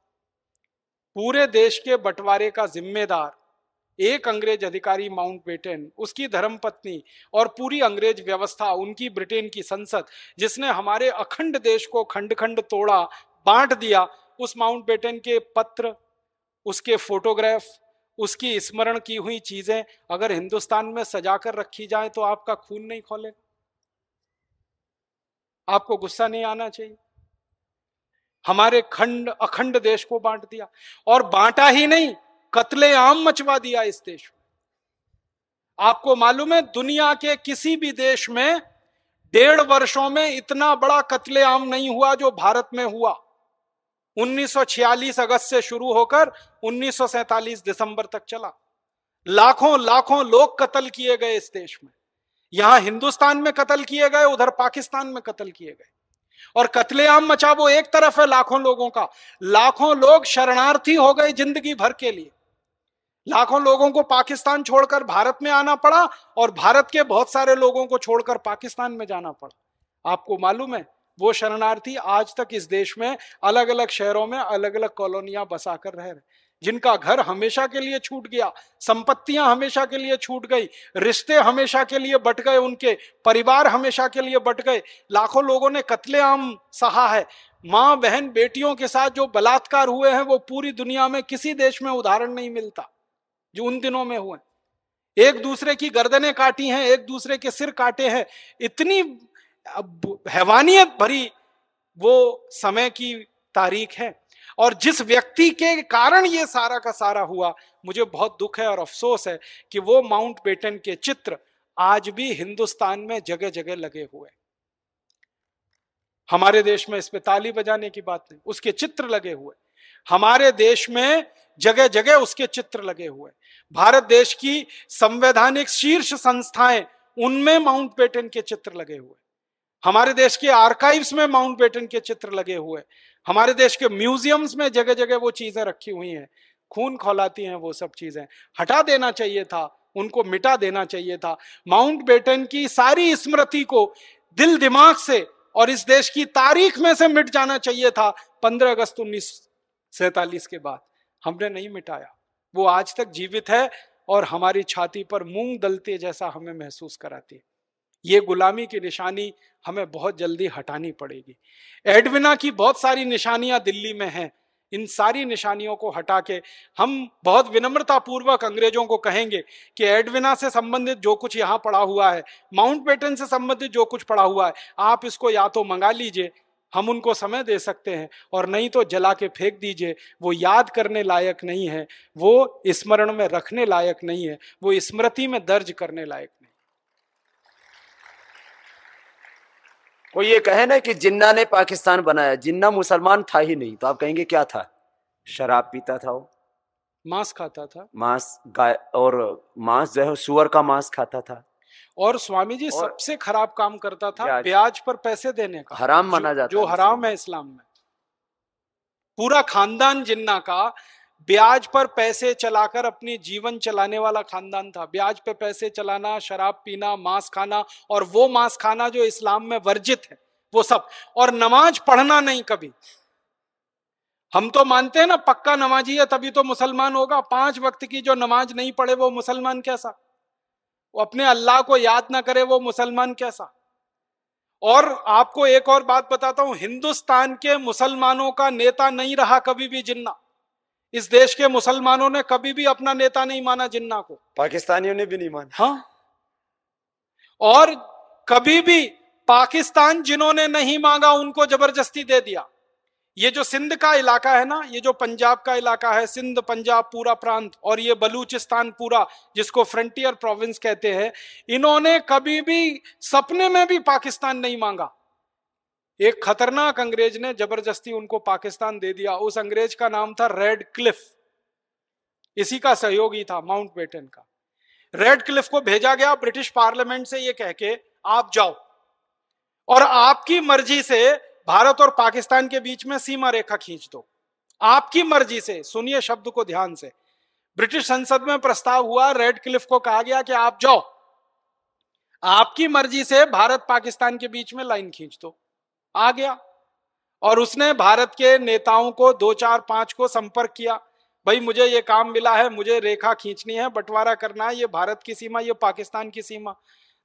पूरे देश के बंटवारे का जिम्मेदार एक अंग्रेज अधिकारी माउंट बेटन उसकी धर्मपत्नी और पूरी अंग्रेज व्यवस्था उनकी ब्रिटेन की संसद जिसने हमारे अखंड देश को खंड खंड तोड़ा बांट दिया उस माउंट बेटन के पत्र उसके फोटोग्राफ उसकी स्मरण की हुई चीजें अगर हिंदुस्तान में सजा कर रखी जाए तो आपका खून नहीं खोले आपको गुस्सा नहीं आना चाहिए हमारे खंड अखंड देश को बांट दिया और बांटा ही नहीं कतले आम मचवा दिया इस देश में आपको मालूम है दुनिया के किसी भी देश में डेढ़ वर्षों में इतना बड़ा कत्ले आम नहीं हुआ जो भारत में हुआ 1946 अगस्त से शुरू होकर 1947 दिसंबर तक चला लाखों लाखों लोग कत्ल किए गए इस देश में यहां हिंदुस्तान में कत्ल किए गए उधर पाकिस्तान में कत्ल किए गए और कतलेआम मचा वो एक तरफ है लाखों लोगों का लाखों लोग शरणार्थी हो गए जिंदगी भर के लिए लाखों लोगों को पाकिस्तान छोड़कर भारत में आना पड़ा और भारत के बहुत सारे लोगों को छोड़कर पाकिस्तान में जाना पड़ा आपको मालूम है वो शरणार्थी आज तक इस देश में अलग अलग शहरों में अलग अलग कॉलोनियां बसाकर रह रहे जिनका घर हमेशा के लिए छूट गया संपत्तियां हमेशा के लिए छूट गई रिश्ते हमेशा के लिए बट गए उनके परिवार हमेशा के लिए बट गए लाखों लोगों ने कत्लेआम सहा है माँ बहन बेटियों के साथ जो बलात्कार हुए हैं वो पूरी दुनिया में किसी देश में उदाहरण नहीं मिलता जो उन दिनों में हुए एक दूसरे की गर्दनें काटी हैं एक दूसरे के सिर काटे हैं इतनी हैवानियत भरी वो समय की तारीख है और जिस व्यक्ति के कारण ये सारा का सारा हुआ मुझे बहुत दुख है और अफसोस है कि वो माउंट बेटन के चित्र आज भी हिंदुस्तान में जगह जगह लगे हुए हमारे देश में इस पे ताली बजाने की बात नहीं उसके चित्र लगे हुए हमारे देश में जगह जगह उसके चित्र लगे हुए भारत देश की संवैधानिक शीर्ष संस्थाएं उनमें माउंट बेटन के चित्र लगे हुए हमारे देश के आर्काइव्स में माउंट बेटन के चित्र लगे हुए हमारे देश के म्यूजियम्स में जगह जगह वो चीजें रखी हुई हैं खून खौलाती हैं वो सब चीजें हटा देना चाहिए था उनको मिटा देना चाहिए था माउंट बेटन की सारी स्मृति को दिल दिमाग से और इस देश की तारीख में से मिट जाना चाहिए था 15 अगस्त उन्नीस सैतालीस के बाद हमने नहीं मिटाया वो आज तक जीवित है और हमारी छाती पर मूंग दलते जैसा हमें महसूस कराती है ये गुलामी की निशानी हमें बहुत जल्दी हटानी पड़ेगी एडविना की बहुत सारी निशानियां दिल्ली में हैं इन सारी निशानियों को हटा के हम बहुत विनम्रता पूर्वक अंग्रेजों को कहेंगे कि एडविना से संबंधित जो कुछ यहाँ पड़ा हुआ है माउंट बेटन से संबंधित जो कुछ पड़ा हुआ है आप इसको या तो मंगा लीजिए हम उनको समय दे सकते हैं और नहीं तो जला के फेंक दीजिए वो याद करने लायक नहीं है वो स्मरण में रखने लायक नहीं है वो स्मृति में दर्ज करने लायक वो ये कहे ना कि जिन्ना ने पाकिस्तान बनाया जिन्ना मुसलमान था ही नहीं तो आप कहेंगे क्या था शराब पीता था वो मांस खाता था मांस गाय और मांस जो है सुअर का मांस खाता था और स्वामी जी और सबसे खराब काम करता था ब्याज पर पैसे देने का हराम माना जाता जो हराम है इस्लाम में पूरा खानदान जिन्ना का ब्याज पर पैसे चलाकर अपने जीवन चलाने वाला खानदान था ब्याज पर पैसे चलाना शराब पीना मांस खाना और वो मांस खाना जो इस्लाम में वर्जित है वो सब और नमाज पढ़ना नहीं कभी हम तो मानते हैं ना पक्का नमाजी है तभी तो मुसलमान होगा पांच वक्त की जो नमाज नहीं पढ़े वो मुसलमान कैसा वो अपने अल्लाह को याद ना करे वो मुसलमान कैसा और आपको एक और बात बताता हूं हिंदुस्तान के मुसलमानों का नेता नहीं रहा कभी भी जिन्ना इस देश के मुसलमानों ने कभी भी अपना नेता नहीं माना जिन्ना को पाकिस्तानियों ने भी नहीं माना हाँ और कभी भी पाकिस्तान जिन्होंने नहीं मांगा उनको जबरदस्ती दे दिया ये जो सिंध का इलाका है ना ये जो पंजाब का इलाका है सिंध पंजाब पूरा प्रांत और ये बलूचिस्तान पूरा जिसको फ्रंटियर प्रोविंस कहते हैं इन्होंने कभी भी सपने में भी पाकिस्तान नहीं मांगा एक खतरनाक अंग्रेज ने जबरदस्ती उनको पाकिस्तान दे दिया उस अंग्रेज का नाम था रेड क्लिफ इसी का सहयोगी था माउंट बेटन का रेड क्लिफ को भेजा गया ब्रिटिश पार्लियामेंट से यह कह के आप जाओ और आपकी मर्जी से भारत और पाकिस्तान के बीच में सीमा रेखा खींच दो आपकी मर्जी से सुनिए शब्द को ध्यान से ब्रिटिश संसद में प्रस्ताव हुआ रेड क्लिफ को कहा गया कि आप जाओ आपकी मर्जी से भारत पाकिस्तान के बीच में लाइन खींच दो आ गया और उसने भारत के नेताओं को दो चार पांच को संपर्क किया भाई मुझे ये काम मिला है मुझे रेखा खींचनी है बंटवारा करना है ये भारत की सीमा ये पाकिस्तान की सीमा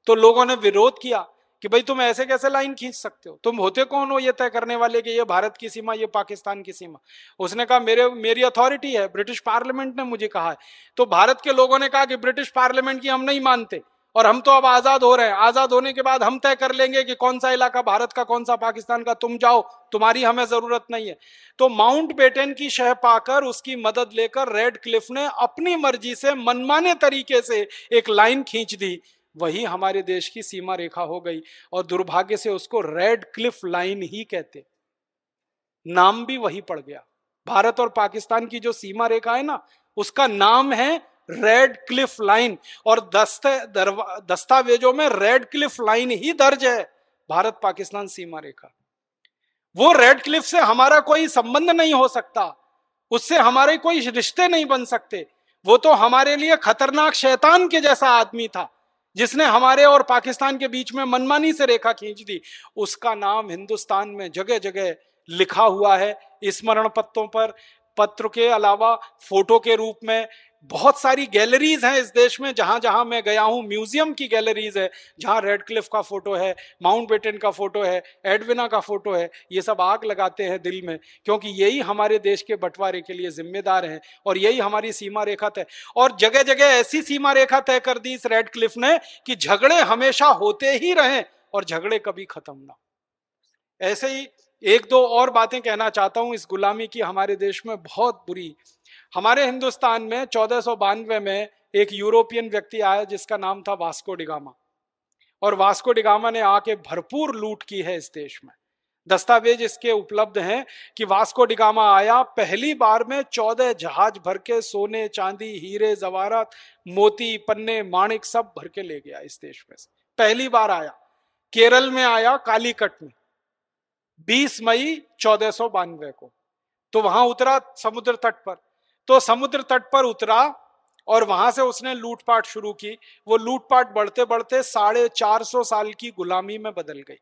तो लोगों ने विरोध किया कि भाई तुम ऐसे कैसे लाइन खींच सकते हो तुम होते कौन हो ये तय करने वाले कि ये भारत की सीमा ये पाकिस्तान की सीमा उसने कहा मेरे मेरी अथॉरिटी है ब्रिटिश पार्लियामेंट ने मुझे कहा है तो भारत के लोगों ने कहा कि ब्रिटिश पार्लियामेंट की हम नहीं मानते और हम तो अब आजाद हो रहे हैं आजाद होने के बाद हम तय कर लेंगे कि कौन सा इलाका भारत का कौन सा पाकिस्तान का तुम जाओ तुम्हारी हमें जरूरत नहीं है तो माउंट बेटन की शह पाकर उसकी मदद लेकर रेड क्लिफ ने अपनी मर्जी से मनमाने तरीके से एक लाइन खींच दी वही हमारे देश की सीमा रेखा हो गई और दुर्भाग्य से उसको रेड क्लिफ लाइन ही कहते नाम भी वही पड़ गया भारत और पाकिस्तान की जो सीमा रेखा है ना उसका नाम है रेड क्लिफ लाइन और दस्ते दस्तावेजों में रेड क्लिफ लाइन ही दर्ज है भारत पाकिस्तान सीमा रेखा वो रेड क्लिफ से हमारा कोई संबंध नहीं हो सकता उससे हमारे कोई रिश्ते नहीं बन सकते वो तो हमारे लिए खतरनाक शैतान के जैसा आदमी था जिसने हमारे और पाकिस्तान के बीच में मनमानी से रेखा खींच दी उसका नाम हिंदुस्तान में जगह जगह लिखा हुआ है स्मरण पत्रों पर पत्र के अलावा फोटो के रूप में बहुत सारी गैलरीज हैं इस देश में जहां जहां मैं गया हूं म्यूजियम की गैलरीज है जहां रेड क्लिफ का फोटो है माउंट बेटन का फोटो है एडविना का फोटो है ये सब आग लगाते हैं दिल में क्योंकि यही हमारे देश के बंटवारे के लिए जिम्मेदार हैं और यही हमारी सीमा रेखा तय और जगह जगह ऐसी सीमा रेखा तय कर दी इस रेड क्लिफ ने कि झगड़े हमेशा होते ही रहे और झगड़े कभी खत्म ना ऐसे ही एक दो और बातें कहना चाहता हूं इस गुलामी की हमारे देश में बहुत बुरी हमारे हिंदुस्तान में चौदह में एक यूरोपियन व्यक्ति आया जिसका नाम था वास्को डिगामा और वास्को डिगामा ने आके भरपूर लूट की है इस देश में दस्तावेज इसके उपलब्ध हैं कि वास्को डिगामा आया पहली बार में चौदह जहाज भर के सोने चांदी हीरे जवारत मोती पन्ने माणिक सब भर के ले गया इस देश में से पहली बार आया केरल में आया कालीकट में 20 मई चौदह को तो वहां उतरा समुद्र तट पर तो समुद्र तट पर उतरा और वहां से उसने लूटपाट शुरू की वो लूटपाट बढ़ते बढ़ते साढ़े चार सौ साल की गुलामी में बदल गई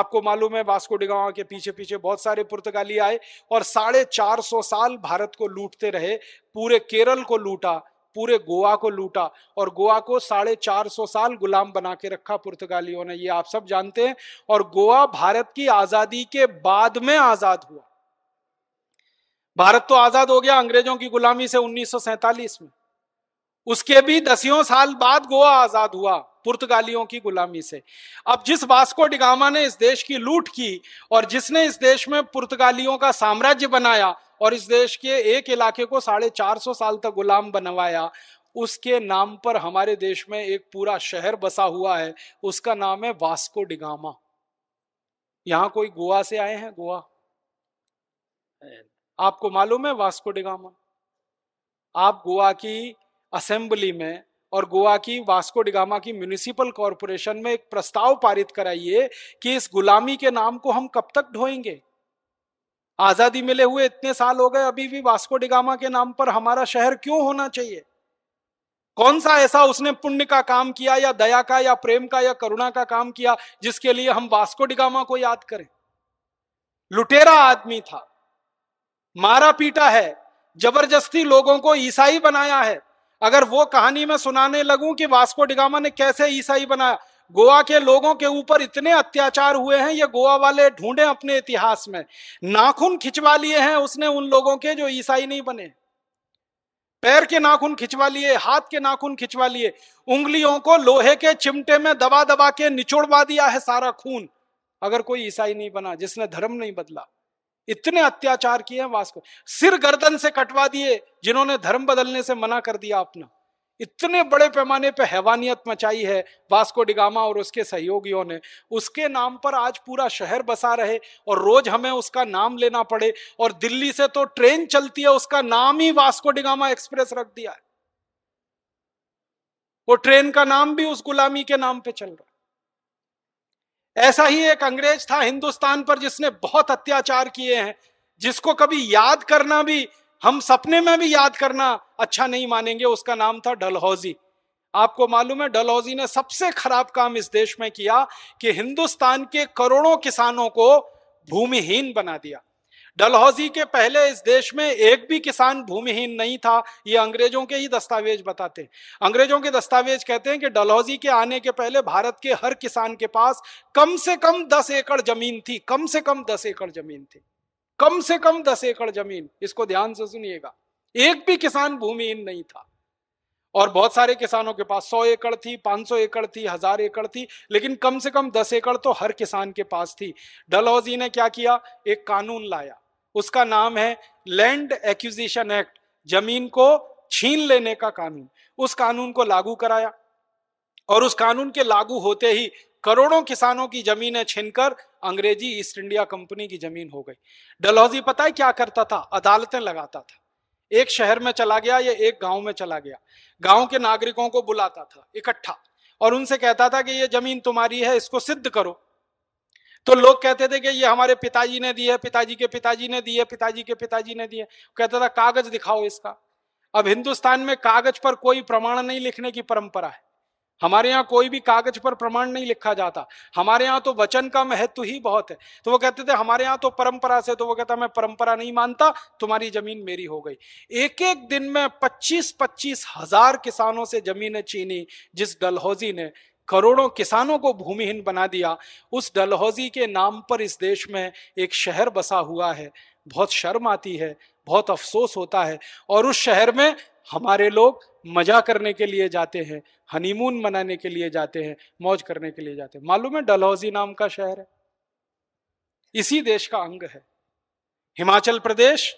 आपको मालूम है वास्को डिगावा के पीछे पीछे बहुत सारे पुर्तगाली आए और साढ़े चार सौ साल भारत को लूटते रहे पूरे केरल को लूटा पूरे गोवा को लूटा और गोवा को साढ़े चार सौ साल गुलाम बना के रखा पुर्तगालियों ने ये आप सब जानते हैं और गोवा भारत की आजादी के बाद में आजाद हुआ भारत तो आजाद हो गया अंग्रेजों की गुलामी से उन्नीस में उसके भी दसियों साल बाद गोवा आजाद हुआ पुर्तगालियों की गुलामी से अब जिस वास्को डिगामा ने इस देश की लूट की और जिसने इस देश में पुर्तगालियों का साम्राज्य बनाया और इस देश के एक इलाके को साढ़े चार सौ साल तक गुलाम बनवाया उसके नाम पर हमारे देश में एक पूरा शहर बसा हुआ है उसका नाम है वास्को डिगामा यहां कोई गोवा से आए हैं गोवा आपको मालूम है वास्को डिगामा आप गोवा की असेंबली में और गोवा की वास्को डिगामा की म्यूनिसिपल कॉरपोरेशन में एक प्रस्ताव पारित कराइए कि इस गुलामी के नाम को हम कब तक ढोएंगे आजादी मिले हुए इतने साल हो गए अभी भी वास्को डिगामा के नाम पर हमारा शहर क्यों होना चाहिए कौन सा ऐसा उसने पुण्य का काम किया या दया का या प्रेम का या करुणा का काम किया जिसके लिए हम वास्को डिगामा को याद करें लुटेरा आदमी था मारा पीटा है जबरदस्ती लोगों को ईसाई बनाया है अगर वो कहानी में सुनाने लगूं कि वास्को डिगामा ने कैसे ईसाई बनाया गोवा के लोगों के ऊपर इतने अत्याचार हुए हैं ये गोवा वाले ढूंढे अपने इतिहास में नाखून खिंचवा लिए हैं उसने उन लोगों के जो ईसाई नहीं बने पैर के नाखून खिंचवा लिए हाथ के नाखून खिंचवा लिए उंगलियों को लोहे के चिमटे में दबा दबा के निचोड़वा दिया है सारा खून अगर कोई ईसाई नहीं बना जिसने धर्म नहीं बदला इतने अत्याचार किए हैं वास्को सिर गर्दन से कटवा दिए जिन्होंने धर्म बदलने से मना कर दिया अपना इतने बड़े पैमाने पर हैवानियत मचाई है वास्को डिगामा और उसके सहयोगियों ने उसके नाम पर आज पूरा शहर बसा रहे और रोज हमें उसका नाम लेना पड़े और दिल्ली से तो ट्रेन चलती है उसका नाम ही वास्को डिगामा एक्सप्रेस रख दिया है वो ट्रेन का नाम भी उस गुलामी के नाम पे चल रहा है ऐसा ही एक अंग्रेज था हिंदुस्तान पर जिसने बहुत अत्याचार किए हैं जिसको कभी याद करना भी हम सपने में भी याद करना अच्छा नहीं मानेंगे उसका नाम था डलहौजी आपको मालूम है डलहौजी ने सबसे खराब काम इस देश में किया कि हिंदुस्तान के करोड़ों किसानों को भूमिहीन बना दिया डलहौजी के पहले इस देश में एक भी किसान भूमिहीन नहीं था ये अंग्रेजों के ही दस्तावेज बताते हैं अंग्रेजों के दस्तावेज कहते हैं कि डलहौजी के आने के पहले भारत के हर किसान के पास कम से कम दस एकड़ जमीन थी कम से कम दस एकड़ जमीन थी कम से कम दस एकड़ जमीन इसको ध्यान से सुनिएगा एक भी किसान भूमिहीन नहीं था और बहुत सारे किसानों के पास सौ एकड़ थी पांच सौ एकड़ थी हजार एकड़ थी लेकिन कम से कम दस एकड़ तो हर किसान के पास थी डलहौजी ने क्या किया एक कानून लाया उसका नाम है लैंड एक्यूजेशन एक्ट जमीन को छीन लेने का कानून उस कानून को लागू कराया और उस कानून के लागू होते ही करोड़ों किसानों की जमीनें छीनकर अंग्रेजी ईस्ट इंडिया कंपनी की जमीन हो गई डलहौजी पता है क्या करता था अदालतें लगाता था एक शहर में चला गया या एक गांव में चला गया गांव के नागरिकों को बुलाता था इकट्ठा और उनसे कहता था कि ये जमीन तुम्हारी है इसको सिद्ध करो तो लोग कहते थे कि ये हमारे पिताजी ने दिए पिताजी के पिताजी ने दिए पिताजी के पिताजी ने दिए कहता था कागज दिखाओ इसका अब हिंदुस्तान में कागज पर कोई प्रमाण नहीं लिखने की परंपरा है हमारे यहाँ कोई भी कागज पर प्रमाण नहीं लिखा जाता हमारे यहाँ तो वचन का महत्व ही बहुत है तो वो कहते थे हमारे यहाँ तो परंपरा से तो वो कहता मैं परंपरा नहीं मानता तुम्हारी जमीन मेरी हो गई एक एक दिन में पच्चीस पच्चीस हजार किसानों से जमीनें छीनी जिस डलहौजी ने करोड़ों किसानों को भूमिहीन बना दिया उस डलहौजी के नाम पर इस देश में एक शहर बसा हुआ है बहुत शर्म आती है बहुत अफसोस होता है और उस शहर में हमारे लोग मजा करने के लिए जाते हैं हनीमून मनाने के लिए जाते हैं मौज करने के लिए जाते हैं मालूम है डलहौजी नाम का शहर है इसी देश का अंग है हिमाचल प्रदेश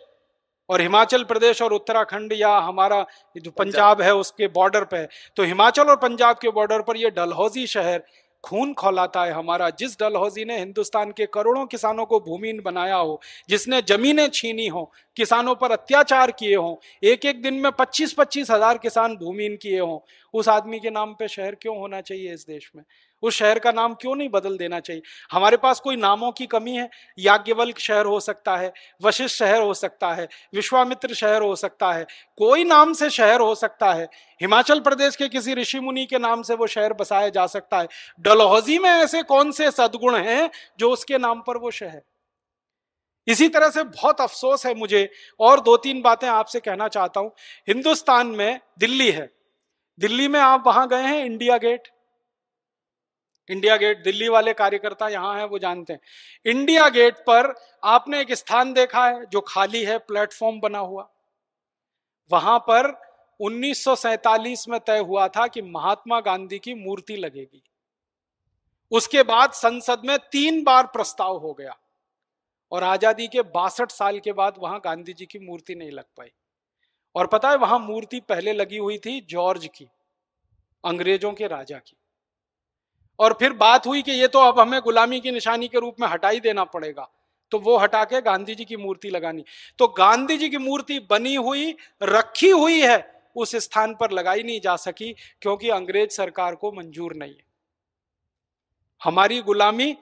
और हिमाचल प्रदेश और उत्तराखंड या हमारा जो पंजाब है उसके बॉर्डर पे तो हिमाचल और पंजाब के बॉर्डर पर यह डलहौजी शहर खून खौलाता है हमारा जिस डलहौजी ने हिंदुस्तान के करोड़ों किसानों को भूमिहीन बनाया हो जिसने जमीनें छीनी हो किसानों पर अत्याचार किए हों एक एक दिन में पच्चीस पच्चीस हजार किसान भूमिहीन किए हों उस आदमी के नाम पे शहर क्यों होना चाहिए इस देश में उस शहर का नाम क्यों नहीं बदल देना चाहिए हमारे पास कोई नामों की कमी है याज्ञवल्क शहर हो सकता है वशिष्ठ शहर हो सकता है विश्वामित्र शहर हो सकता है कोई नाम से शहर हो सकता है हिमाचल प्रदेश के किसी ऋषि मुनि के नाम से वो शहर बसाया जा सकता है डलहौजी में ऐसे कौन से सदगुण हैं जो उसके नाम पर वो शहर इसी तरह से बहुत अफसोस है मुझे और दो तीन बातें आपसे कहना चाहता हूं हिंदुस्तान में दिल्ली है दिल्ली में आप वहां गए हैं India Gate India Gate Delhi वाले कार्यकर्ता यहाँ है वो जानते हैं इंडिया गेट पर आपने एक स्थान देखा है जो खाली है प्लेटफॉर्म बना हुआ वहां पर 1947 में तय हुआ था कि महात्मा गांधी की मूर्ति लगेगी उसके बाद संसद में तीन बार प्रस्ताव हो गया और आजादी के बासठ साल के बाद वहां गांधी जी की मूर्ति नहीं लग पाई और पता है वहां मूर्ति पहले लगी हुई थी जॉर्ज की अंग्रेजों के राजा की और फिर बात हुई कि ये तो अब हमें गुलामी की निशानी के रूप में हटा ही देना पड़ेगा तो वो हटा के गांधी जी की मूर्ति लगानी तो गांधी जी की मूर्ति बनी हुई रखी हुई है उस स्थान पर लगाई नहीं जा सकी क्योंकि अंग्रेज सरकार को मंजूर नहीं है हमारी गुलामी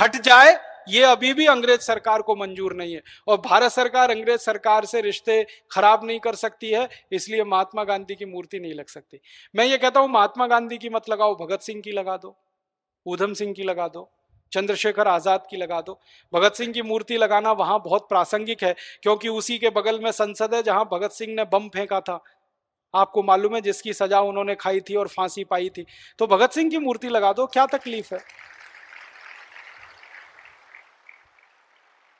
हट जाए ये अभी भी अंग्रेज सरकार को मंजूर नहीं है और भारत सरकार अंग्रेज सरकार से रिश्ते खराब नहीं कर सकती है इसलिए महात्मा गांधी की मूर्ति नहीं लग सकती मैं ये कहता हूं महात्मा गांधी की मत लगाओ भगत सिंह की लगा दो ऊधम सिंह की लगा दो चंद्रशेखर आजाद की लगा दो भगत सिंह की मूर्ति लगाना वहां बहुत प्रासंगिक है क्योंकि उसी के बगल में संसद है जहां भगत सिंह ने बम फेंका था आपको मालूम है जिसकी सजा उन्होंने खाई थी और फांसी पाई थी तो भगत सिंह की मूर्ति लगा दो क्या तकलीफ है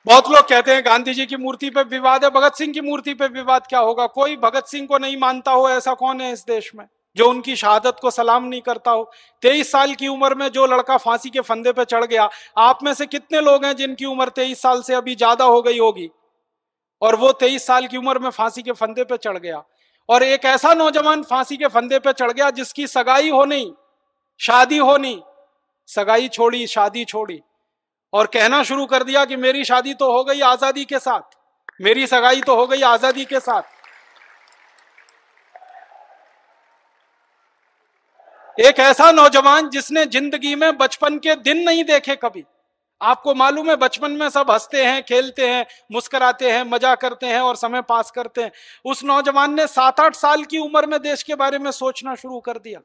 बहुत लोग कहते हैं गांधी जी की मूर्ति पे विवाद है भगत सिंह की मूर्ति पे विवाद क्या होगा कोई भगत सिंह को नहीं मानता हो ऐसा कौन है इस देश में जो उनकी शहादत को सलाम नहीं करता हो तेईस साल की उम्र में जो लड़का फांसी के फंदे पे चढ़ गया आप में से कितने लोग हैं जिनकी उम्र तेईस साल से अभी ज्यादा हो गई होगी और वो तेईस साल की उम्र में फांसी के फंदे पे चढ़ गया और एक ऐसा नौजवान फांसी के फंदे पे चढ़ गया जिसकी सगाई हो नहीं शादी हो नहीं सगाई छोड़ी शादी छोड़ी और कहना शुरू कर दिया कि मेरी शादी तो हो गई आजादी के साथ मेरी सगाई तो हो गई आजादी के साथ एक ऐसा नौजवान जिसने जिंदगी में बचपन के दिन नहीं देखे कभी आपको मालूम है बचपन में सब हंसते हैं खेलते हैं मुस्कराते हैं मजा करते हैं और समय पास करते हैं उस नौजवान ने सात आठ साल की उम्र में देश के बारे में सोचना शुरू कर दिया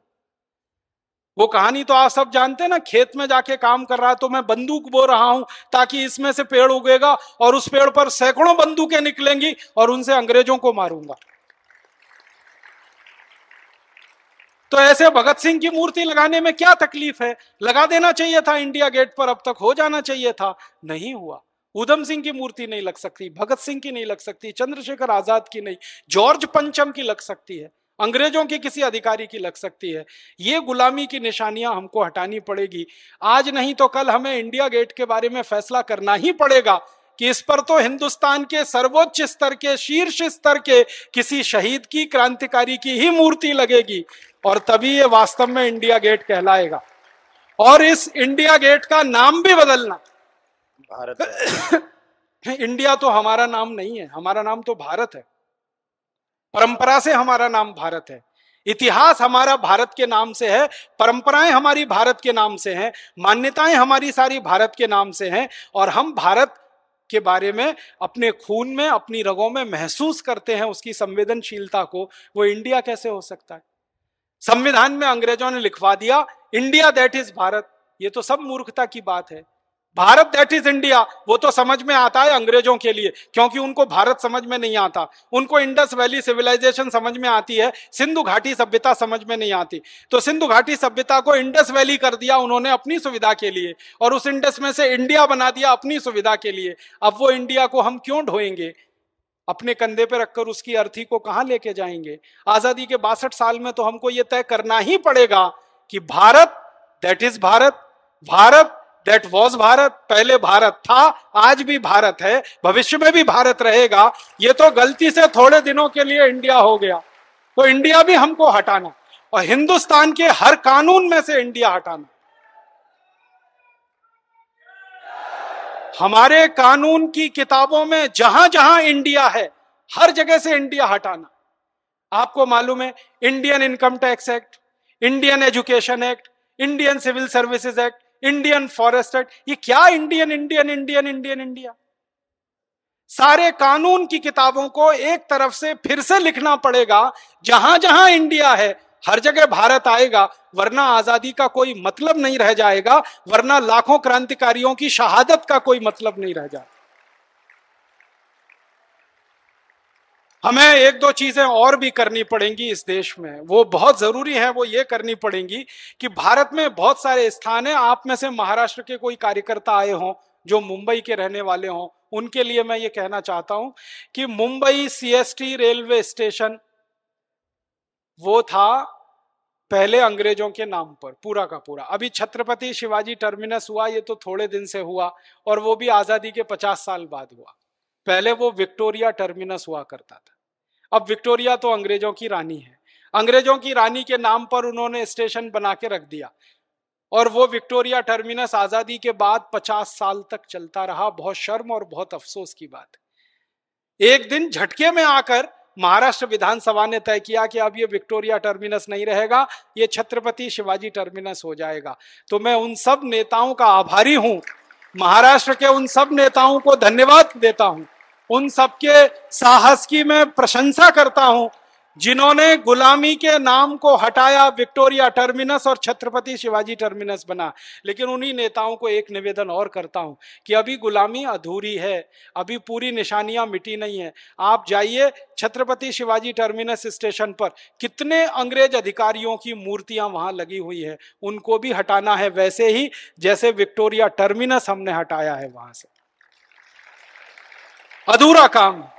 वो कहानी तो आप सब जानते हैं ना खेत में जाके काम कर रहा है तो मैं बंदूक बो रहा हूं ताकि इसमें से पेड़ उगेगा और उस पेड़ पर सैकड़ों बंदूकें निकलेंगी और उनसे अंग्रेजों को मारूंगा तो ऐसे भगत सिंह की मूर्ति लगाने में क्या तकलीफ है लगा देना चाहिए था इंडिया गेट पर अब तक हो जाना चाहिए था नहीं हुआ उधम सिंह की मूर्ति नहीं लग सकती भगत सिंह की नहीं लग सकती चंद्रशेखर आजाद की नहीं जॉर्ज पंचम की लग सकती है अंग्रेजों के किसी अधिकारी की लग सकती है ये गुलामी की निशानियां हमको हटानी पड़ेगी आज नहीं तो कल हमें इंडिया गेट के बारे में फैसला करना ही पड़ेगा कि इस पर तो हिंदुस्तान के सर्वोच्च स्तर के शीर्ष स्तर के किसी शहीद की क्रांतिकारी की ही मूर्ति लगेगी और तभी ये वास्तव में इंडिया गेट कहलाएगा और इस इंडिया गेट का नाम भी बदलना भारत <coughs> इंडिया तो हमारा नाम नहीं है हमारा नाम तो भारत है परंपरा से हमारा नाम भारत है इतिहास हमारा भारत के नाम से है परंपराएं हमारी भारत के नाम से हैं मान्यताएं हमारी सारी भारत के नाम से हैं और हम भारत के बारे में अपने खून में अपनी रगों में महसूस करते हैं उसकी संवेदनशीलता को वो इंडिया कैसे हो सकता है संविधान में अंग्रेजों ने लिखवा दिया इंडिया दैट इज भारत ये तो सब मूर्खता की बात है भारत दैट इज इंडिया वो तो समझ में आता है अंग्रेजों के लिए क्योंकि उनको भारत समझ में नहीं आता उनको इंडस वैली सिविलाइजेशन समझ में आती है सिंधु घाटी सभ्यता समझ में नहीं आती तो सिंधु घाटी सभ्यता को इंडस वैली कर दिया उन्होंने अपनी सुविधा के लिए और उस इंडस में से इंडिया बना दिया अपनी सुविधा के लिए अब वो इंडिया को हम क्यों ढोएंगे अपने कंधे पे रखकर उसकी अर्थी को कहां लेके जाएंगे आजादी के बासठ साल में तो हमको यह तय करना ही पड़ेगा कि Bharat that is Bharat Bharat that was Bharat पहले भारत था आज भी भारत है भविष्य में भी भारत रहेगा ये तो गलती से थोड़े दिनों के लिए इंडिया हो गया तो इंडिया भी हमको हटाना और हिंदुस्तान के हर कानून में से इंडिया हटाना हमारे कानून की किताबों में जहां जहां इंडिया है हर जगह से इंडिया हटाना आपको मालूम है Indian income tax act Indian education act Indian civil services act Indian forest ये क्या Indian Indian Indian Indian India सारे कानून की किताबों को एक तरफ से फिर से लिखना पड़ेगा जहां जहां इंडिया है हर जगह भारत आएगा वरना आजादी का कोई मतलब नहीं रह जाएगा वरना लाखों क्रांतिकारियों की शहादत का कोई मतलब नहीं रह जाएगा हमें एक दो चीजें और भी करनी पड़ेंगी इस देश में वो बहुत जरूरी है वो ये करनी पड़ेंगी कि भारत में बहुत सारे स्थान है आप में से महाराष्ट्र के कोई कार्यकर्ता आए हों जो मुंबई के रहने वाले हों उनके लिए मैं ये कहना चाहता हूं कि मुंबई सीएसटी रेलवे स्टेशन वो था पहले अंग्रेजों के नाम पर पूरा का पूरा अभी छत्रपति शिवाजी टर्मिनस हुआ ये तो थोड़े दिन से हुआ और वो भी आजादी के पचास साल बाद हुआ पहले वो विक्टोरिया टर्मिनस हुआ करता था अब विक्टोरिया तो अंग्रेजों की रानी है अंग्रेजों की रानी के नाम पर उन्होंने स्टेशन बना के रख दिया और वो विक्टोरिया टर्मिनस आजादी के बाद 50 साल तक चलता रहा बहुत शर्म और बहुत अफसोस की बात एक दिन झटके में आकर महाराष्ट्र विधानसभा ने तय किया कि अब ये विक्टोरिया टर्मिनस नहीं रहेगा ये छत्रपति शिवाजी टर्मिनस हो जाएगा तो मैं उन सब नेताओं का आभारी हूं महाराष्ट्र के उन सब नेताओं को धन्यवाद देता हूं उन सबके साहस की मैं प्रशंसा करता हूं जिन्होंने गुलामी के नाम को हटाया विक्टोरिया टर्मिनस और छत्रपति शिवाजी टर्मिनस बना लेकिन उन्हीं नेताओं को एक निवेदन और करता हूं कि अभी गुलामी अधूरी है अभी पूरी निशानियां मिटी नहीं है आप जाइए छत्रपति शिवाजी टर्मिनस स्टेशन पर कितने अंग्रेज अधिकारियों की मूर्तियां वहां लगी हुई है उनको भी हटाना है वैसे ही जैसे विक्टोरिया टर्मिनस हमने हटाया है वहां से अधूरा काम है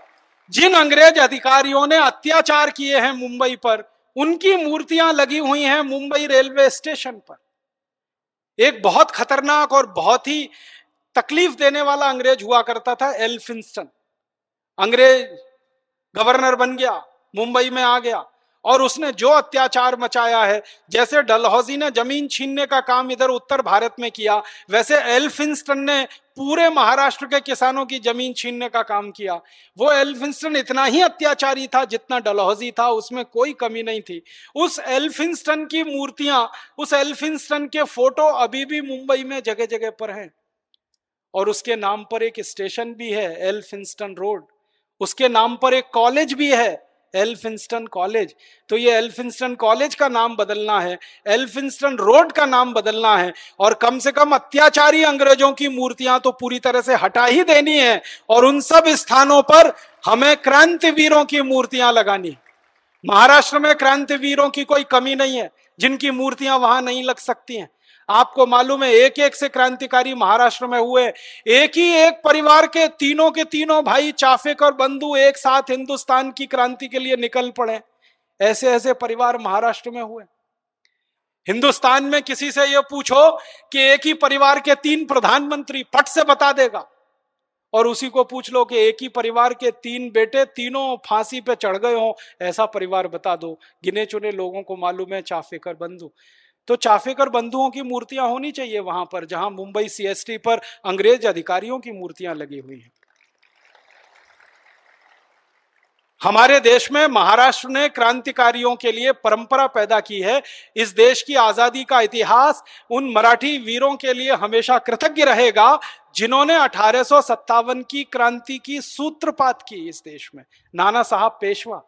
जिन अंग्रेज अधिकारियों ने अत्याचार किए हैं मुंबई पर उनकी मूर्तियां लगी हुई हैं मुंबई रेलवे स्टेशन पर एक बहुत खतरनाक और बहुत ही तकलीफ देने वाला अंग्रेज हुआ करता था एल्फिंस्टन अंग्रेज गवर्नर बन गया मुंबई में आ गया और उसने जो अत्याचार मचाया है जैसे डलहौजी ने जमीन छीनने का काम इधर उत्तर भारत में किया वैसे एल्फिंस्टन ने पूरे महाराष्ट्र के किसानों की जमीन छीनने का काम किया वो एल्फिंस्टन इतना ही अत्याचारी था जितना डलहौजी था उसमें कोई कमी नहीं थी उस एल्फिंस्टन की मूर्तियां उस एल्फिंस्टन के फोटो अभी भी मुंबई में जगह जगह पर हैं और उसके नाम पर एक स्टेशन भी है एल्फिंस्टन रोड उसके नाम पर एक कॉलेज भी है एल्फिंस्टन कॉलेज तो ये एल्फिंस्टन कॉलेज का नाम बदलना है एल्फिंस्टन रोड का नाम बदलना है और कम से कम अत्याचारी अंग्रेजों की मूर्तियां तो पूरी तरह से हटा ही देनी है और उन सब स्थानों पर हमें क्रांतिवीरों की मूर्तियां लगानी महाराष्ट्र में क्रांतिवीरों की कोई कमी नहीं है जिनकी मूर्तियां वहां नहीं लग सकती हैं आपको मालूम है एक एक से क्रांतिकारी महाराष्ट्र में हुए एक ही एक परिवार के तीनों के तीनों भाई चाफेक और बंधु एक साथ हिंदुस्तान की क्रांति के लिए निकल पड़े ऐसे ऐसे परिवार महाराष्ट्र में हुए हिंदुस्तान में किसी से यह पूछो कि एक ही परिवार के तीन प्रधानमंत्री पट से बता देगा और उसी को पूछ लो कि एक ही परिवार के तीन बेटे तीनों फांसी पे चढ़ गए हों ऐसा परिवार बता दो गिने चुने लोगों को मालूम है चाफेकर बंधु तो चाफिक और बंधुओं की मूर्तियां होनी चाहिए वहां पर जहां मुंबई सीएसटी पर अंग्रेज अधिकारियों की मूर्तियां लगी हुई हैं हमारे देश में महाराष्ट्र ने क्रांतिकारियों के लिए परंपरा पैदा की है इस देश की आजादी का इतिहास उन मराठी वीरों के लिए हमेशा कृतज्ञ रहेगा जिन्होंने अठारह की क्रांति की सूत्रपात की इस देश में नाना साहब पेशवा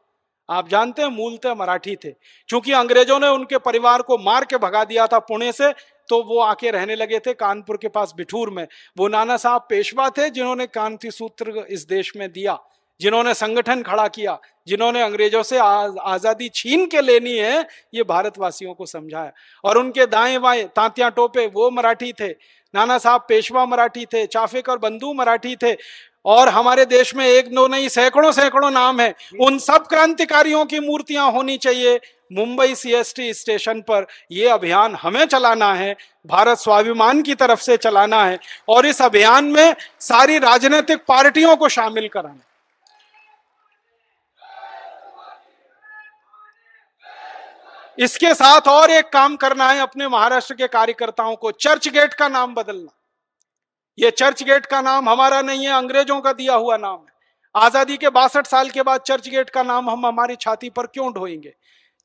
आप जानते हैं मूलतः मराठी थे क्योंकि अंग्रेजों ने उनके परिवार को मार के भगा दिया था पुणे से तो वो आके रहने लगे थे कानपुर के पास बिठूर में वो नाना साहब पेशवा थे जिन्होंने क्रांति सूत्र इस देश में दिया जिन्होंने संगठन खड़ा किया जिन्होंने अंग्रेजों से आज, आजादी छीन के लेनी है ये भारतवासियों को समझाया और उनके दाएं बाएं तांतिया टोपे वो मराठी थे नाना साहब पेशवा मराठी थे चाफेकर बंधु मराठी थे और हमारे देश में एक दो नहीं सैकड़ों सैकड़ों नाम है उन सब क्रांतिकारियों की मूर्तियां होनी चाहिए मुंबई सीएसटी स्टेशन पर यह अभियान हमें चलाना है भारत स्वाभिमान की तरफ से चलाना है और इस अभियान में सारी राजनीतिक पार्टियों को शामिल कराना इसके साथ और एक काम करना है अपने महाराष्ट्र के कार्यकर्ताओं को चर्च गेट का नाम बदलना ये चर्च गेट का नाम हमारा नहीं है अंग्रेजों का दिया हुआ नाम है आजादी के बासठ साल के बाद चर्च गेट का नाम हम हमारी छाती पर क्यों ढोएंगे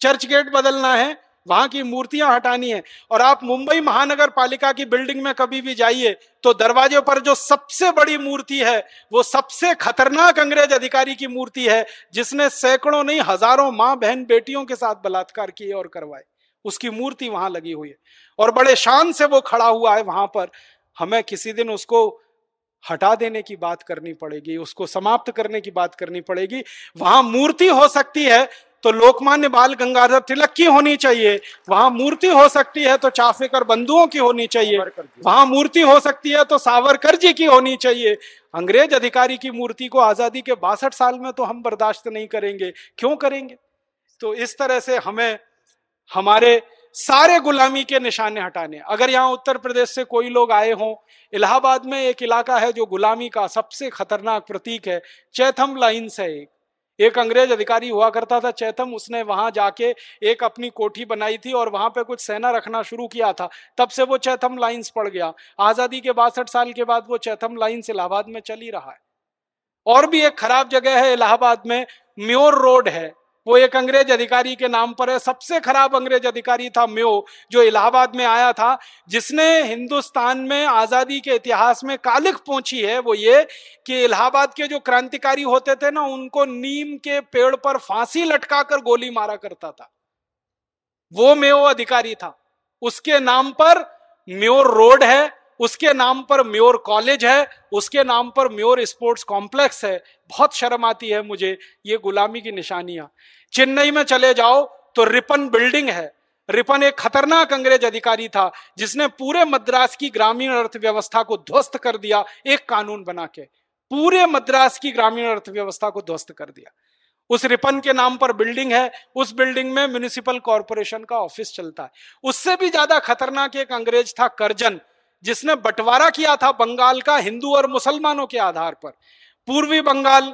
चर्च गेट बदलना है वहां की मूर्तियां हटानी है और आप मुंबई महानगर पालिका की बिल्डिंग में कभी भी जाइए तो दरवाजे पर जो सबसे बड़ी मूर्ति है वो सबसे खतरनाक अंग्रेज अधिकारी की मूर्ति है जिसने सैकड़ों नहीं हजारों मां बहन बेटियों के साथ बलात्कार किए और करवाए उसकी मूर्ति वहां लगी हुई है और बड़े शान से वो खड़ा हुआ है वहां पर हमें किसी दिन उसको हटा देने की बात करनी पड़ेगी उसको समाप्त करने की बात करनी पड़ेगी वहां मूर्ति हो सकती है तो लोकमान्य बाल गंगाधर तिलक की होनी चाहिए वहां मूर्ति हो सकती है तो चाफेकर बंधुओं की होनी चाहिए वहां मूर्ति हो सकती है तो सावरकर जी की होनी चाहिए अंग्रेज अधिकारी की मूर्ति को आजादी के बासठ साल में तो हम बर्दाश्त नहीं करेंगे क्यों करेंगे तो इस तरह से हमें हमारे सारे गुलामी के निशाने हटाने अगर यहाँ उत्तर प्रदेश से कोई लोग आए हों इलाहाबाद में एक इलाका है जो गुलामी का सबसे खतरनाक प्रतीक है चैथम लाइन्स है एक एक अंग्रेज अधिकारी हुआ करता था चैथम उसने वहां जाके एक अपनी कोठी बनाई थी और वहां पे कुछ सेना रखना शुरू किया था तब से वो चैथम लाइन्स पड़ गया आजादी के बासठ साल के बाद वो चैथम लाइन्स इलाहाबाद में चल ही रहा है और भी एक खराब जगह है इलाहाबाद में म्योर रोड है वो एक अंग्रेज अधिकारी के नाम पर है सबसे खराब अंग्रेज अधिकारी था म्यो जो इलाहाबाद में आया था जिसने हिंदुस्तान में आजादी के इतिहास में कालिख पहुंची है वो ये कि इलाहाबाद के जो क्रांतिकारी होते थे ना उनको नीम के पेड़ पर फांसी लटकाकर गोली मारा करता था वो म्यो अधिकारी था उसके नाम पर म्योर रोड है उसके नाम पर म्योर कॉलेज है उसके नाम पर म्योर स्पोर्ट्स कॉम्प्लेक्स है बहुत शर्म आती है मुझे ये गुलामी की निशानियां चेन्नई में चले जाओ तो रिपन बिल्डिंग है रिपन एक खतरनाक अंग्रेज अधिकारी था जिसने पूरे मद्रास की ग्रामीण अर्थव्यवस्था को ध्वस्त कर दिया एक कानून बना के पूरे मद्रास की ग्रामीण अर्थव्यवस्था को ध्वस्त कर दिया उस रिपन के नाम पर बिल्डिंग है उस बिल्डिंग में म्यूनिसिपल कॉरपोरेशन का ऑफिस चलता है उससे भी ज्यादा खतरनाक एक अंग्रेज था करजन जिसने बंटवारा किया था बंगाल का हिंदू और मुसलमानों के आधार पर पूर्वी बंगाल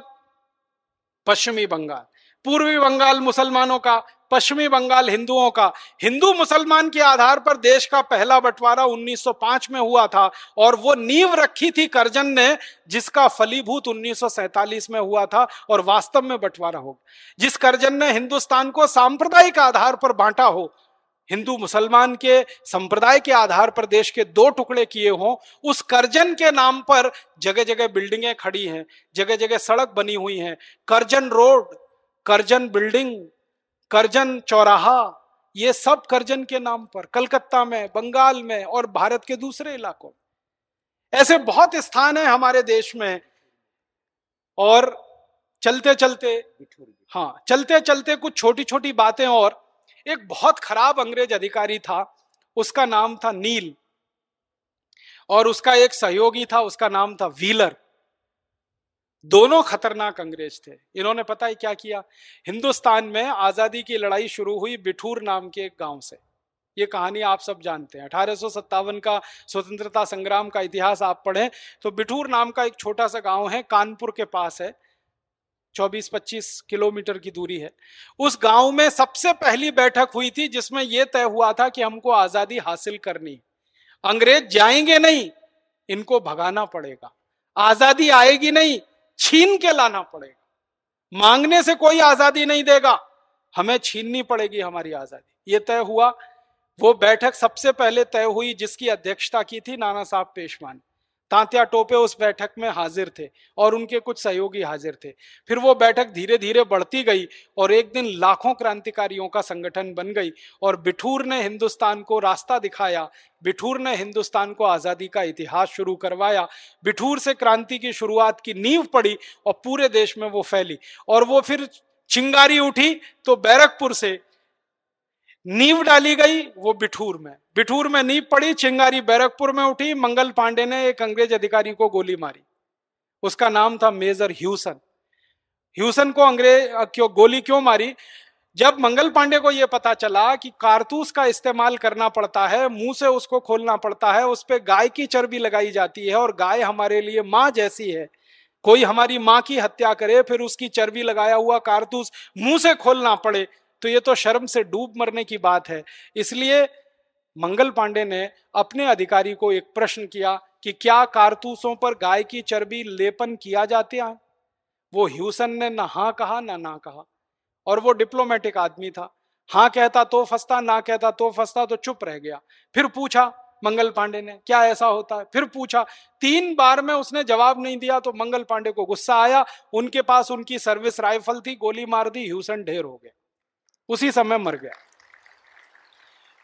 पश्चिमी बंगाल पूर्वी बंगाल मुसलमानों का पश्चिमी बंगाल हिंदुओं का हिंदू मुसलमान के आधार पर देश का पहला बंटवारा 1905 में हुआ था और वो नींव रखी थी करजन ने जिसका फलीभूत 1947 में हुआ था और वास्तव में बंटवारा हो जिस करजन ने हिंदुस्तान को सांप्रदायिक आधार पर बांटा हो हिंदू मुसलमान के संप्रदाय के आधार पर देश के दो टुकड़े किए हों उस करजन के नाम पर जगह जगह बिल्डिंगें खड़ी हैं जगह जगह सड़क बनी हुई हैं Curzon road Curzon building Curzon चौराहा ये सब करजन के नाम पर कलकत्ता में बंगाल में और भारत के दूसरे इलाकों में ऐसे बहुत स्थान है हमारे देश में और चलते चलते हाँ चलते चलते कुछ छोटी छोटी बातें और एक बहुत खराब अंग्रेज अधिकारी था उसका नाम था नील और उसका एक सहयोगी था उसका नाम था व्हीलर दोनों खतरनाक अंग्रेज थे इन्होंने पता है क्या किया हिंदुस्तान में आजादी की लड़ाई शुरू हुई बिठूर नाम के एक गांव से ये कहानी आप सब जानते हैं अठारह का स्वतंत्रता संग्राम का इतिहास आप पढ़ें तो बिठूर नाम का एक छोटा सा गांव है कानपुर के पास है 24-25 किलोमीटर की दूरी है उस गांव में सबसे पहली बैठक हुई थी जिसमें यह तय हुआ था कि हमको आजादी हासिल करनी अंग्रेज जाएंगे नहीं इनको भगाना पड़ेगा आजादी आएगी नहीं छीन के लाना पड़ेगा मांगने से कोई आजादी नहीं देगा हमें छीननी पड़ेगी हमारी आजादी ये तय हुआ वो बैठक सबसे पहले तय हुई जिसकी अध्यक्षता की थी नाना साहब पेशवानी तांत्या टोपे उस बैठक में हाजिर थे और उनके कुछ सहयोगी हाजिर थे फिर वो बैठक धीरे धीरे बढ़ती गई और एक दिन लाखों क्रांतिकारियों का संगठन बन गई और बिठूर ने हिंदुस्तान को रास्ता दिखाया बिठूर ने हिंदुस्तान को आज़ादी का इतिहास शुरू करवाया बिठूर से क्रांति की शुरुआत की नींव पड़ी और पूरे देश में वो फैली और वो फिर चिंगारी उठी तो बैरकपुर से नींव डाली गई वो बिठूर में बिठूर में नींव पड़ी चिंगारी बैरकपुर में उठी मंगल पांडे ने एक अंग्रेज अधिकारी को गोली मारी उसका नाम था मेजर ह्यूसन ह्यूसन को अंग्रेज क्यों गोली क्यों मारी जब मंगल पांडे को यह पता चला कि कारतूस का इस्तेमाल करना पड़ता है मुंह से उसको खोलना पड़ता है उस पर गाय की चर्बी लगाई जाती है और गाय हमारे लिए माँ जैसी है कोई हमारी माँ की हत्या करे फिर उसकी चर्बी लगाया हुआ कारतूस मुंह से खोलना पड़े तो ये तो शर्म से डूब मरने की बात है इसलिए मंगल पांडे ने अपने अधिकारी को एक प्रश्न किया कि क्या कारतूसों पर गाय की चर्बी लेपन किया जाते हैं वो ह्यूसन ने ना हाँ कहा ना ना कहा और वो डिप्लोमेटिक आदमी था हाँ कहता तो फंसता ना कहता तो फंसता तो चुप रह गया फिर पूछा मंगल पांडे ने क्या ऐसा होता है फिर पूछा तीन बार में उसने जवाब नहीं दिया तो मंगल पांडे को गुस्सा आया उनके पास उनकी सर्विस राइफल थी गोली मार दी ह्यूसन ढेर हो गया उसी समय मर गया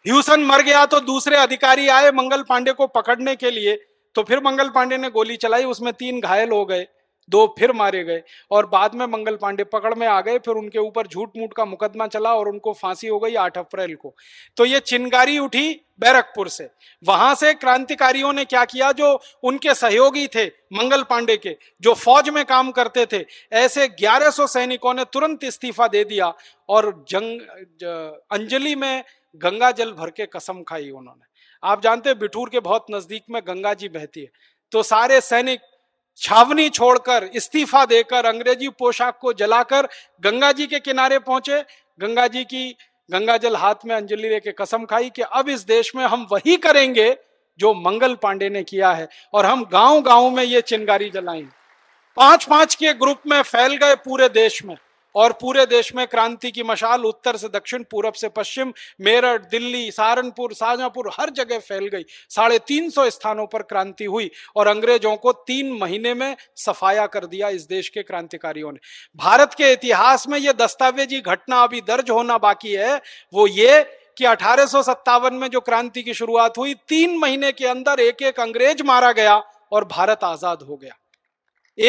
ह्यूसन मर गया तो दूसरे अधिकारी आए मंगल पांडे को पकड़ने के लिए तो फिर मंगल पांडे ने गोली चलाई उसमें तीन घायल हो गए दो फिर मारे गए और बाद में मंगल पांडे पकड़ में आ गए फिर उनके ऊपर झूठ मूठ का मुकदमा चला और उनको फांसी हो गई आठ अप्रैल को तो ये चिनगारी उठी बैरकपुर से वहां से क्रांतिकारियों ने क्या किया जो उनके सहयोगी थे मंगल पांडे के जो फौज में काम करते थे ऐसे 1100 सैनिकों ने तुरंत इस्तीफा दे दिया और जंग अंजलि में गंगा जल भर के कसम खाई उन्होंने आप जानते हैं बिठूर के बहुत नजदीक में गंगा जी बहती है तो सारे सैनिक छावनी छोड़कर इस्तीफा देकर अंग्रेजी पोशाक को जलाकर गंगा जी के किनारे पहुंचे गंगा जी की गंगा जल हाथ में अंजलि लेके कसम खाई कि अब इस देश में हम वही करेंगे जो मंगल पांडे ने किया है और हम गांव गांव में ये चिंगारी जलाएंगे पांच पांच के ग्रुप में फैल गए पूरे देश में और पूरे देश में क्रांति की मशाल उत्तर से दक्षिण पूरब से पश्चिम मेरठ दिल्ली सहारनपुर शाहजहांपुर हर जगह फैल गई साढ़े तीन सौ स्थानों पर क्रांति हुई और अंग्रेजों को तीन महीने में सफाया कर दिया इस देश के क्रांतिकारियों ने भारत के इतिहास में यह दस्तावेजी घटना अभी दर्ज होना बाकी है वो ये कि अठारह में जो क्रांति की शुरुआत हुई तीन महीने के अंदर एक एक अंग्रेज मारा गया और भारत आजाद हो गया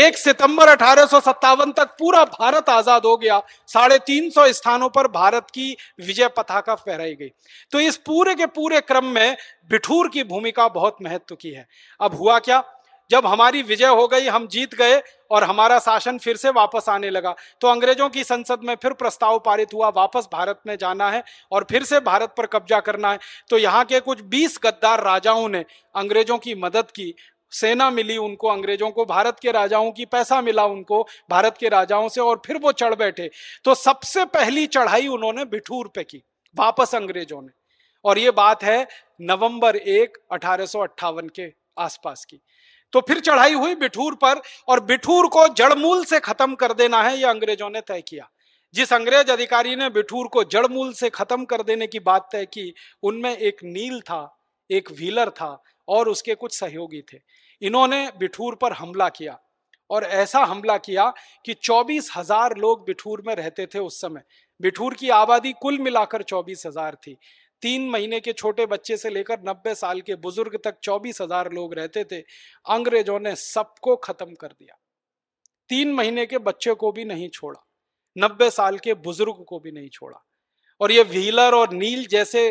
एक सितंबर अठारह तक पूरा भारत आजाद हो गया साढ़े तीन सौ स्थानों पर भारत की विजय पताका फहराई गई तो इस पूरे के पूरे क्रम में बिठूर की भूमिका बहुत महत्व की है अब हुआ क्या जब हमारी विजय हो गई हम जीत गए और हमारा शासन फिर से वापस आने लगा तो अंग्रेजों की संसद में फिर प्रस्ताव पारित हुआ वापस भारत में जाना है और फिर से भारत पर कब्जा करना है तो यहाँ के कुछ 20 गद्दार राजाओं ने अंग्रेजों की मदद की सेना मिली उनको अंग्रेजों को भारत के राजाओं की पैसा मिला उनको भारत के राजाओं से और फिर वो चढ़ बैठे तो सबसे पहली चढ़ाई उन्होंने बिठूर पे की वापस अंग्रेजों ने और ये बात है नवंबर एक अठारह के आसपास की तो फिर चढ़ाई हुई बिठूर पर और बिठूर को जड़मूल से खत्म कर देना है यह अंग्रेजों ने तय किया जिस अंग्रेज अधिकारी ने बिठूर को जड़मूल से खत्म कर देने की बात तय की उनमें एक नील था एक व्हीलर था और उसके कुछ सहयोगी थे इन्होंने बिठूर पर हमला किया और ऐसा हमला किया कि चौबीस हजार लोग बिठूर में रहते थे उस समय बिठूर की आबादी कुल मिलाकर चौबीस हजार थी तीन महीने के छोटे बच्चे से लेकर नब्बे साल के बुजुर्ग तक चौबीस हजार लोग रहते थे अंग्रेजों ने सबको खत्म कर दिया तीन महीने के बच्चे को भी नहीं छोड़ा नब्बे साल के बुजुर्ग को भी नहीं छोड़ा और ये व्हीलर और नील जैसे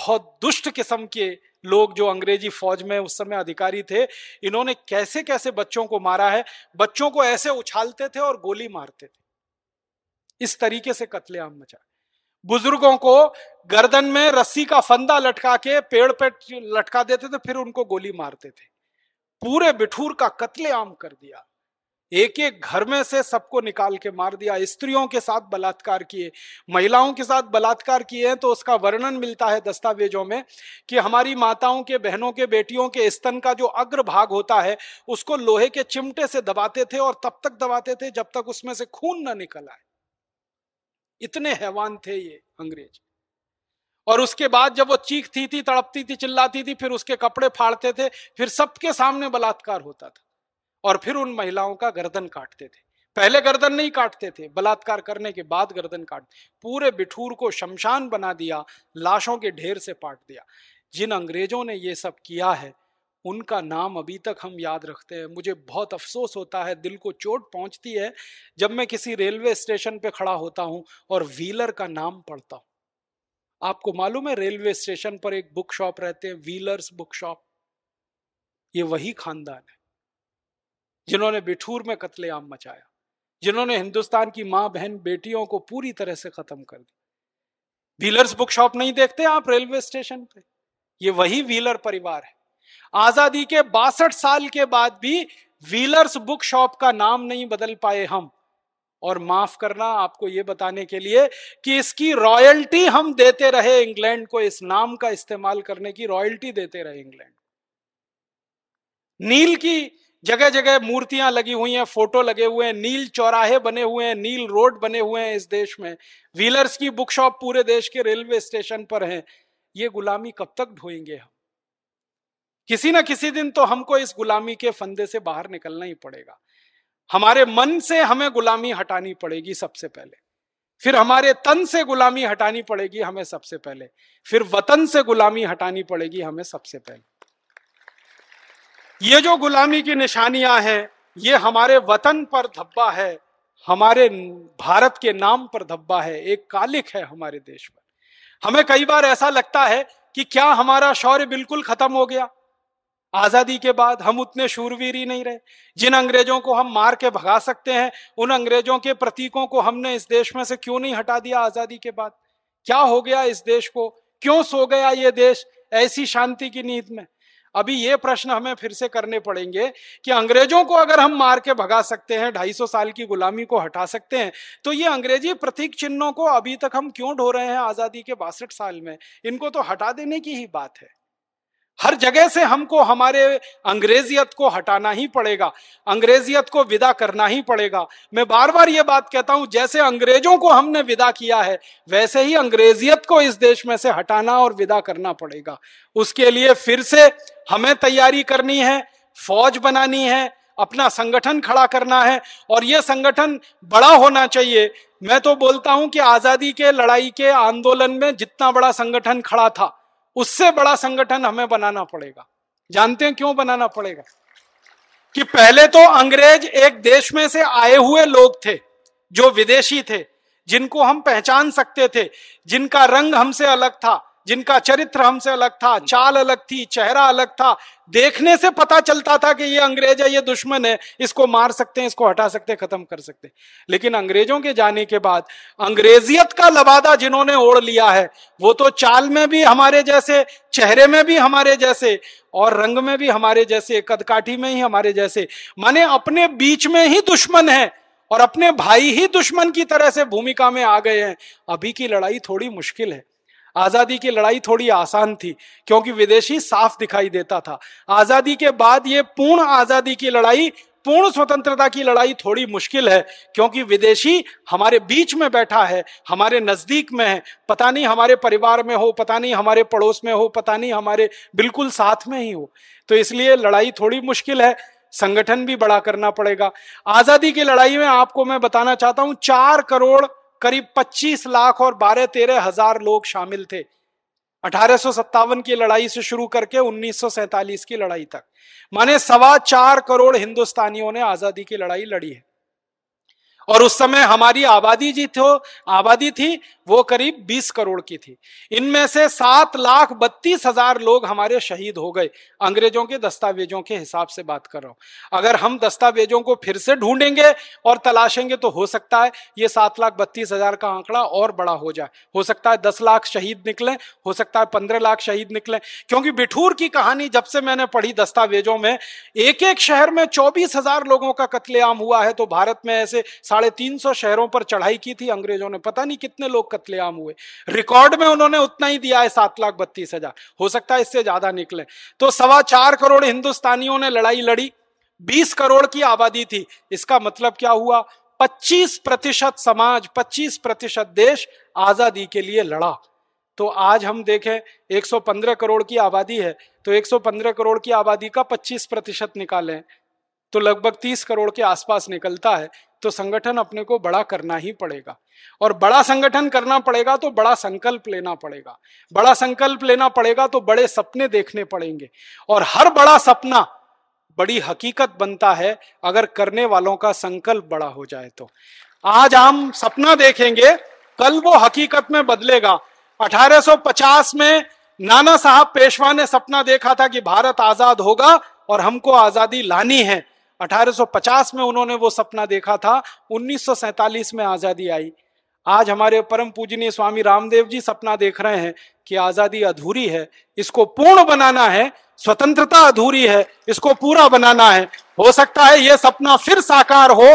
बहुत दुष्ट किस्म के लोग जो अंग्रेजी फौज में उस समय अधिकारी थे इन्होंने कैसे कैसे बच्चों को मारा है बच्चों को ऐसे उछालते थे और गोली मारते थे इस तरीके से कत्लेआम मचा बुजुर्गों को गर्दन में रस्सी का फंदा लटका के पेड़ पे लटका देते थे फिर उनको गोली मारते थे पूरे बिठूर का कत्लेआम कर दिया एक एक घर में से सबको निकाल के मार दिया स्त्रियों के साथ बलात्कार किए महिलाओं के साथ बलात्कार किए हैं तो उसका वर्णन मिलता है दस्तावेजों में कि हमारी माताओं के बहनों के बेटियों के स्तन का जो अग्र भाग होता है उसको लोहे के चिमटे से दबाते थे और तब तक दबाते थे जब तक उसमें से खून ना निकल आए इतने हैवान थे ये अंग्रेज और उसके बाद जब वो चीखती थी तड़पती थी चिल्लाती थी फिर उसके कपड़े फाड़ते थे फिर सबके सामने बलात्कार होता था और फिर उन महिलाओं का गर्दन काटते थे पहले गर्दन नहीं काटते थे बलात्कार करने के बाद गर्दन काट पूरे बिठूर को शमशान बना दिया लाशों के ढेर से पाट दिया जिन अंग्रेजों ने ये सब किया है उनका नाम अभी तक हम याद रखते हैं मुझे बहुत अफसोस होता है दिल को चोट पहुंचती है जब मैं किसी रेलवे स्टेशन पे खड़ा होता हूं और व्हीलर का नाम पढ़ता हूं आपको मालूम है रेलवे स्टेशन पर एक बुक शॉप रहते हैं व्हीलर्स बुक शॉप ये वही खानदान है जिन्होंने बिठूर में कत्लेआम मचाया जिन्होंने हिंदुस्तान की माँ बहन बेटियों को पूरी तरह से खत्म कर दिया व्हीलर्स बुक शॉप नहीं देखते आप रेलवे स्टेशन पे ये वही व्हीलर परिवार है आजादी के बासठ साल के बाद भी व्हीलर्स बुक शॉप का नाम नहीं बदल पाए हम और माफ करना आपको ये बताने के लिए कि इसकी रॉयल्टी हम देते रहे इंग्लैंड को इस नाम का इस्तेमाल करने की रॉयल्टी देते रहे इंग्लैंड नील की जगह जगह मूर्तियां लगी हुई हैं फोटो लगे हुए हैं नील चौराहे बने हुए हैं नील रोड बने हुए हैं इस देश में व्हीलर्स की बुक शॉप पूरे देश के रेलवे स्टेशन पर है ये गुलामी कब तक ढोएंगे हम किसी ना किसी दिन तो हमको इस गुलामी के फंदे से बाहर निकलना ही पड़ेगा हमारे मन से हमें गुलामी हटानी पड़ेगी सबसे पहले फिर हमारे तन से गुलामी हटानी पड़ेगी हमें सबसे पहले फिर वतन से गुलामी हटानी पड़ेगी हमें सबसे पहले ये जो गुलामी की निशानियां हैं ये हमारे वतन पर धब्बा है हमारे भारत के नाम पर धब्बा है एक कालिक है हमारे देश पर हमें कई बार ऐसा लगता है कि क्या हमारा शौर्य बिल्कुल खत्म हो गया आजादी के बाद हम उतने शूरवीर ही नहीं रहे जिन अंग्रेजों को हम मार के भगा सकते हैं उन अंग्रेजों के प्रतीकों को हमने इस देश में से क्यों नहीं हटा दिया आजादी के बाद क्या हो गया इस देश को क्यों सो गया ये देश ऐसी शांति की नींद में अभी ये प्रश्न हमें फिर से करने पड़ेंगे कि अंग्रेजों को अगर हम मार के भगा सकते हैं ढाई सौ साल की गुलामी को हटा सकते हैं तो ये अंग्रेजी प्रतीक चिन्हों को अभी तक हम क्यों ढो रहे हैं आजादी के बासठ साल में इनको तो हटा देने की ही बात है हर जगह से हमको हमारे अंग्रेजियत को हटाना ही पड़ेगा अंग्रेजियत को विदा करना ही पड़ेगा मैं बार बार ये बात कहता हूं जैसे अंग्रेजों को हमने विदा किया है वैसे ही अंग्रेजियत को इस देश में से हटाना और विदा करना पड़ेगा उसके लिए फिर से हमें तैयारी करनी है फौज बनानी है अपना संगठन खड़ा करना है और यह संगठन बड़ा होना चाहिए मैं तो बोलता हूं कि आजादी के लड़ाई के आंदोलन में जितना बड़ा संगठन खड़ा था उससे बड़ा संगठन हमें बनाना पड़ेगा जानते हैं क्यों बनाना पड़ेगा कि पहले तो अंग्रेज एक देश में से आए हुए लोग थे जो विदेशी थे जिनको हम पहचान सकते थे जिनका रंग हमसे अलग था जिनका चरित्र हमसे अलग था चाल अलग थी चेहरा अलग था देखने से पता चलता था कि ये अंग्रेज है ये दुश्मन है इसको मार सकते हैं इसको हटा सकते हैं खत्म कर सकते हैं लेकिन अंग्रेजों के जाने के बाद अंग्रेजियत का लबादा जिन्होंने ओढ़ लिया है वो तो चाल में भी हमारे जैसे चेहरे में भी हमारे जैसे और रंग में भी हमारे जैसे कदकाठी में ही हमारे जैसे माने अपने बीच में ही दुश्मन है और अपने भाई ही दुश्मन की तरह से भूमिका में आ गए हैं अभी की लड़ाई थोड़ी मुश्किल है आजादी की लड़ाई थोड़ी आसान थी क्योंकि विदेशी साफ दिखाई देता था आजादी के बाद ये पूर्ण आजादी की लड़ाई पूर्ण स्वतंत्रता की लड़ाई थोड़ी मुश्किल है क्योंकि विदेशी हमारे बीच में बैठा है हमारे नजदीक में है पता नहीं हमारे परिवार में हो पता नहीं हमारे पड़ोस में हो पता नहीं हमारे बिल्कुल साथ में ही हो तो इसलिए लड़ाई थोड़ी मुश्किल है संगठन भी बड़ा करना पड़ेगा आजादी की लड़ाई में आपको मैं बताना चाहता हूं चार करोड़ करीब 25 लाख और बारह तेरह हजार लोग शामिल थे अठारह की लड़ाई से शुरू करके उन्नीस की लड़ाई तक माने सवा चार करोड़ हिंदुस्तानियों ने आजादी की लड़ाई लड़ी है और उस समय हमारी आबादी जी थो आबादी थी वो करीब 20 करोड़ की थी इनमें से सात लाख बत्तीस हजार लोग हमारे शहीद हो गए अंग्रेजों के दस्तावेजों के हिसाब से बात कर रहा हूं अगर हम दस्तावेजों को फिर से ढूंढेंगे और तलाशेंगे तो हो सकता है ये सात लाख बत्तीस हजार का आंकड़ा और बड़ा हो जाए हो सकता है दस लाख शहीद निकले हो सकता है पंद्रह लाख शहीद निकले क्योंकि बिठूर की कहानी जब से मैंने पढ़ी दस्तावेजों में एक एक शहर में चौबीस हजार लोगों का कत्लेआम हुआ है तो भारत में ऐसे साढ़े तीन सौ शहरों पर चढ़ाई की थी अंग्रेजों ने पता नहीं कितने लोग कत्लेआम हुए रिकॉर्ड में उन्होंने उतना ही दिया है सात लाख बत्तीस हजार हो सकता है इससे ज्यादा निकले तो सवा चार करोड़ हिंदुस्तानियों ने लड़ाई लड़ी बीस करोड़ की आबादी थी इसका मतलब क्या हुआ पच्चीस प्रतिशत समाज पच्चीस प्रतिशत देश आजादी के लिए लड़ा तो आज हम देखें 115 करोड़ की आबादी है तो 115 करोड़ की आबादी का 25 प्रतिशत निकालें तो लगभग तीस करोड़ के आसपास निकलता है तो संगठन अपने को बड़ा करना ही पड़ेगा और बड़ा संगठन करना पड़ेगा तो बड़ा संकल्प लेना पड़ेगा बड़ा संकल्प लेना पड़ेगा तो बड़े सपने देखने पड़ेंगे और हर बड़ा सपना बड़ी हकीकत बनता है अगर करने वालों का संकल्प बड़ा हो जाए तो आज हम सपना देखेंगे कल वो हकीकत में बदलेगा 1850 में नाना साहब पेशवा ने सपना देखा था कि भारत आजाद होगा और हमको आजादी लानी है 1850 में उन्होंने वो सपना देखा था 1947 में आज़ादी आई आज हमारे परम पूजनीय स्वामी रामदेव जी सपना देख रहे हैं कि आज़ादी अधूरी है इसको पूर्ण बनाना है स्वतंत्रता अधूरी है इसको पूरा बनाना है हो सकता है ये सपना फिर साकार हो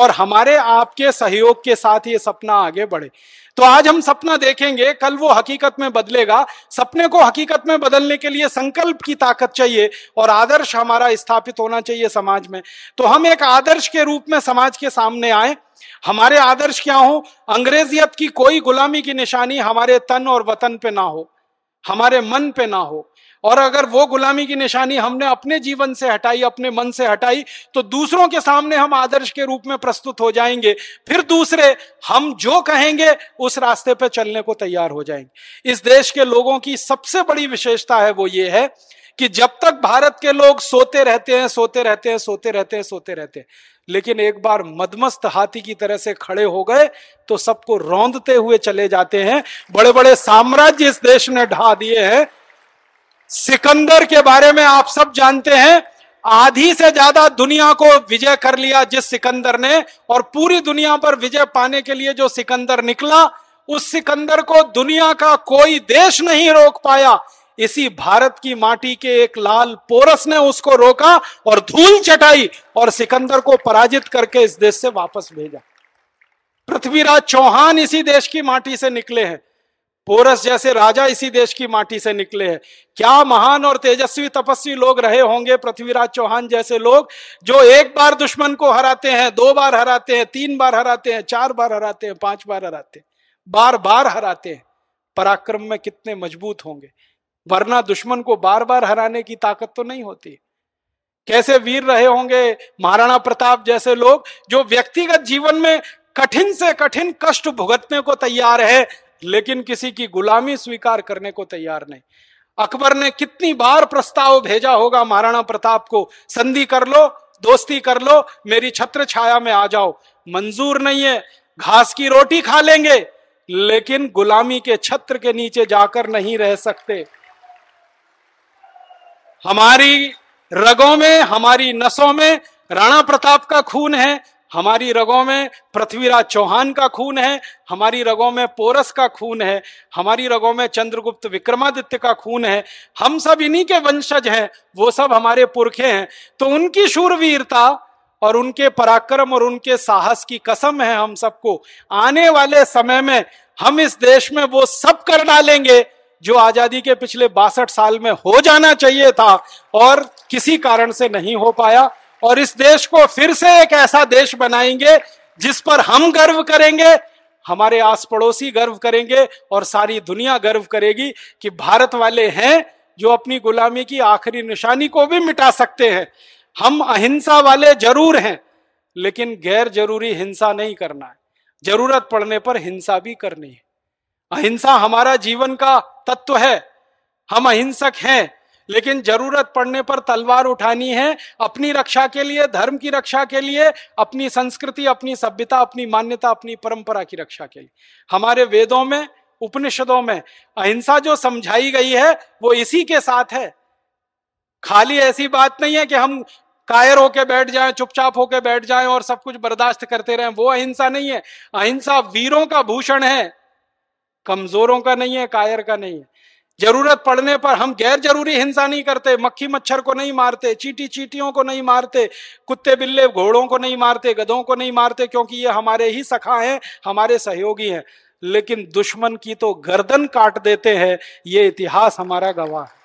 और हमारे आपके सहयोग के साथ ये सपना आगे बढ़े तो आज हम सपना देखेंगे कल वो हकीकत में बदलेगा सपने को हकीकत में बदलने के लिए संकल्प की ताकत चाहिए और आदर्श हमारा स्थापित होना चाहिए समाज में तो हम एक आदर्श के रूप में समाज के सामने आए हमारे आदर्श क्या हो अंग्रेजियत की कोई गुलामी की निशानी हमारे तन और वतन पे ना हो हमारे मन पे ना हो और अगर वो गुलामी की निशानी हमने अपने जीवन से हटाई अपने मन से हटाई तो दूसरों के सामने हम आदर्श के रूप में प्रस्तुत हो जाएंगे फिर दूसरे हम जो कहेंगे उस रास्ते पर चलने को तैयार हो जाएंगे इस देश के लोगों की सबसे बड़ी विशेषता है वो ये है कि जब तक भारत के लोग सोते रहते हैं सोते रहते हैं सोते रहते हैं सोते रहते हैं लेकिन एक बार मदमस्त हाथी की तरह से खड़े हो गए तो सबको रौंदते हुए चले जाते हैं बड़े बड़े साम्राज्य इस देश ने ढा दिए हैं सिकंदर के बारे में आप सब जानते हैं आधी से ज्यादा दुनिया को विजय कर लिया जिस सिकंदर ने और पूरी दुनिया पर विजय पाने के लिए जो सिकंदर निकला उस सिकंदर को दुनिया का कोई देश नहीं रोक पाया इसी भारत की माटी के एक लाल पोरस ने उसको रोका और धूल चटाई और सिकंदर को पराजित करके इस देश से वापस भेजा पृथ्वीराज चौहान इसी देश की माटी से निकले हैं पोरस जैसे राजा इसी देश की माटी से निकले हैं क्या महान और तेजस्वी तपस्वी लोग रहे होंगे पृथ्वीराज चौहान जैसे लोग जो एक बार दुश्मन को हराते हैं दो बार हराते हैं तीन बार हराते हैं चार बार हराते हैं पांच बार हराते हैं बार बार हराते हैं पराक्रम में कितने मजबूत होंगे वरना दुश्मन को बार बार हराने की ताकत तो नहीं होती कैसे वीर रहे होंगे महाराणा प्रताप जैसे लोग जो व्यक्तिगत जीवन में कठिन से कठिन कष्ट भुगतने को तैयार है लेकिन किसी की गुलामी स्वीकार करने को तैयार नहीं अकबर ने कितनी बार प्रस्ताव भेजा होगा महाराणा प्रताप को संधि कर लो दोस्ती कर लो मेरी छत्र छाया में आ जाओ मंजूर नहीं है घास की रोटी खा लेंगे लेकिन गुलामी के छत्र के नीचे जाकर नहीं रह सकते हमारी रगों में हमारी नसों में राणा प्रताप का खून है हमारी रगों में पृथ्वीराज चौहान का खून है हमारी रगों में पोरस का खून है हमारी रगों में चंद्रगुप्त विक्रमादित्य का खून है हम सब इन्हीं के वंशज हैं वो सब हमारे पुरखे हैं तो उनकी शूरवीरता और उनके पराक्रम और उनके साहस की कसम है हम सबको आने वाले समय में हम इस देश में वो सब कर डालेंगे जो आजादी के पिछले बासठ साल में हो जाना चाहिए था और किसी कारण से नहीं हो पाया और इस देश को फिर से एक ऐसा देश बनाएंगे जिस पर हम गर्व करेंगे हमारे आस पड़ोसी गर्व करेंगे और सारी दुनिया गर्व करेगी कि भारत वाले हैं जो अपनी गुलामी की आखिरी निशानी को भी मिटा सकते हैं हम अहिंसा वाले जरूर हैं लेकिन गैर जरूरी हिंसा नहीं करना है जरूरत पड़ने पर हिंसा भी करनी है अहिंसा हमारा जीवन का तत्व है हम अहिंसक हैं लेकिन जरूरत पड़ने पर तलवार उठानी है अपनी रक्षा के लिए धर्म की रक्षा के लिए अपनी संस्कृति अपनी सभ्यता अपनी मान्यता अपनी परंपरा की रक्षा के लिए हमारे वेदों में उपनिषदों में अहिंसा जो समझाई गई है वो इसी के साथ है खाली ऐसी बात नहीं है कि हम कायर होके बैठ जाए चुपचाप होके बैठ जाए और सब कुछ बर्दाश्त करते रहे वो अहिंसा नहीं है अहिंसा वीरों का भूषण है कमजोरों का नहीं है कायर का नहीं है जरूरत पड़ने पर हम गैर जरूरी हिंसा नहीं करते मक्खी मच्छर को नहीं मारते चीटी चीटियों को नहीं मारते कुत्ते बिल्ले घोड़ों को नहीं मारते गधों को नहीं मारते क्योंकि ये हमारे ही सखा हैं हमारे सहयोगी हैं लेकिन दुश्मन की तो गर्दन काट देते हैं ये इतिहास हमारा गवाह है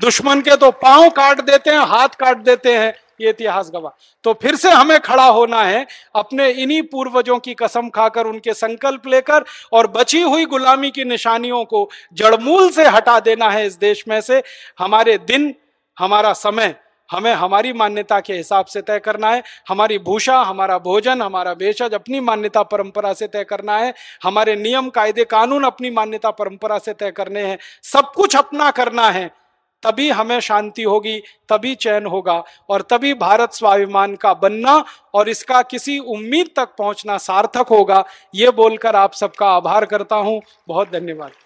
दुश्मन के तो पांव काट देते हैं हाथ काट देते हैं ये इतिहास गवाह तो फिर से हमें खड़ा होना है अपने इन्हीं पूर्वजों की कसम खाकर उनके संकल्प लेकर और बची हुई गुलामी की निशानियों को जड़मूल से हटा देना है इस देश में से हमारे दिन हमारा समय हमें हमारी मान्यता के हिसाब से तय करना है हमारी भूषा हमारा भोजन हमारा बेशज अपनी मान्यता परंपरा से तय करना है हमारे नियम कायदे कानून अपनी मान्यता परंपरा से तय करने हैं सब कुछ अपना करना है तभी हमें शांति होगी तभी चैन होगा और तभी भारत स्वाभिमान का बनना और इसका किसी उम्मीद तक पहुंचना सार्थक होगा ये बोलकर आप सबका आभार करता हूं बहुत धन्यवाद